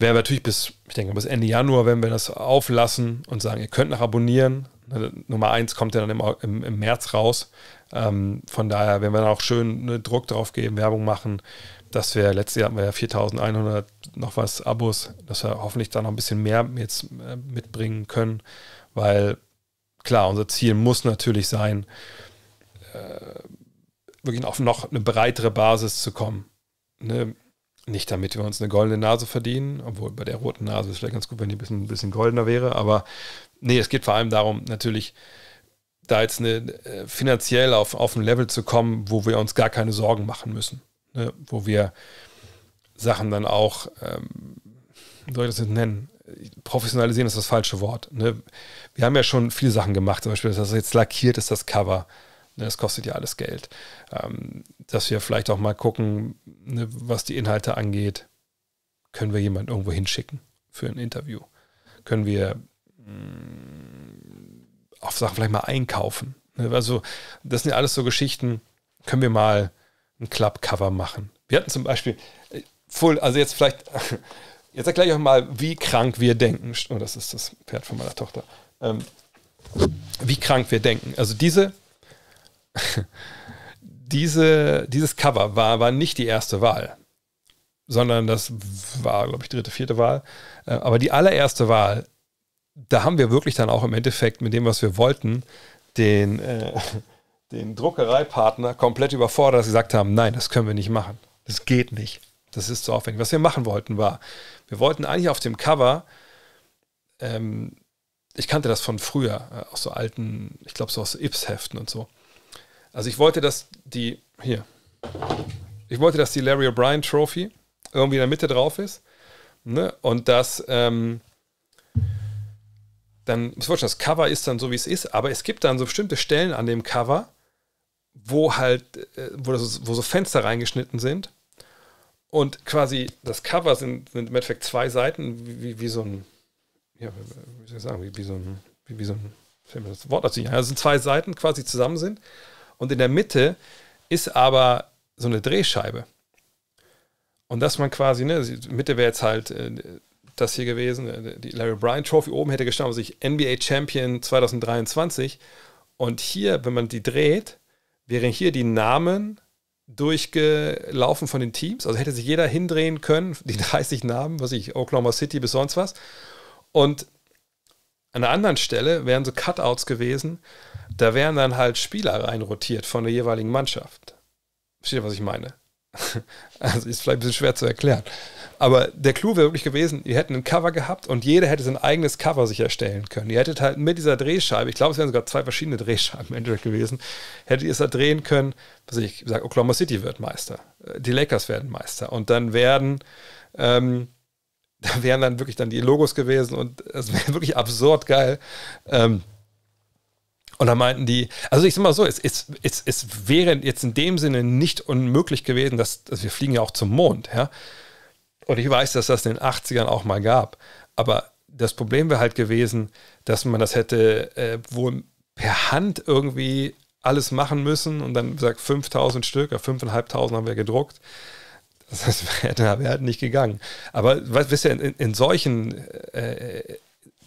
werden wir natürlich bis, ich denke, bis Ende Januar, wenn wir das auflassen und sagen, ihr könnt noch abonnieren. Ne, Nummer 1 kommt ja dann im, im, im März raus. Ähm, von daher werden wir dann auch schön ne, Druck drauf geben, Werbung machen, dass wir, letztes Jahr hatten wir ja 4100 noch was Abos, dass wir hoffentlich da noch ein bisschen mehr jetzt äh, mitbringen können, weil klar, unser Ziel muss natürlich sein, äh, wirklich auf noch eine breitere Basis zu kommen. Ne? Nicht damit wir uns eine goldene Nase verdienen, obwohl bei der roten Nase ist es vielleicht ganz gut, wenn die ein bisschen, ein bisschen goldener wäre, aber nee, es geht vor allem darum, natürlich da jetzt eine, äh, finanziell auf, auf ein Level zu kommen, wo wir uns gar keine Sorgen machen müssen. Ne? Wo wir Sachen dann auch, ähm, wie soll ich das jetzt nennen, professionalisieren ist das falsche Wort. Ne? Wir haben ja schon viele Sachen gemacht, zum Beispiel, dass das jetzt lackiert ist, das Cover. Ne? Das kostet ja alles Geld. Ähm, dass wir vielleicht auch mal gucken, ne, was die Inhalte angeht, können wir jemanden irgendwo hinschicken für ein Interview? Können wir mh, mm, auf Sachen vielleicht mal einkaufen? Ne? Also, das sind ja alles so Geschichten, können wir mal ein Club-Cover machen. Wir hatten zum Beispiel, äh, voll, also jetzt vielleicht (laughs) Jetzt erkläre ich euch mal, wie krank wir denken. Oh, das ist das Pferd von meiner Tochter. Ähm, wie krank wir denken. Also diese, (laughs) diese, dieses Cover war, war nicht die erste Wahl, sondern das war, glaube ich, dritte, vierte Wahl. Äh, aber die allererste Wahl, da haben wir wirklich dann auch im Endeffekt mit dem, was wir wollten, den, äh, (laughs) den Druckereipartner komplett überfordert, dass sie gesagt haben, nein, das können wir nicht machen. Das geht nicht. Das ist zu aufwendig. Was wir machen wollten, war wir wollten eigentlich auf dem Cover, ähm, ich kannte das von früher, äh, aus so alten, ich glaube so aus Ips-Heften und so. Also ich wollte, dass die, hier, ich wollte, dass die Larry O'Brien Trophy irgendwie in der Mitte drauf ist. Ne? Und dass ähm, dann, ich wollte schon, das Cover ist dann so, wie es ist, aber es gibt dann so bestimmte Stellen an dem Cover, wo halt, äh, wo, das, wo so Fenster reingeschnitten sind, und quasi das Cover sind, sind im Endeffekt zwei Seiten, wie, wie, wie so ein, ja, wie soll ich sagen, wie, wie so ein, wie, wie so ein, fällt mir das Wort dazu nicht. Also zwei Seiten quasi zusammen sind und in der Mitte ist aber so eine Drehscheibe. Und dass man quasi, ne, Mitte wäre jetzt halt äh, das hier gewesen, äh, die Larry Bryan Trophy oben hätte gestanden, sich NBA Champion 2023. Und hier, wenn man die dreht, wären hier die Namen durchgelaufen von den Teams. Also hätte sich jeder hindrehen können, die 30 (laughs) Namen, was ich, Oklahoma City bis sonst was. Und an einer anderen Stelle wären so Cutouts gewesen, da wären dann halt Spieler reinrotiert von der jeweiligen Mannschaft. Versteht ihr, was ich meine? (laughs) Also ist vielleicht ein bisschen schwer zu erklären. Aber der Clou wäre wirklich gewesen, ihr hättet ein Cover gehabt und jeder hätte sein eigenes Cover sich erstellen können. Ihr hättet halt mit dieser Drehscheibe, ich glaube, es wären sogar zwei verschiedene Drehscheiben im Endeffekt gewesen, hättet ihr es da drehen können, was ich sage, Oklahoma City wird Meister, äh, die Lakers werden Meister und dann werden, ähm, (laughs) da wären dann wirklich dann die Logos gewesen und es (laughs) wäre wirklich absurd geil. Ähm, und da meinten die, also ich sag mal so, es, es, es, es wäre jetzt in dem Sinne nicht unmöglich gewesen, dass, dass wir fliegen ja auch zum Mond, ja und ich weiß, dass das in den 80ern auch mal gab. Aber das Problem wäre halt gewesen, dass man das hätte äh, wohl per Hand irgendwie alles machen müssen und dann sagt 5000 Stück, 5500 haben wir gedruckt. Das wäre wär halt nicht gegangen. Aber wisst ihr, in, in solchen, äh,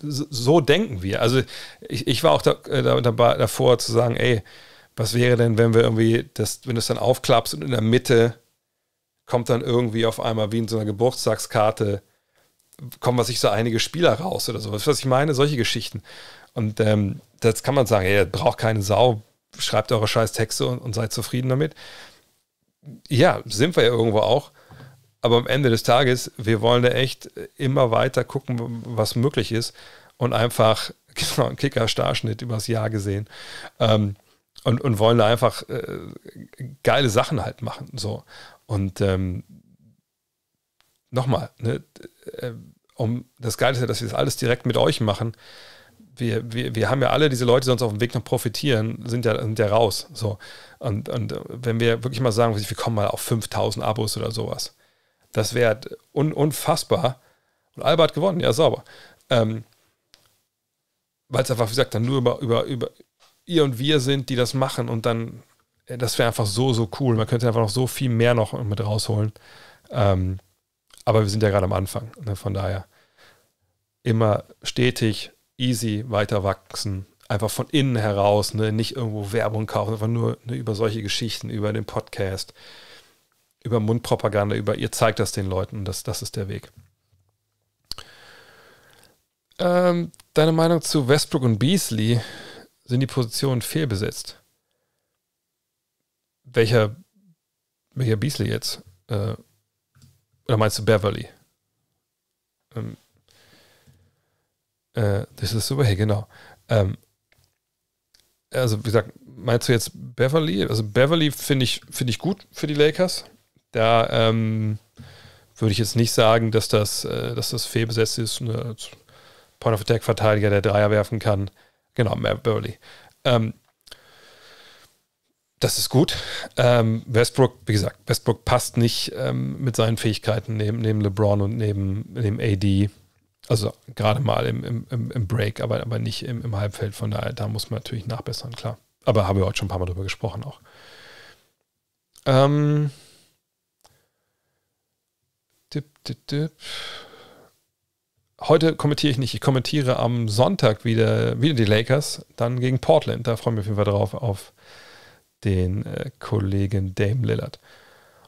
so, so, denken wir. Also ich, ich war auch da, äh, da, da, davor zu sagen, ey, was wäre denn, wenn wir irgendwie, das, wenn du es dann aufklappst und in der Mitte kommt dann irgendwie auf einmal wie in so einer Geburtstagskarte, kommen was ich so einige Spieler raus oder sowas, was ich meine, solche Geschichten. Und ähm, das kann man sagen, ey, braucht keine Sau, schreibt eure scheiß Texte und, und seid zufrieden damit. Ja, sind wir ja irgendwo auch. Aber am Ende des Tages, wir wollen da echt immer weiter gucken, was möglich ist. Und einfach, (laughs) genau, einen Kicker-Starschnitt übers Jahr gesehen. Ähm, und, und wollen da einfach äh, geile Sachen halt machen. So. Und ähm, nochmal, ne, äh, um, das Geile ist ja, dass wir das alles direkt mit euch machen. Wir, wir, wir haben ja alle diese Leute, die sonst auf dem Weg noch profitieren, sind ja, sind ja raus. So. Und, und äh, wenn wir wirklich mal sagen, wir kommen mal auf 5000 Abos oder sowas, das wäre halt un, unfassbar. Und Albert gewonnen, ja, sauber. Ähm, Weil es einfach, wie gesagt, dann nur über, über, über ihr und wir sind, die das machen und dann äh, das wäre einfach so, so cool. Man könnte einfach noch so viel mehr noch mit rausholen. Ähm, aber wir sind ja gerade am Anfang. Ne? Von daher immer stetig, easy weiter wachsen. Einfach von innen heraus, ne? nicht irgendwo Werbung kaufen, einfach nur ne, über solche Geschichten, über den Podcast, über Mundpropaganda, über ihr zeigt das den Leuten. Das, das ist der Weg. Ähm, deine Meinung zu Westbrook und Beasley? Sind die Positionen fehlbesetzt? welcher, welcher Beasley jetzt? Äh, oder meinst du Beverly? Ähm, äh, das ist super, hey, genau. Ähm, also, wie gesagt, meinst du jetzt Beverly? Also, Beverly finde ich, find ich gut für die Lakers. Da ähm, würde ich jetzt nicht sagen, dass das, äh, dass das fehlbesetzt ist. Eine Point-of-Attack-Verteidiger, der Dreier werfen kann. Genau, Beverly. Ähm, das ist gut. Ähm, Westbrook, wie gesagt, Westbrook passt nicht ähm, mit seinen Fähigkeiten neben, neben LeBron und neben, neben AD. Also gerade mal im, im, im Break, aber, aber nicht im, im Halbfeld. Von daher, da muss man natürlich nachbessern, klar. Aber haben wir heute schon ein paar Mal drüber gesprochen auch. Ähm. Dip, dip, dip. Heute kommentiere ich nicht. Ich kommentiere am Sonntag wieder, wieder die Lakers, dann gegen Portland. Da freuen wir auf jeden Fall drauf auf den äh, Kollegen Dame Lillard.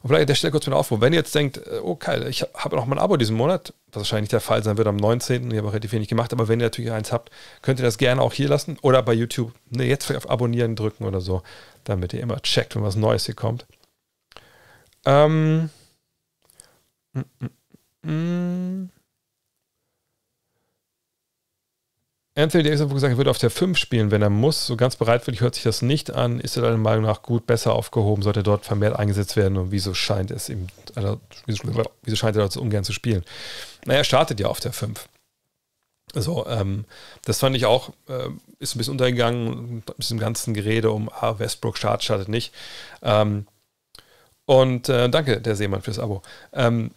Und vielleicht an der Stelle kurz mit Aufruf. Wenn ihr jetzt denkt, äh, oh geil, ich habe noch mal ein Abo diesen Monat, was wahrscheinlich der Fall sein wird am 19. Ich habe auch relativ wenig gemacht, aber wenn ihr natürlich eins habt, könnt ihr das gerne auch hier lassen oder bei YouTube ne, jetzt auf Abonnieren drücken oder so, damit ihr immer checkt, wenn was Neues hier kommt. Ähm. Mm, mm, mm. mm. Anthony Davis hat gesagt, er würde auf der 5 spielen, wenn er muss. So ganz bereitwillig hört sich das nicht an. Ist er deiner Meinung nach gut besser aufgehoben? Sollte er dort vermehrt eingesetzt werden? Und wieso scheint es ihm, also, wieso scheint er dort so ungern zu spielen? Naja, er startet ja auf der 5. So, ähm, das fand ich auch, äh, ist ein bisschen untergegangen mit diesem ganzen Gerede um, ah, Westbrook startet, startet nicht. Ähm, und äh, danke, der Seemann, fürs Abo. Ähm,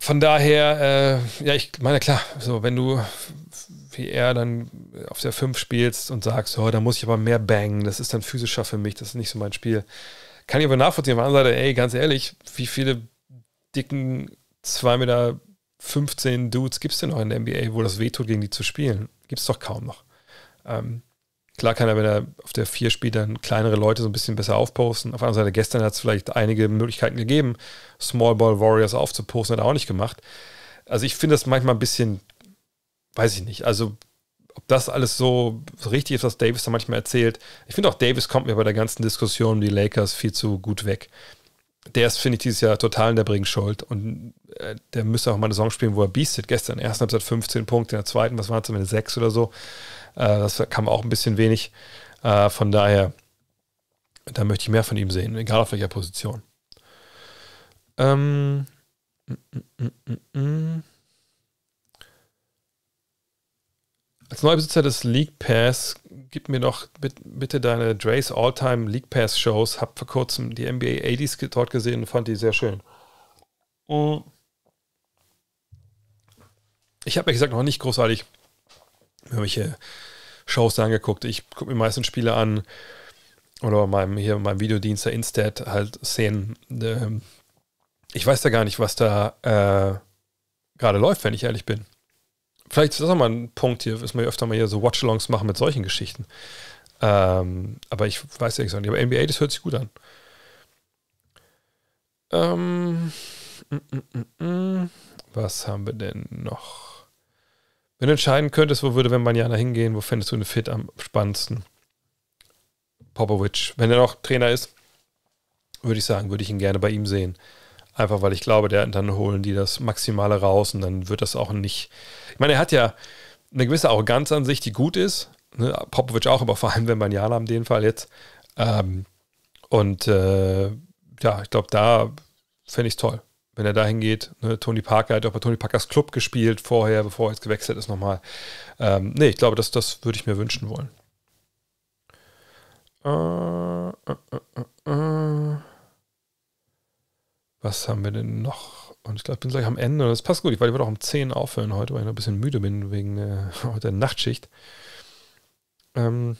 von daher, äh, ja, ich meine, klar, so, wenn du wie er dann auf der 5 spielst und sagst, oh, da muss ich aber mehr bangen, das ist dann physischer für mich, das ist nicht so mein Spiel. Kann ich aber nachvollziehen. Auf der anderen Seite, ey, ganz ehrlich, wie viele dicken 2,15 Meter Dudes gibt es denn noch in der NBA, wo das wehtut, gegen die zu spielen? Gibt es doch kaum noch. Ähm, Klar kann er, wenn er auf der Vier spielt, dann kleinere Leute so ein bisschen besser aufposten. Auf der anderen Seite, gestern hat es vielleicht einige Möglichkeiten gegeben, Small Ball Warriors aufzuposten, hat er auch nicht gemacht. Also ich finde das manchmal ein bisschen, weiß ich nicht, also ob das alles so richtig ist, was Davis da manchmal erzählt. Ich finde auch, Davis kommt mir bei der ganzen Diskussion um die Lakers viel zu gut weg. Der ist, finde ich, dieses Jahr total in der Bringschuld. Und äh, der müsste auch mal eine Saison spielen, wo er beastet. Gestern, in der ersten Halbzeit 15 Punkte, in der zweiten, was waren es am Ende, 6 oder so. Äh, das kam auch ein bisschen wenig. Äh, von daher, da möchte ich mehr von ihm sehen, egal auf welcher Position. Ähm, mm, mm, mm, Als Neubesitzer des League Pass, gib mir doch bitte deine Dre's All-Time League Pass Shows. Hab vor kurzem die NBA 80s dort gesehen und fand die sehr schön. Ich habe mir gesagt noch nicht großartig irgendwelche Shows angeguckt. Ich gucke mir meistens Spiele an oder meinem, hier meinem Videodienst der Instead, halt Szenen. Ähm, ich weiß da gar nicht, was da äh, gerade läuft, wenn ich ehrlich bin. Vielleicht ist das auch mal ein Punkt hier, dass wir öfter mal hier so Watchalongs machen mit solchen Geschichten. Ähm, aber ich weiß ehrlich gesagt nicht. Aber NBA, das hört sich gut an. Ähm, mm, mm, mm, mm. was haben wir denn noch? Wenn du entscheiden könntest, wo würde Wembanyama hingehen, wo fändest du eine Fit am spannendsten? Popovic. Wenn er noch Trainer ist, würde ich sagen, würde ich ihn gerne bei ihm sehen. Einfach weil ich glaube, der, dann holen die das Maximale raus und dann wird das auch nicht. Ich meine, er hat ja eine gewisse Arroganz an sich, die gut ist. Ne? Popovic auch, aber vor allem wenn man in dem Fall jetzt. Ähm, und äh, ja, ich glaube, da fände ich es toll wenn er dahin geht. Ne, Tony Parker hat auch bei Tony Parkers Club gespielt vorher, bevor er jetzt gewechselt ist nochmal. Ähm, nee, ich glaube, das, das würde ich mir wünschen wollen. Äh, äh, äh, äh, äh. Was haben wir denn noch? Und ich glaube, ich bin gleich am Ende. Das passt gut. Ich, weil wollte auch um 10 aufhören heute, weil ich noch ein bisschen müde bin wegen der äh, (laughs) Nachtschicht. Ähm,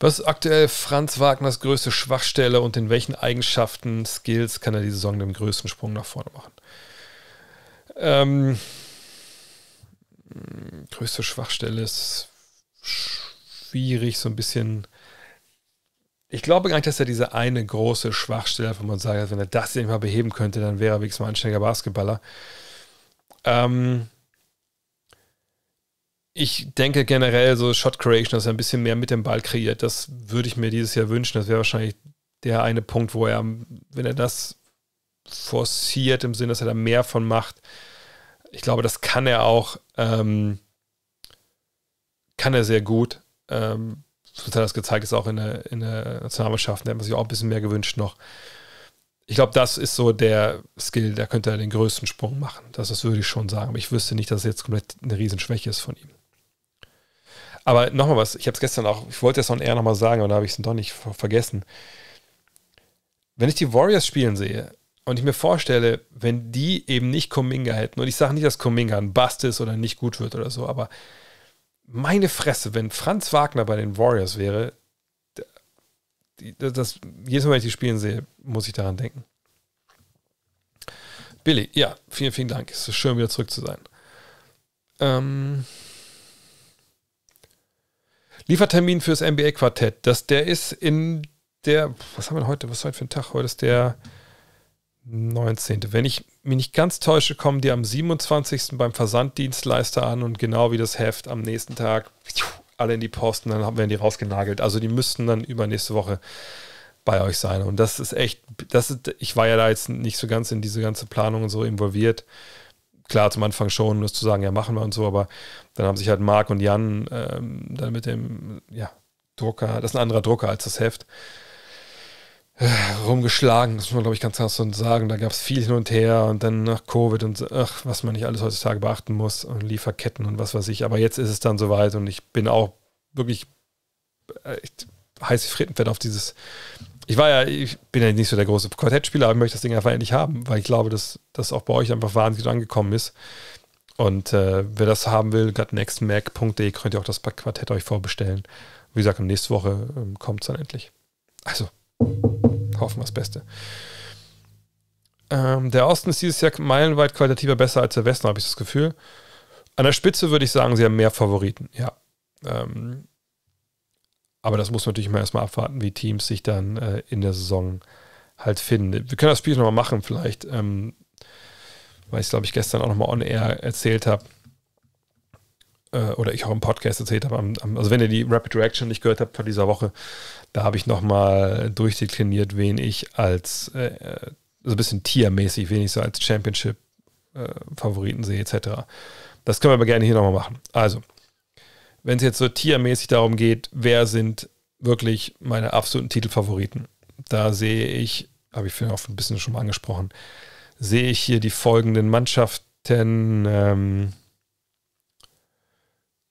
was ist aktuell Franz Wagners größte Schwachstelle und in welchen Eigenschaften, Skills kann er die Saison den größten Sprung nach vorne machen? Ähm, hm, größte Schwachstelle ist schwierig, so ein bisschen. Ich glaube gar nicht, dass er diese eine große Schwachstelle, wenn man sagt, wenn er das nicht mal beheben könnte, dann wäre er wenigstens mal ein anständiger Basketballer. Ähm, ich denke generell so Shot Creation, dass er ein bisschen mehr mit dem Ball kreiert, das würde ich mir dieses Jahr wünschen. Das wäre wahrscheinlich der eine Punkt, wo er, wenn er das forciert, im Sinne, dass er da mehr von macht, ich glaube, das kann er auch, ähm, kann er sehr gut. Ähm, hat er das gezeigt, ist auch in der, in der Nationalmannschaft, da hätte man sich auch ein bisschen mehr gewünscht noch. Ich glaube, das ist so der Skill, da könnte er den größten Sprung machen. Das, das würde ich schon sagen. Aber ich wüsste nicht, dass es jetzt komplett eine Riesenschwäche ist von ihm. Aber nochmal was, ich habe es gestern auch, ich wollte es noch eher nochmal sagen, aber da habe ich es doch nicht vergessen. Wenn ich die Warriors spielen sehe und ich mir vorstelle, wenn die eben nicht Kuminga hätten, und ich sage nicht, dass Kuminga ein Bast ist oder nicht gut wird oder so, aber meine Fresse, wenn Franz Wagner bei den Warriors wäre, das, das, jedes Mal, wenn ich die spielen sehe, muss ich daran denken. Billy, ja, vielen, vielen Dank. Es ist schön, wieder zurück zu sein. Ähm, Liefertermin fürs NBA-Quartett, das, der ist in der, was haben wir heute, was ist heute für ein Tag? Heute ist der 19. Wenn ich mich nicht ganz täusche, kommen die am 27. beim Versanddienstleister an und genau wie das Heft am nächsten Tag alle in die Posten, dann werden die rausgenagelt. Also die müssten dann übernächste Woche bei euch sein. Und das ist echt, das ist, ich war ja da jetzt nicht so ganz in diese ganze Planung so involviert klar zum Anfang schon, das zu sagen, ja, machen wir und so, aber dann haben sich halt Marc und Jan ähm, dann mit dem ja, Drucker, das ist ein anderer Drucker als das Heft, äh, rumgeschlagen. Das muss man, glaube ich, ganz klar so sagen. Da gab es viel hin und her und dann nach Covid und ach, was man nicht alles heutzutage beachten muss und Lieferketten und was weiß ich. Aber jetzt ist es dann soweit und ich bin auch wirklich äh, heiße Frittenfett auf dieses ich war ja, ich bin ja nicht so der große Quartettspieler, aber ich möchte das Ding einfach endlich haben, weil ich glaube, dass das auch bei euch einfach wahnsinnig angekommen ist. Und äh, wer das haben will, gerade nextmac.de könnt ihr auch das Quartett euch vorbestellen. Wie gesagt, nächste Woche ähm, kommt es dann endlich. Also, hoffen wir das Beste. Ähm, der Osten ist dieses Jahr meilenweit qualitativer besser als der Westen, habe ich das Gefühl. An der Spitze würde ich sagen, sie haben mehr Favoriten, ja. Ähm, aber das muss man natürlich mal erstmal abwarten, wie Teams sich dann äh, in der Saison halt finden. Wir können das Spiel nochmal machen, vielleicht, ähm, weil ich es, glaube ich, gestern auch nochmal on air erzählt habe. Äh, oder ich auch im Podcast erzählt habe. also, wenn ihr die Rapid Reaction nicht gehört habt von dieser Woche, da habe ich nochmal durchdekliniert, wen ich als, äh, äh, so ein bisschen tiermäßig, wen ich so als Championship-Favoriten äh, sehe, etc. Das können wir aber gerne hier nochmal machen. Also, wenn es jetzt so tiermäßig darum geht, wer sind wirklich meine absoluten Titelfavoriten, da sehe ich, habe ich vorhin auch ein bisschen schon mal angesprochen, sehe ich hier die folgenden Mannschaften. Ähm,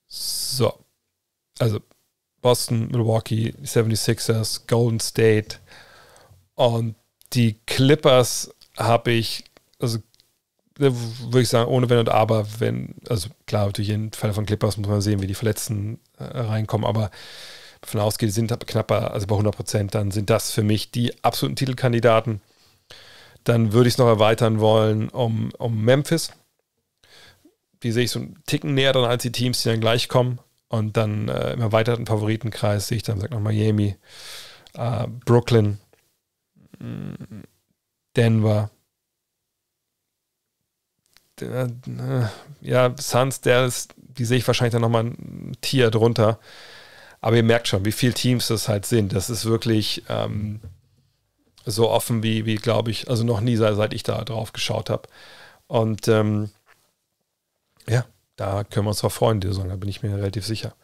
so, also Boston, Milwaukee, 76ers, Golden State und die Clippers habe ich, also würde ich sagen, ohne Wenn und Aber, wenn, also klar, natürlich im Fall von Clippers muss man sehen, wie die Verletzten äh, reinkommen, aber davon ausgeht, sind knapper, also bei 100 Prozent, dann sind das für mich die absoluten Titelkandidaten. Dann würde ich es noch erweitern wollen um, um Memphis. Die sehe ich so einen Ticken näher dran als die Teams, die dann gleich kommen. Und dann äh, im erweiterten Favoritenkreis sehe ich dann, sag noch Miami, äh, Brooklyn, mm, Denver, der, äh, ja, Suns, der ist, die sehe ich wahrscheinlich dann nochmal ein Tier drunter. Aber ihr merkt schon, wie viele Teams das halt sind. Das ist wirklich ähm, so offen wie, wie glaube ich, also noch nie, seit ich da drauf geschaut habe. Und ähm, ja, da können wir uns zwar freuen, die Saison, da bin ich mir relativ sicher.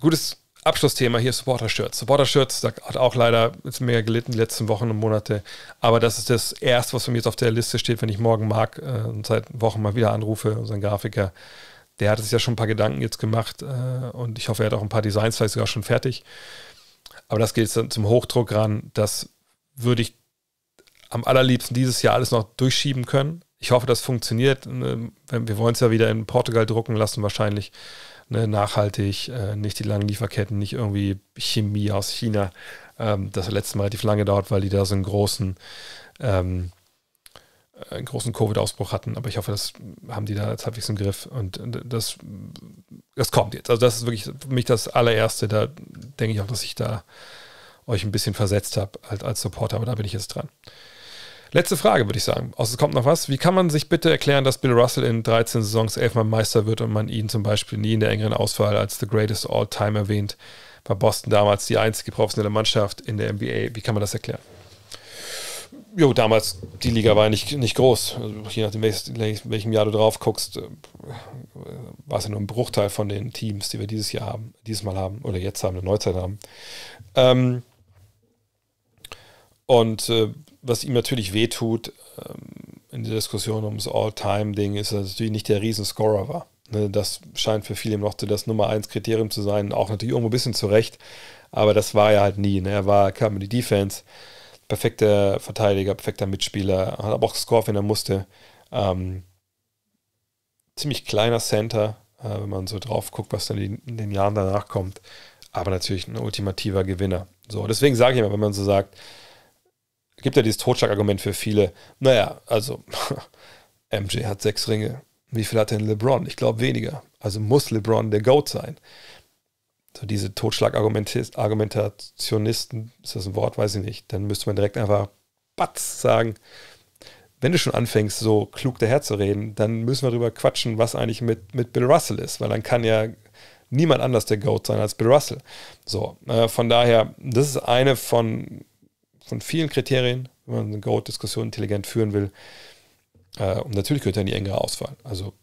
Gutes Abschlussthema hier Supporter-Shirts. Supporter-Shirts, da hat auch leider jetzt mega gelitten die letzten Wochen und Monate. Aber das ist das Erste, was für mich jetzt auf der Liste steht, wenn ich morgen mag und äh, seit Wochen mal wieder anrufe, unseren Grafiker. Der hat sich ja schon ein paar Gedanken jetzt gemacht äh, und ich hoffe, er hat auch ein paar Designs vielleicht sogar schon fertig. Aber das geht jetzt dann zum Hochdruck ran. Das würde ich am allerliebsten dieses Jahr alles noch durchschieben können. Ich hoffe, das funktioniert. Ähm, wir wollen es ja wieder in Portugal drucken lassen, wahrscheinlich ne, nachhaltig, äh, nicht die langen Lieferketten, nicht irgendwie Chemie aus China, ähm, das letzte letztes Mal relativ lange gedauert, weil die da so einen großen, ähm, äh, einen großen Covid-Ausbruch hatten. Aber ich hoffe, das haben die da jetzt halbwegs im Griff und äh, das, das kommt jetzt. Also das ist wirklich für mich das allererste. Da denke ich auch, dass ich da euch ein bisschen versetzt habe als, als Supporter, aber da bin ich jetzt dran. Letzte Frage, würde ich sagen. Außer es kommt noch was. Wie kann man sich bitte erklären, dass Bill Russell in 13 Saisons elfmal Meister wird und man ihn zum Beispiel nie in der engeren Auswahl als The Greatest All Time erwähnt? War Boston damals die einzige professionelle Mannschaft in der NBA. Wie kann man das erklären? Jo, damals, die Liga war ja nicht, nicht groß. Also, je nachdem, welches, welchem Jahr du drauf guckst, äh, war es ja nur ein Bruchteil von den Teams, die wir dieses Jahr haben, dieses Mal haben oder jetzt haben, eine Neuzeit haben. Ähm, und äh, was ihm natürlich wehtut ähm, in der Diskussion ums All-Time-Ding, ist, dass er natürlich nicht der Riesenscorer war. Ne, das scheint für viele noch das Nummer 1 Kriterium zu sein, auch natürlich irgendwo ein bisschen zurecht, aber das war er halt nie. Ne? Er war, kam in die Defense, perfekter Verteidiger, perfekter Mitspieler, hat aber auch gescored, wenn er musste. Ähm, ziemlich kleiner Center, äh, wenn man so drauf guckt, was dann in den Jahren danach kommt, aber natürlich ein ultimativer Gewinner. So, deswegen sage ich immer, wenn man so sagt, gibt ja dieses Totschlagargument für viele. Naja, also (laughs) MJ hat sechs Ringe. Wie viel hat denn LeBron? Ich glaube weniger. Also muss LeBron der GOAT sein. So diese Totschlagargumentationisten, ist das ein Wort, weiß ich nicht. Dann müsste man direkt einfach Batz sagen. Wenn du schon anfängst, so klug daherzureden, dann müssen wir darüber quatschen, was eigentlich mit, mit Bill Russell ist, weil dann kann ja niemand anders der GOAT sein als Bill Russell. So, äh, von daher, das ist eine von von vielen Kriterien, wenn man eine Goat-Diskussion intelligent führen will. Äh, und natürlich gehört er in die engere Auswahl. Also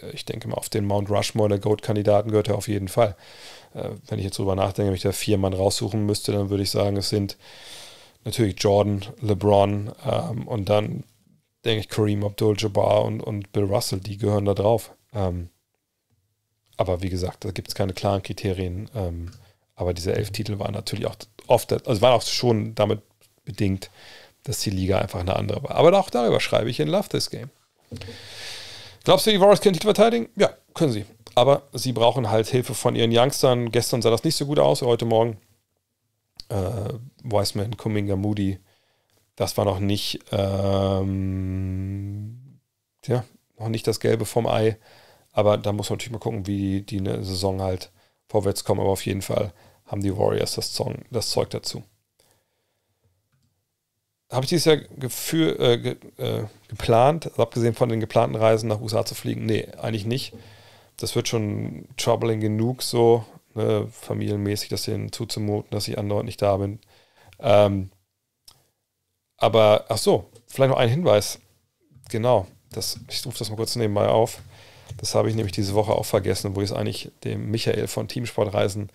äh, ich denke mal, auf den Mount Rushmore der Goat-Kandidaten gehört er auf jeden Fall. Äh, wenn ich jetzt drüber nachdenke, wenn ich da vier Mann raussuchen müsste, dann würde ich sagen, es sind natürlich Jordan, LeBron ähm, und dann denke ich Kareem Abdul-Jabbar und, und Bill Russell, die gehören da drauf. Ähm, aber wie gesagt, da gibt es keine klaren Kriterien. Ähm, aber diese elf Titel waren natürlich auch oft, also war auch schon damit bedingt, dass die Liga einfach eine andere war. Aber auch darüber schreibe ich in Love This Game. Glaubst du, die Warriors können Titel verteidigen? Ja, können sie. Aber sie brauchen halt Hilfe von ihren Youngstern. Gestern sah das nicht so gut aus, heute Morgen. Äh, Wiseman, Kuminga, Moody, das war noch nicht, ähm, ja, noch nicht das Gelbe vom Ei. Aber da muss man natürlich mal gucken, wie die, die eine Saison halt vorwärts kommen. Aber auf jeden Fall haben die Warriors das, Song, das Zeug dazu. Habe ich dieses Jahr gefühl, äh, ge, äh, geplant, also abgesehen von den geplanten Reisen nach USA zu fliegen? Nee, eigentlich nicht. Das wird schon troubling genug, so ne, familienmäßig, das denen zuzumuten, dass ich andauernd nicht da bin. Ähm, aber, ach so, vielleicht noch ein Hinweis. Genau, das, ich rufe das mal kurz nebenbei auf. Das habe ich nämlich diese Woche auch vergessen, wo ich es eigentlich dem Michael von Teamsportreisen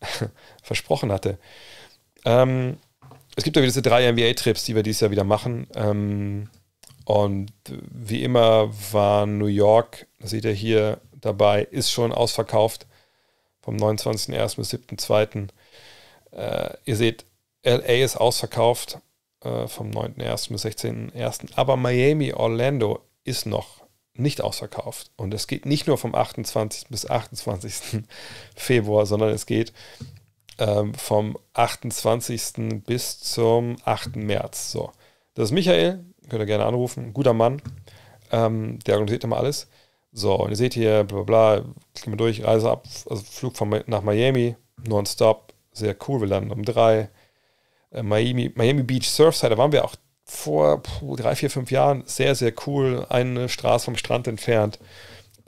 (laughs) versprochen hatte. Ähm, es gibt ja wieder diese drei NBA-Trips, die wir dieses Jahr wieder machen. Ähm, und wie immer war New York, das seht ihr hier dabei, ist schon ausverkauft. Vom 29.01. bis 7.02. Äh, ihr seht, LA ist ausverkauft äh, vom 9.01. bis 16.01. Aber Miami, Orlando ist noch nicht ausverkauft. Und es geht nicht nur vom 28. bis 28. (laughs) Februar, sondern es geht ähm, vom 28. bis zum 8. März. So, das ist Michael, könnt ihr gerne anrufen, guter Mann, ähm, der organisiert immer alles. So, und ihr seht hier, bla bla, gehen wir durch, Reise ab, also Flug von, nach Miami, nonstop, sehr cool, wir landen um drei. Äh, Miami, Miami Beach Surfside, da waren wir auch vor drei, vier, fünf Jahren sehr, sehr cool, eine Straße vom Strand entfernt.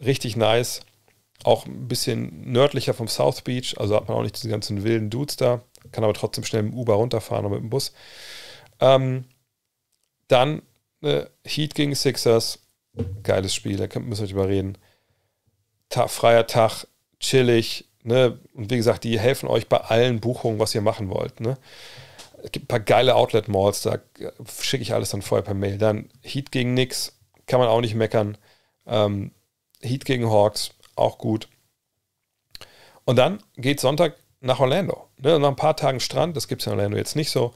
Richtig nice. Auch ein bisschen nördlicher vom South Beach, also hat man auch nicht diese ganzen wilden Dudes da, kann aber trotzdem schnell mit dem Uber runterfahren oder mit dem Bus. Ähm, dann äh, Heat gegen Sixers, geiles Spiel, da müssen wir nicht überreden. Ta freier Tag, chillig, ne? Und wie gesagt, die helfen euch bei allen Buchungen, was ihr machen wollt, ne? Es gibt ein paar geile Outlet-Malls, da schicke ich alles dann vorher per Mail. Dann Heat gegen Nix, kann man auch nicht meckern. Ähm, Heat gegen Hawks, auch gut. Und dann geht Sonntag nach Orlando. Ne? Nach ein paar Tagen Strand, das gibt es in Orlando jetzt nicht so.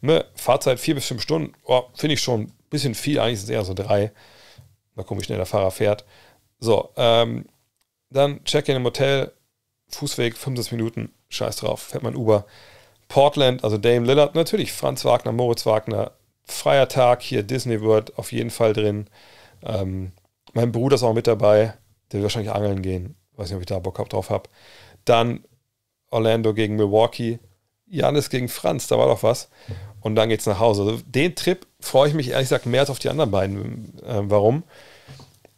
Ne? Fahrzeit vier bis fünf Stunden, oh, finde ich schon ein bisschen viel, eigentlich sind es eher so drei. Mal gucken, wie schnell der Fahrer fährt. So, ähm, dann Check-in im Hotel, Fußweg, 25 Minuten, scheiß drauf, fährt man Uber. Portland, also Dame Lillard, natürlich Franz Wagner, Moritz Wagner, freier Tag hier, Disney World auf jeden Fall drin. Ähm, mein Bruder ist auch mit dabei, der wird wahrscheinlich angeln gehen. Weiß nicht, ob ich da Bock drauf habe. Dann Orlando gegen Milwaukee, Janis gegen Franz, da war doch was. Und dann geht's nach Hause. Also den Trip freue ich mich ehrlich gesagt mehr als auf die anderen beiden. Äh, warum?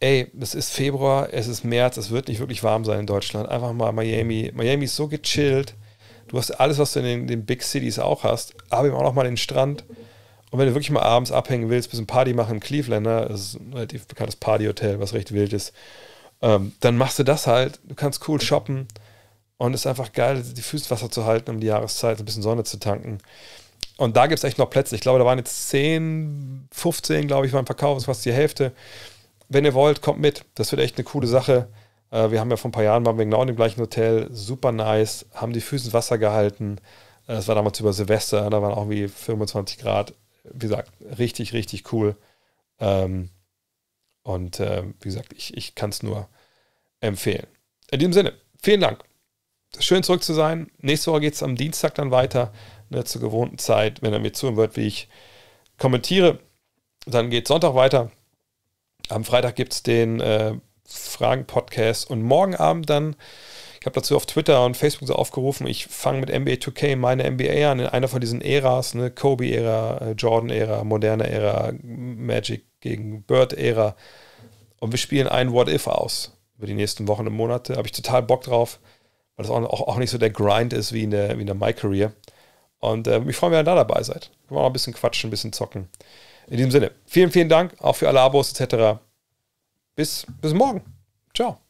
Ey, es ist Februar, es ist März, es wird nicht wirklich warm sein in Deutschland. Einfach mal Miami. Miami ist so gechillt. Du hast alles, was du in den, den Big Cities auch hast, aber eben auch nochmal den Strand. Und wenn du wirklich mal abends abhängen willst, ein bisschen Party machen im Clevelander, ne, das ist ein relativ bekanntes Partyhotel, was recht wild ist, ähm, dann machst du das halt. Du kannst cool shoppen und es ist einfach geil, die Füße Wasser zu halten, um die Jahreszeit ein bisschen Sonne zu tanken. Und da gibt es echt noch Plätze. Ich glaube, da waren jetzt 10, 15, glaube ich, waren verkauft, fast die Hälfte. Wenn ihr wollt, kommt mit. Das wird echt eine coole Sache. Äh, wir haben ja vor ein paar Jahren, waren wir genau in dem gleichen Hotel, super nice, haben die Füße ins Wasser gehalten. Es äh, war damals über Silvester, da waren auch wie 25 Grad. Wie gesagt, richtig, richtig cool. Ähm, und äh, wie gesagt, ich, ich kann es nur empfehlen. In diesem Sinne, vielen Dank. Schön zurück zu sein. Nächste Woche geht es am Dienstag dann weiter, ne, zur gewohnten Zeit. Wenn er mir zuhören wollt, wie ich kommentiere, dann geht Sonntag weiter. Am Freitag gibt es den äh, Fragen-Podcast. Und morgen Abend dann, ich habe dazu auf Twitter und Facebook so aufgerufen, ich fange mit NBA 2K meine NBA an, in einer von diesen Äras, ne, Kobe-Ära, äh, Jordan-Ära, moderne Ära, Magic gegen Bird-Ära. Und wir spielen ein What If aus über die nächsten Wochen und Monate. Habe ich total Bock drauf, weil das auch, auch, nicht so der Grind ist wie in der, wie in der My Career. Und äh, mich wenn ihr da dabei seid. Können wir auch ein bisschen quatschen, ein bisschen zocken. In diesem Sinne, vielen, vielen Dank auch für alle Abos etc bis, bis morgen. Ciao.